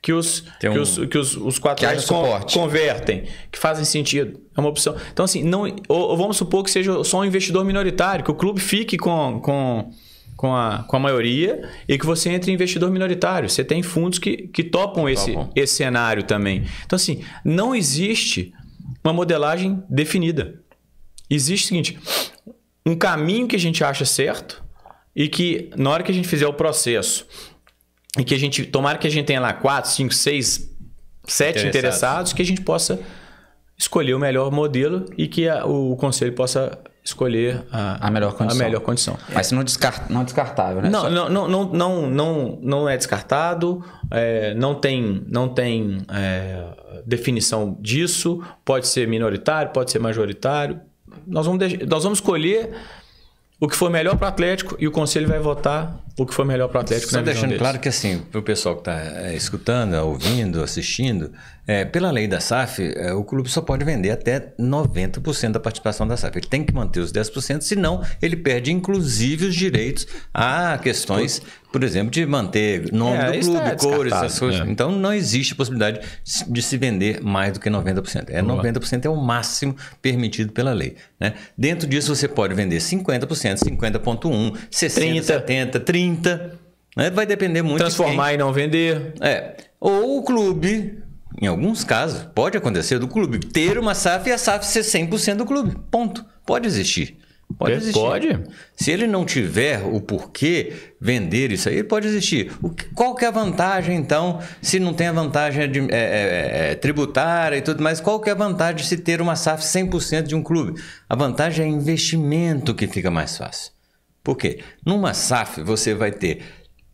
que os, um, que os, que os, os quatro que convertem, que fazem sentido. É uma opção. Então, assim, não, ou, ou, vamos supor que seja só um investidor minoritário, que o clube fique com, com, com, a, com a maioria e que você entre em investidor minoritário. Você tem fundos que, que topam esse, esse cenário também. Então, assim, não existe uma modelagem definida. Existe o seguinte: um caminho que a gente acha certo e que, na hora que a gente fizer o processo e que a gente, tomara que a gente tenha lá quatro, cinco, seis, sete interessados, interessados que a gente possa escolher o melhor modelo e que a, o, o conselho possa escolher a, a, melhor, condição. a melhor condição. É. Mas não, descart, não é descartável, né? Não, Só... não, não, não, não, não, não é descartado, é, não tem, não tem é, definição disso, pode ser minoritário, pode ser majoritário. Nós vamos, nós vamos escolher o que for melhor para o Atlético e o conselho vai votar o que foi melhor para o Atlético. Só deixando deles. claro que assim, para o pessoal que está é, escutando, ouvindo, assistindo, é, pela lei da SAF, é, o clube só pode vender até 90% da participação da SAF. Ele tem que manter os 10%, senão ele perde inclusive os direitos a questões, por exemplo, de manter nome é, do clube, é cores, essas coisas. Né? Então não existe possibilidade de se vender mais do que 90%. É, 90% é o máximo permitido pela lei. Né? Dentro disso você pode vender 50%, 50.1%, 60%, 30. 70%, 30%. Né? Vai depender muito Transformar de e não vender. É. Ou o clube, em alguns casos, pode acontecer do clube ter uma SAF e a SAF ser 100% do clube. Ponto. Pode existir. Pode existir. Pode. Se ele não tiver o porquê vender isso aí, pode existir. O que, qual que é a vantagem, então, se não tem a vantagem de, é, é, é, é tributária e tudo mais? Qual que é a vantagem de se ter uma SAF 100% de um clube? A vantagem é investimento que fica mais fácil. Por quê? Numa SAF você vai ter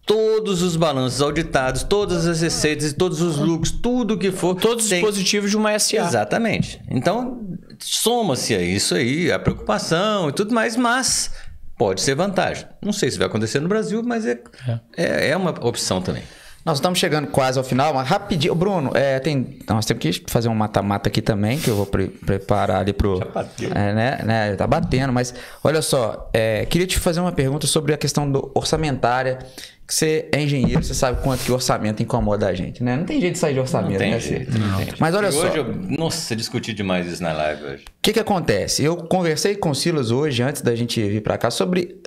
todos os balanços auditados, todas as receitas, todos os lucros, tudo que for. Todos tem... os positivos de uma SA. Exatamente. Então, soma-se a isso aí, a preocupação e tudo mais, mas pode ser vantagem. Não sei se vai acontecer no Brasil, mas é, é, é, é uma opção também. Nós estamos chegando quase ao final, mas rapidinho. Bruno, é, tem, nós temos que fazer um mata-mata aqui também, que eu vou pre preparar ali pro. Já bateu. É, né, né, tá batendo, mas olha só, é, queria te fazer uma pergunta sobre a questão do orçamentária. Que você é engenheiro, você sabe quanto que o orçamento incomoda a gente, né? Não tem jeito de sair de orçamento, não né, tem né? Jeito, não. Tem. Mas olha e só. Hoje eu, nossa, discuti demais isso na live hoje. O que, que acontece? Eu conversei com o Silas hoje, antes da gente vir para cá, sobre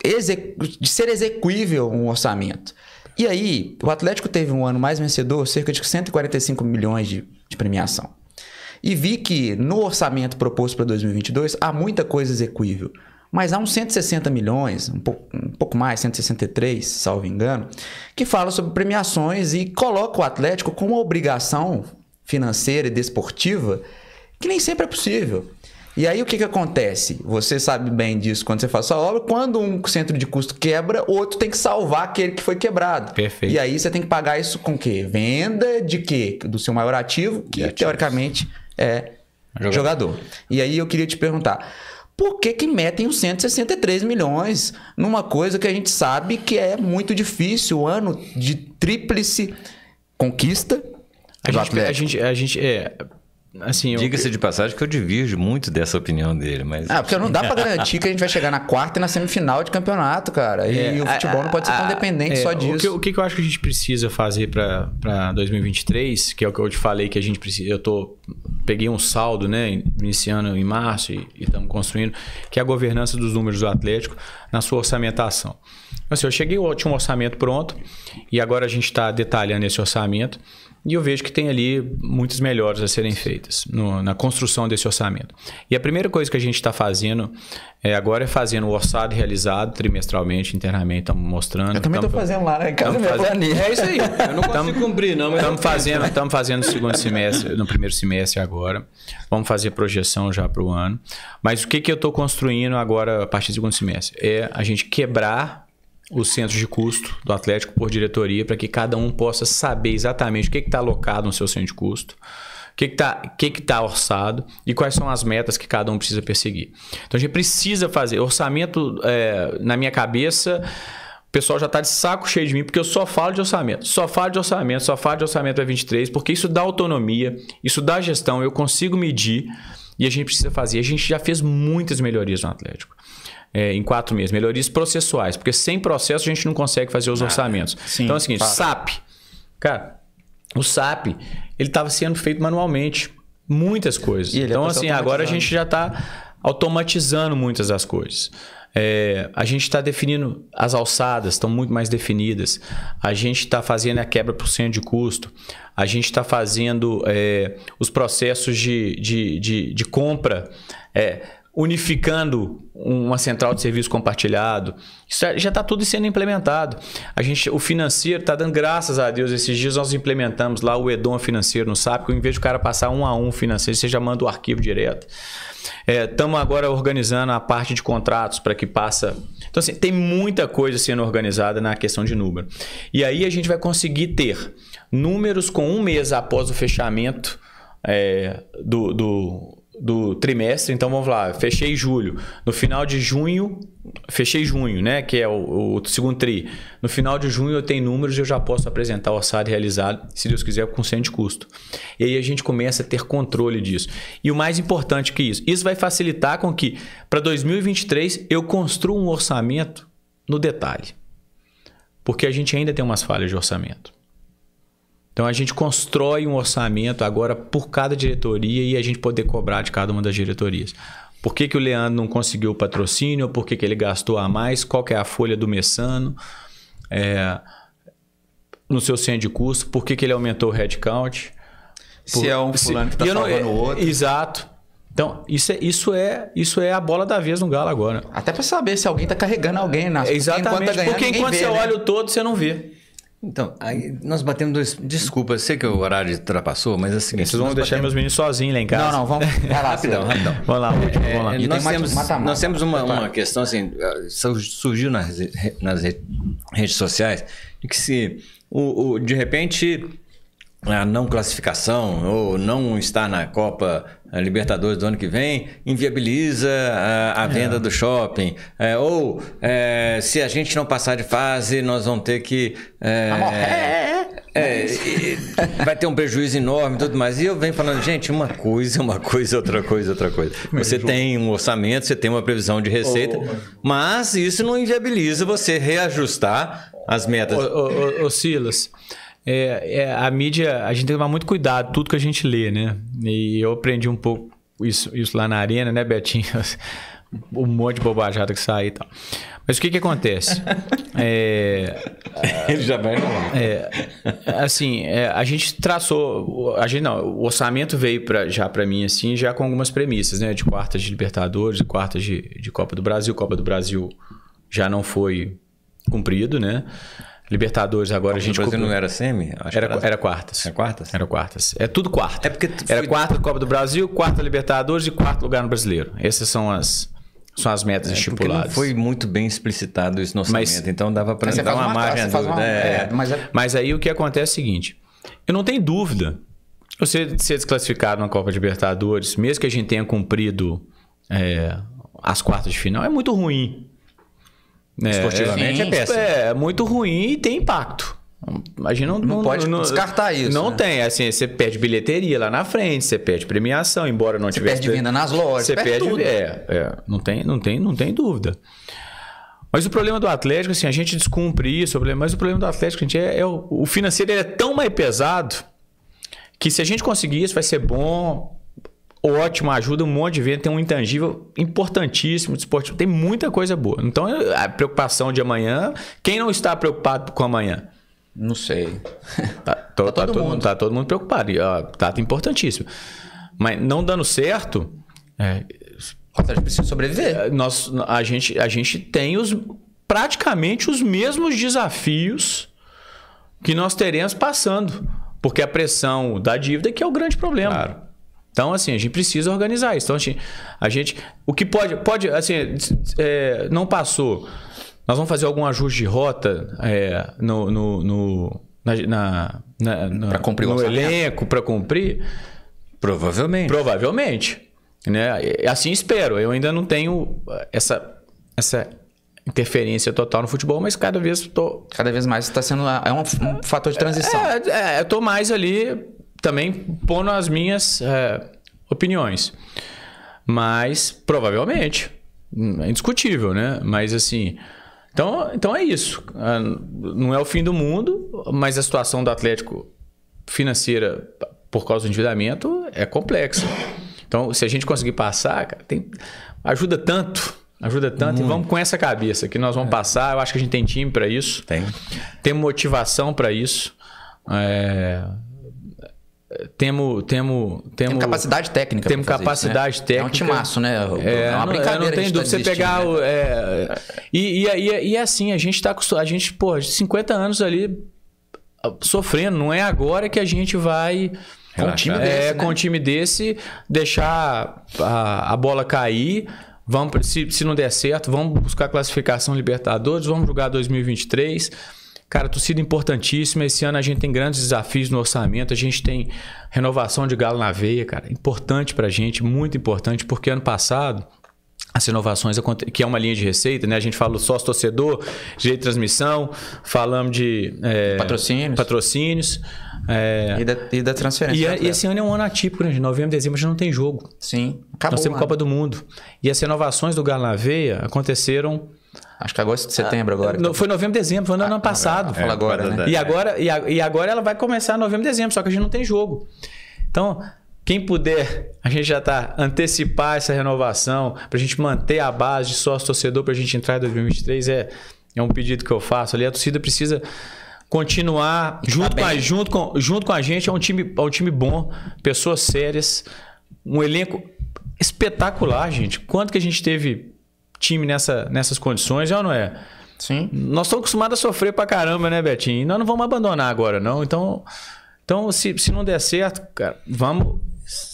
de ser execuível um orçamento. E aí, o Atlético teve um ano mais vencedor, cerca de 145 milhões de, de premiação. E vi que no orçamento proposto para 2022 há muita coisa execuível. Mas há uns 160 milhões, um pouco, um pouco mais, 163, salvo engano, que fala sobre premiações e coloca o Atlético com uma obrigação financeira e desportiva que nem sempre é possível. E aí o que, que acontece? Você sabe bem disso quando você faz sua obra. Quando um centro de custo quebra, outro tem que salvar aquele que foi quebrado. Perfeito. E aí você tem que pagar isso com o quê? Venda de quê? Do seu maior ativo, que teoricamente é jogador. jogador. E aí eu queria te perguntar. Por que, que metem os 163 milhões numa coisa que a gente sabe que é muito difícil? O ano de tríplice conquista a gente, a gente, a gente, é, Assim, Diga-se eu... de passagem que eu divirjo muito dessa opinião dele, mas. Ah, porque não dá para garantir que a gente vai chegar na quarta e na semifinal de campeonato, cara. E é, o futebol a, não pode ser tão dependente é, só disso. O que, o que eu acho que a gente precisa fazer para 2023, que é o que eu te falei que a gente precisa. Eu tô. Peguei um saldo, né? Iniciando em março e estamos construindo, que é a governança dos números do Atlético na sua orçamentação. Assim, eu cheguei, eu último um orçamento pronto, e agora a gente está detalhando esse orçamento. E eu vejo que tem ali muitas melhores a serem feitas no, na construção desse orçamento. E a primeira coisa que a gente está fazendo é, agora é fazendo o orçado realizado trimestralmente, internamente, estamos mostrando. Eu também estou fazendo lá, né? Casa fazendo, É isso aí. Eu não consigo tamo, cumprir, não, mas. Estamos fazendo, estamos fazendo no segundo semestre, no primeiro semestre agora. Vamos fazer projeção já para o ano. Mas o que, que eu estou construindo agora a partir do segundo semestre? É a gente quebrar os centros de custo do Atlético por diretoria para que cada um possa saber exatamente o que está alocado no seu centro de custo, o que está que que tá orçado e quais são as metas que cada um precisa perseguir. Então a gente precisa fazer. Orçamento, é, na minha cabeça, o pessoal já está de saco cheio de mim porque eu só falo de orçamento, só falo de orçamento, só falo de orçamento para 23, porque isso dá autonomia, isso dá gestão, eu consigo medir e a gente precisa fazer. A gente já fez muitas melhorias no Atlético é, em quatro meses. Melhorias processuais, porque sem processo a gente não consegue fazer os ah, orçamentos. Sim, então é o seguinte, fácil. SAP. Cara, o SAP, ele estava sendo feito manualmente. Muitas coisas. É então, assim, agora a gente já está automatizando muitas das coisas. É, a gente está definindo as alçadas, estão muito mais definidas. A gente está fazendo a quebra por cento de custo. A gente está fazendo é, os processos de, de, de, de compra. É, unificando uma central de serviço compartilhado. Isso é, já está tudo sendo implementado. A gente, o financeiro está dando graças a Deus. Esses dias nós implementamos lá o Edom financeiro no SAP, que em vez de o cara passar um a um financeiro, você já manda o arquivo direto. Estamos é, agora organizando a parte de contratos para que passa. Então, assim, tem muita coisa sendo organizada na questão de número. E aí a gente vai conseguir ter números com um mês após o fechamento é, do, do do trimestre, então vamos lá, fechei julho. No final de junho, fechei junho, né? Que é o, o segundo tri. No final de junho eu tenho números e eu já posso apresentar o assado realizado, se Deus quiser, com 100 de custo. E aí a gente começa a ter controle disso. E o mais importante que isso, isso vai facilitar com que para 2023 eu construa um orçamento no detalhe. Porque a gente ainda tem umas falhas de orçamento. Então a gente constrói um orçamento agora por cada diretoria e a gente poder cobrar de cada uma das diretorias. Por que, que o Leandro não conseguiu o patrocínio? Por que, que ele gastou a mais? Qual que é a folha do Messano? É, no seu centro de custo? Por que, que ele aumentou o headcount? Por, se é um fulano se, que está salvando é o outro. Exato. Então, isso é, isso, é, isso é a bola da vez no Galo agora. Até para saber se alguém está carregando alguém na Exatamente. Porque enquanto, tá ganhando, porque enquanto vê, você né? olha o todo, você não vê. Então, aí nós batemos dois. Desculpa, sei que o horário ultrapassou, mas é o seguinte. Vocês vão deixar batemos... meus meninos sozinhos lá em casa. Não, não, vamos. Vai lá, rapidão, rapidão. Vamos lá, último, é, vamos lá. É, nós, tem temos, mata -mata. nós temos uma, uma questão, assim, eh, surgiu nas, nas redes sociais, de que se o, o de repente a não classificação ou não estar na Copa eh, Libertadores do ano que vem inviabiliza eh, a, a é. venda é. do shopping. É, ou é, se a gente não passar de fase, nós vamos ter que. É, é, vai ter um prejuízo enorme e tudo mais. E eu venho falando, gente, uma coisa, uma coisa, outra coisa, outra coisa. Você tem um orçamento, você tem uma previsão de receita, mas isso não inviabiliza você reajustar as metas. Ô, ô, ô, ô Silas é, é, a mídia, a gente tem que tomar muito cuidado, tudo que a gente lê, né? E eu aprendi um pouco isso, isso lá na arena, né, Betinho? (laughs) um monte de bobajada que sai e tal. Mas o que que acontece? (laughs) é, Ele já vai falar. É, assim, é, a gente traçou, a gente não, o orçamento veio pra, já para mim assim, já com algumas premissas, né? De quartas de Libertadores, quartas de, de Copa do Brasil, Copa do Brasil já não foi cumprido, né? Libertadores agora a gente. O Brasil não era semi? Acho era, era quartas. Era quartas? Era quartas. É tudo quarto É porque era foi... quarta Copa do Brasil, quarta Libertadores e quarto lugar no Brasileiro. Essas são as são as metas é, estipuladas. Não foi muito bem explicitado isso no orçamento, mas, então dava para dar uma, uma margem Uma, é, é, mas, é... mas aí o que acontece é o seguinte: eu não tenho dúvida. Você ser desclassificado na Copa Libertadores, mesmo que a gente tenha cumprido é, as quartas de final, é muito ruim. É, Esportivamente é sim, é péssimo. É muito ruim e tem impacto. Imagina não, não, pode não, descartar isso. Não né? tem, assim, você perde bilheteria lá na frente, você perde premiação, embora não você tivesse. Você perde venda nas lojas, você perde, perde é, é, não tem, não tem, não tem dúvida. Mas o problema do Atlético, assim, a gente descumpre isso, mas o problema do Atlético, gente, é, é o, o financeiro é tão mais pesado que se a gente conseguir isso vai ser bom, ótimo, ajuda um monte de gente, tem um intangível importantíssimo, desportivo, tem muita coisa boa. Então, a preocupação de amanhã, quem não está preocupado com amanhã? Não sei. Tá, tá, tá todo, todo, mundo. Tá todo mundo preocupado. E, ó, tá importantíssimo. Mas não dando certo. É, a gente precisa sobreviver. É, nós, a, gente, a gente tem os, praticamente os mesmos desafios que nós teremos passando. Porque a pressão da dívida é que é o grande problema. Claro. Então, assim, a gente precisa organizar isso. Então, a assim, gente. A gente o que pode. Pode, assim, é, não passou. Nós vamos fazer algum ajuste de rota é, no, no, no, na, na, na pra cumprir no elenco para cumprir. Provavelmente. Provavelmente. Né? Assim espero. Eu ainda não tenho essa, essa interferência total no futebol, mas cada vez estou. Cada vez mais está sendo. É um, um, fator de transição. É, é eu estou mais ali também pondo as minhas é, opiniões. Mas, provavelmente, hum, é indiscutível, né? Mas, assim, então, então é isso. Ah, não é o fim do mundo, mas a situação do Atlético financeira por causa do endividamento é complexa. Então, se a gente conseguir passar, cara, tem... ajuda tanto, ajuda tanto. E vamos com essa cabeça que nós vamos é. passar. Eu acho que a gente tem time para isso. Tem. Tem motivação para isso. É temos temos temos capacidade técnica. Temos capacidade isso, né? técnica. É um timaço, né? É, é uma é, brincadeira. Não, tem dúvida. Tá você pegar. Né? é, e, e, e, e, assim, a gente tá acostumado. A gente, pô, 50 anos ali ah, sofrendo. Não é agora que a gente vai. Com um time é, desse. É, né? Com um time desse, deixar a, a bola cair. Vamos, se, se não der certo, vamos buscar classificação Libertadores, vamos jogar 2023 Cara, torcida importantíssima. Esse ano a gente tem grandes desafios no orçamento. A gente tem renovação de galo na veia, cara. Importante pra gente, muito importante, porque ano passado as inovações, que é uma linha de receita, né? A gente fala sócio torcedor, direito de transmissão, falamos de é, patrocínios. patrocínios é, e, da, e, da, transferência. E, é, e, esse ano é um ano atípico, né? De novembro, dezembro, a gente não tem jogo. Sim. Acabou, Nós temos Copa do Mundo. E as renovações do Galo na Veia aconteceram Acho que ah, agora é setembro agora. Foi novembro, dezembro, foi no ah, ano passado. Fala é, agora, é, né? é, e, agora, e, a, e agora ela vai começar novembro, dezembro, só que a gente não tem jogo. Então, quem puder, a gente já está antecipar essa renovação, para a gente manter a base de sócio-torcedor para a gente entrar em 2023, é, é um pedido que eu faço ali. A torcida precisa continuar tá junto, tá com, a, junto, com, junto com a gente. É um time, é um time bom, pessoas sérias, um elenco espetacular, gente. Quanto que a gente teve time nessa, nessas condições, já é não é? Sim. Nós estamos acostumados a sofrer pra caramba, né, Betinho? E nós não vamos abandonar agora, não. Então, então se, se não der certo, cara, vamos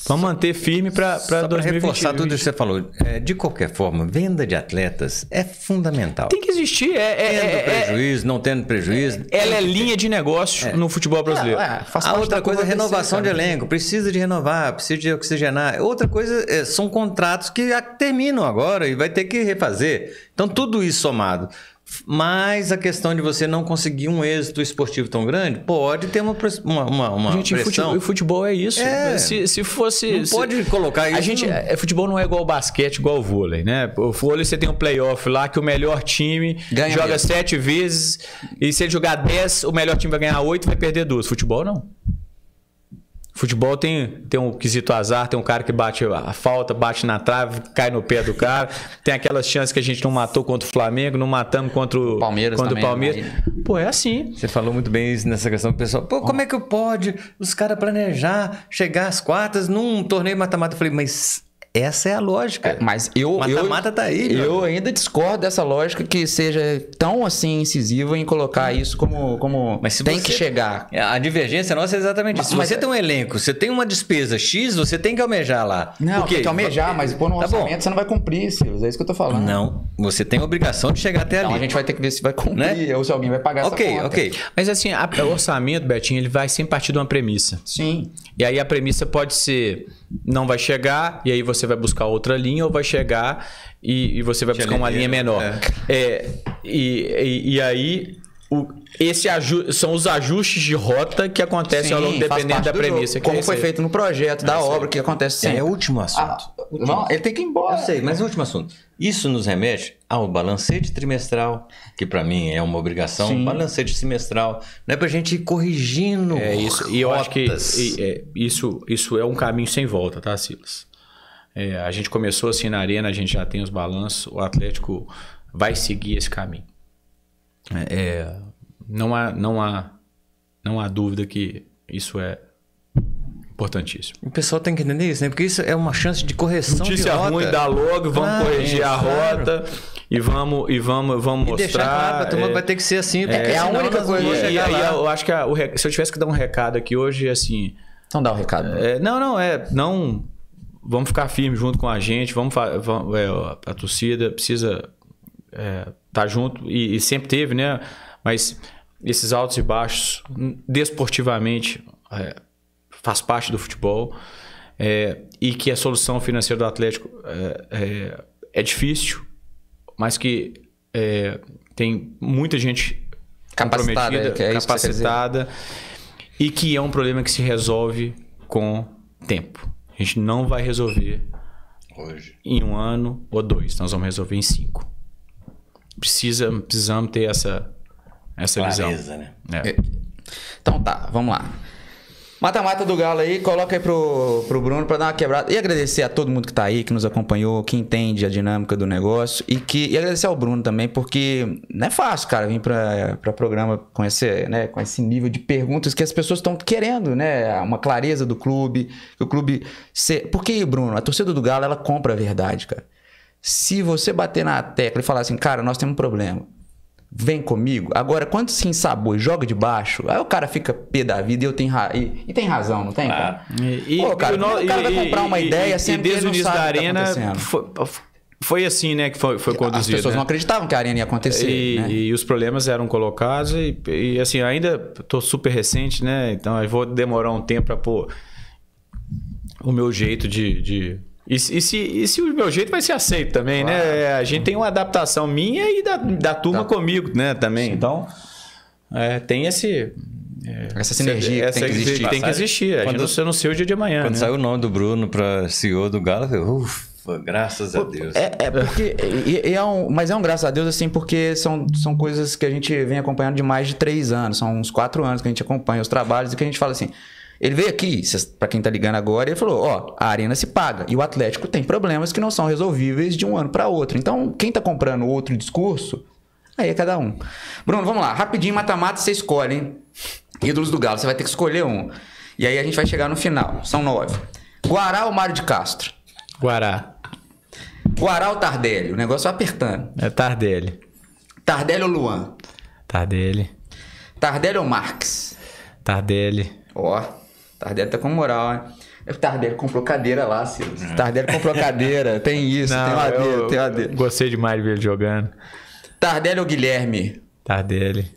Vamos manter firme para 2020. Para reforçar tudo isso que você falou, é, de qualquer forma, venda de atletas é fundamental. Tem que existir. É, é tendo é, é, prejuízo, não tendo prejuízo. É, ela é linha de negócio é. no futebol brasileiro. Ah, ah, a outra coisa é renovação de elenco. Precisa de renovar, precisa de oxigenar. Outra coisa são contratos que terminam agora e vai ter que refazer. Então, tudo isso somado. Mas a questão de você não conseguir um êxito esportivo tão grande pode ter uma, uma, uma, uma gente, pressão. Gente, futebol é isso. É. Se, se fosse... Não se... pode colocar isso... A gente, no... É, futebol não é igual basquete, igual vôlei, né? O vôlei você tem um playoff lá que o melhor time Ganha joga mesmo. sete vezes e se ele jogar dez, o melhor time vai ganhar oito vai perder duas. Futebol não. Futebol tem, tem um quesito azar, tem um cara que bate a falta, bate na trave, cai no pé do cara. (laughs) tem aquelas chances que a gente não matou contra o Flamengo, não matamos contra o Palmeiras. Contra também, o Palmeiras. Pô, é assim. Você falou muito bem isso nessa questão do pessoal. Pô, como é que pode os caras planejar chegar às quartas num torneio mata-mata? Eu falei, mas essa é a lógica. É, mas eu. Mata-mata tá aí. Eu ainda discordo dessa lógica que seja tão assim incisiva em colocar isso como. como mas tem você, que chegar. A divergência nossa é exatamente isso. Mas, se você tem um elenco, você tem uma despesa X, você tem que almejar lá. Não, Por quê? tem que almejar, mas pôr no tá orçamento bom. você não vai cumprir, Silvio. É isso que eu tô falando. Não. Você tem a obrigação de chegar até então, ali. a gente vai ter que ver se vai cumprir né? ou se alguém vai pagar okay, essa conta. Ok, ok. Mas assim, a, o orçamento, Betinho, ele vai sempre partir de uma premissa. Sim. E aí a premissa pode ser não vai chegar e aí você vai buscar outra linha ou vai chegar e, e você vai Tinha buscar uma linha menor. É. é e, e, e, aí o, esse são os ajustes de rota que acontecem Sim, ao longo, dependendo da premissa. Jogo, como é foi feito no projeto, é da obra, que acontece sempre. É o último assunto. Ah, último. Não, ele tem que ir embora. Eu sei, mas o último assunto. Isso nos remete ao balancete trimestral, que para mim é uma obrigação, Sim. balancete semestral, não é para a gente ir corrigindo. É isso, rotas. e eu acho que e, é, isso, isso é um caminho sem volta, tá, Silas? É, a gente começou assim na arena, a gente já tem os balanços, o Atlético vai seguir esse caminho. É, é, não, há, não, há, não há dúvida que isso é importantíssimo. O pessoal tem tá que entender isso, né? Porque isso é uma chance de correção Notícia de rota. ruim, dá logo, vamos ah, corrigir é, a claro. rota e vamos, e vamos, vamos e mostrar. Deixar claro, a turma é, vai ter que ser assim, é, é a única coisa. E, e, eu acho que a, o, se eu tivesse que dar um recado aqui hoje, assim... Então dá o um recado. Né? É, não, não, é... Não, vamos ficar firmes junto com a gente, vamos, vamos é, a torcida precisa tá junto e, e sempre teve, né? Mas esses altos e baixos, desportivamente, é, faz parte do futebol é, e que a solução financeira do Atlético é, é, é difícil, mas que é, tem muita gente capacitada, é, que capacitada que e que é um problema que se resolve com tempo. A gente não vai resolver Hoje. em um ano ou dois, nós vamos resolver em cinco precisa, precisamos ter essa, essa Clareza, visão. Né? É. é. Então tá, vamos lá. Mata-mata do Galo aí, coloca aí pro, pro Bruno para dar uma quebrada. E agradecer a todo mundo que tá aí, que nos acompanhou, que entende a dinâmica do negócio. E que e agradecer ao Bruno também, porque não é fácil, cara, vir para programa com esse, né, com esse nível de perguntas que as pessoas estão querendo, né? Uma clareza do clube, que o clube. Ser... Porque, Bruno, a torcida do Galo, ela compra a verdade, cara. Se você bater na tecla e falar assim, cara, nós temos um problema, vem comigo. Agora, quando se ensabou e joga de baixo, aí o cara fica pé da vida e eu tenho ra... e, e tem razão, não tem? Cara? Ah, e, Pô, cara, e, o cara vai comprar uma ideia sem E desde o início da tá arena. Tá foi, foi assim, né, que foi, foi conduzido. As pessoas né? não acreditavam que a arena ia acontecer. E, né? e os problemas eram colocados e, e assim, ainda estou super recente, né? Então eu vou demorar um tempo para pôr o meu jeito de, de e, e, se, e se o meu jeito vai ser aceito também, né? claro. né? A gente tem uma adaptação minha e da, da turma tá. comigo, né? Também. Sim. Então, é, tem esse. É, essa sinergia essa, que tem que existir. Tem que existir. A quando, gente não, sei o dia de amanhã. Quando né? saiu o nome do Bruno para CEO do Galo, eu, ufa, graças a Deus. É, é porque. é um, mas é um graças a Deus, assim, porque são, são coisas que a gente vem acompanhando de mais de três anos, são uns quatro anos que a gente acompanha os trabalhos e que a gente fala assim ele veio aqui, para quem tá ligando agora, ele falou: ó, a arena se paga. E o Atlético tem problemas que não são resolvíveis de um ano para outro. Então, quem tá comprando outro discurso, aí é cada um. Bruno, vamos lá. Rapidinho, mata-mata, você escolhe, hein? Ídolos do Galo, você vai ter que escolher um. E aí a gente vai chegar no final. São nove. Guará ou Mário de Castro? Guará. Guará ou Tardelli? O negócio vai apertando. É Tardelli. Tardelli ou Luan? Tardelli. Tardelli ou Marques? Tardelli. Ó. Tardelli tá com moral, hein? O é, Tardelli comprou cadeira lá, Silas. Assim. É. Tardelli comprou cadeira. Tem isso, Não, tem uma tem uma Gostei demais de ver ele jogando. Tardelli ou Guilherme? Tardelli.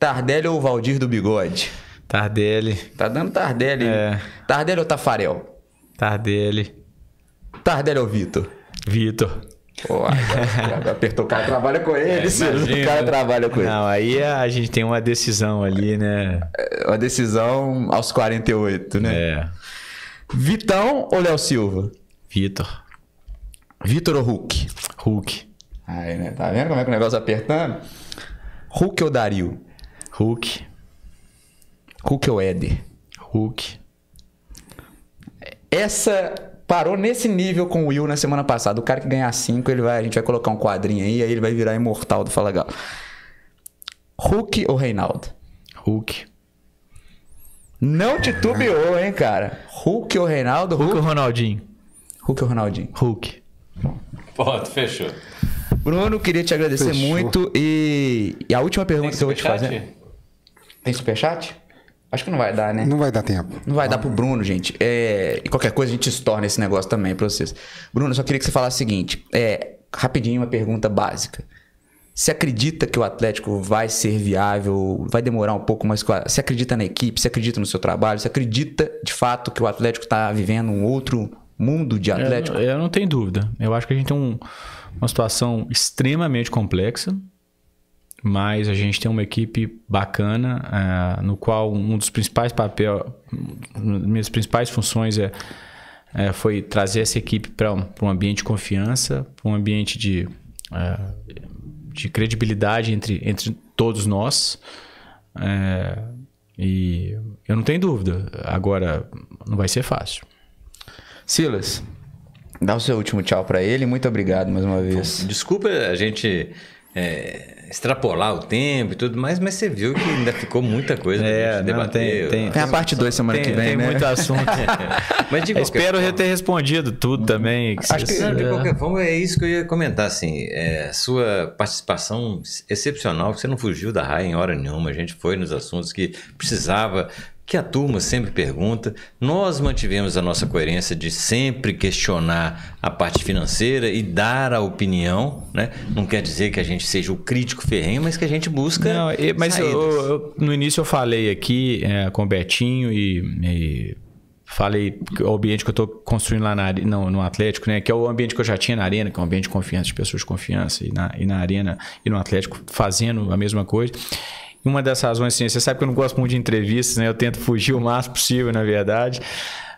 Tardelli ou Valdir do Bigode? Tardelli. Tá dando Tardelli. É. Tardelli ou Tafarel? Tardelli. Tardelli ou Vitor? Vitor. Pô, (laughs) apertou o cara trabalha com ele, é, o cara trabalha com ele. Não, aí a gente tem uma decisão ali, né? É, uma decisão aos 48, né? É. Vitão ou Léo Silva? Vitor. Vitor ou Hulk? Hulk. Aí, né? Tá vendo como é que o negócio apertando? Hulk ou Dario? Hulk. Hulk ou Éder? Hulk. Essa Parou nesse nível com o Will na semana passada. O cara que ganhar 5, ele vai, a gente vai colocar um quadrinho aí, aí ele vai virar imortal do Fala Gal. Hulk ou Reinaldo? Hulk. Não titubeou, hein, cara? Hulk ou Reinaldo? Hulk, Hulk ou Ronaldinho? Hulk ou Ronaldinho? Hulk. Pronto, fechou. Bruno, queria te agradecer fechou. muito e, e, a última pergunta que eu vou te fazer. Tem superchat? Acho que não vai dar, né? Não vai dar tempo. Não vai ah. dar pro Bruno, gente. É, e qualquer coisa a gente estorna esse negócio também pra vocês. Bruno, só queria que você falasse o seguinte: é, rapidinho, uma pergunta básica. Você acredita que o Atlético vai ser viável? Vai demorar um pouco, mais? você acredita na equipe? Você acredita no seu trabalho? Você acredita de fato que o Atlético está vivendo um outro mundo de Atlético? Eu, eu, não tenho dúvida. Eu acho que a gente tem um, uma situação extremamente complexa mas a gente tem uma equipe bacana, uh, no qual um dos principais papel, minhas principais funções é, é foi trazer essa equipe para um, um, ambiente de confiança, para um ambiente de, uh, de credibilidade entre, entre todos nós. Uh, e eu não tenho dúvida, agora não vai ser fácil. Silas, dá o seu último tchau para ele. Muito obrigado mais uma vez. Desculpa a gente é, extrapolar o tempo e tudo mais, mas você viu que ainda ficou muita coisa é, não, debater. Tem, tem, tem, a parte 2 semana tem, que vem, tem né? muito assunto. (laughs) mas de Espero forma, ter respondido tudo também. Que acho que, de é. qualquer forma, é isso que eu ia comentar, assim, é, sua participação excepcional, você não fugiu da raia em hora nenhuma, a gente foi nos assuntos que precisava que a turma sempre pergunta. Nós mantivemos a nossa coerência de sempre questionar a parte financeira e dar a opinião, né? Não quer dizer que a gente seja o crítico ferrenho, mas que a gente busca. Não, mas eu, eu, no início eu falei aqui é, com o Betinho e, e falei o ambiente que eu estou construindo lá na, não, no Atlético, né? Que é o ambiente que eu já tinha na arena, que é um ambiente de confiança, de pessoas de confiança, e na, e na arena e no Atlético fazendo a mesma coisa. Uma das razões, assim, você sabe que eu não gosto muito de entrevistas, né? Eu tento fugir o máximo possível, na verdade.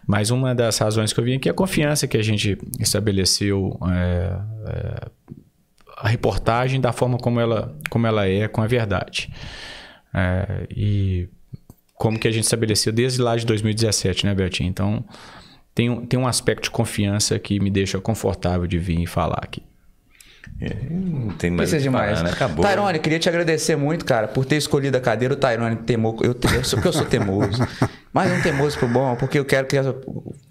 Mas uma das razões que eu vim aqui é a confiança que a gente estabeleceu. É, é, a reportagem da forma como ela, como ela é, com a verdade. É, e como que a gente estabeleceu desde lá de 2017, né, Bertinho Então, tem, tem um aspecto de confiança que me deixa confortável de vir e falar aqui. É, não tem mais Precisa demais. Parar, né? Acabou. Tyrone, queria te agradecer muito, cara, por ter escolhido a cadeira. O Tyrone temou. Eu, eu sou, porque eu sou teimoso. (laughs) mas um teimoso pro bom, porque eu quero que as,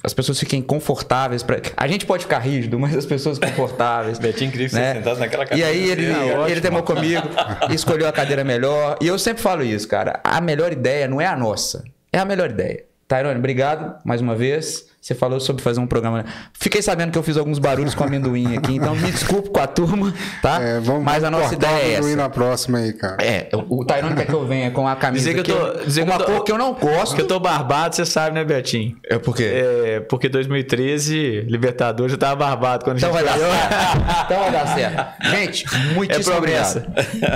as pessoas fiquem confortáveis. Pra, a gente pode ficar rígido, mas as pessoas confortáveis. (laughs) Betinho incrível que né? você sentasse naquela cadeira. E aí ele, é ele temou comigo, (laughs) escolheu a cadeira melhor. E eu sempre falo isso, cara. A melhor ideia não é a nossa. É a melhor ideia. Tyrone, obrigado mais uma vez. Você falou sobre fazer um programa. Né? Fiquei sabendo que eu fiz alguns barulhos com amendoim aqui, então me desculpe com a turma, tá? É, vamos Mas a nossa ideia é amendoim essa. na próxima aí, cara. É, o Tairone quer que eu venha com a camisa dizer que, eu tô, dizer uma que eu tô, cor que eu não gosto. Que eu tô barbado, você sabe, né, Betinho? É porque É, porque 2013, Libertadores, eu tava barbado quando então a gente vai dar certo. (laughs) Então vai dar certo. Gente, é muitíssimo é obrigado.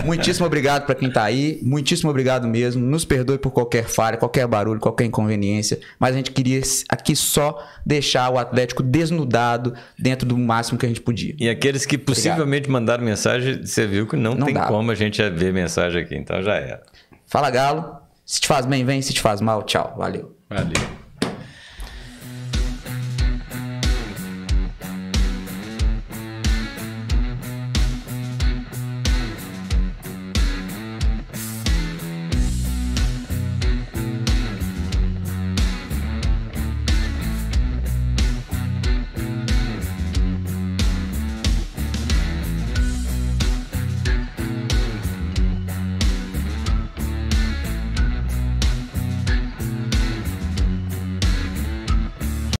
Muitíssimo obrigado para quem tá aí, muitíssimo obrigado mesmo. Nos perdoe por qualquer falha, qualquer barulho, qualquer inconveniência, mas a gente queria aqui só deixar o Atlético desnudado dentro do máximo que a gente podia. E aqueles que possivelmente Obrigado. mandaram mensagem, você viu que não, não tem dá. como a gente ver mensagem aqui, então já era. Fala, Galo. Se te faz bem, vem. Se te faz mal, tchau. Valeu. Valeu.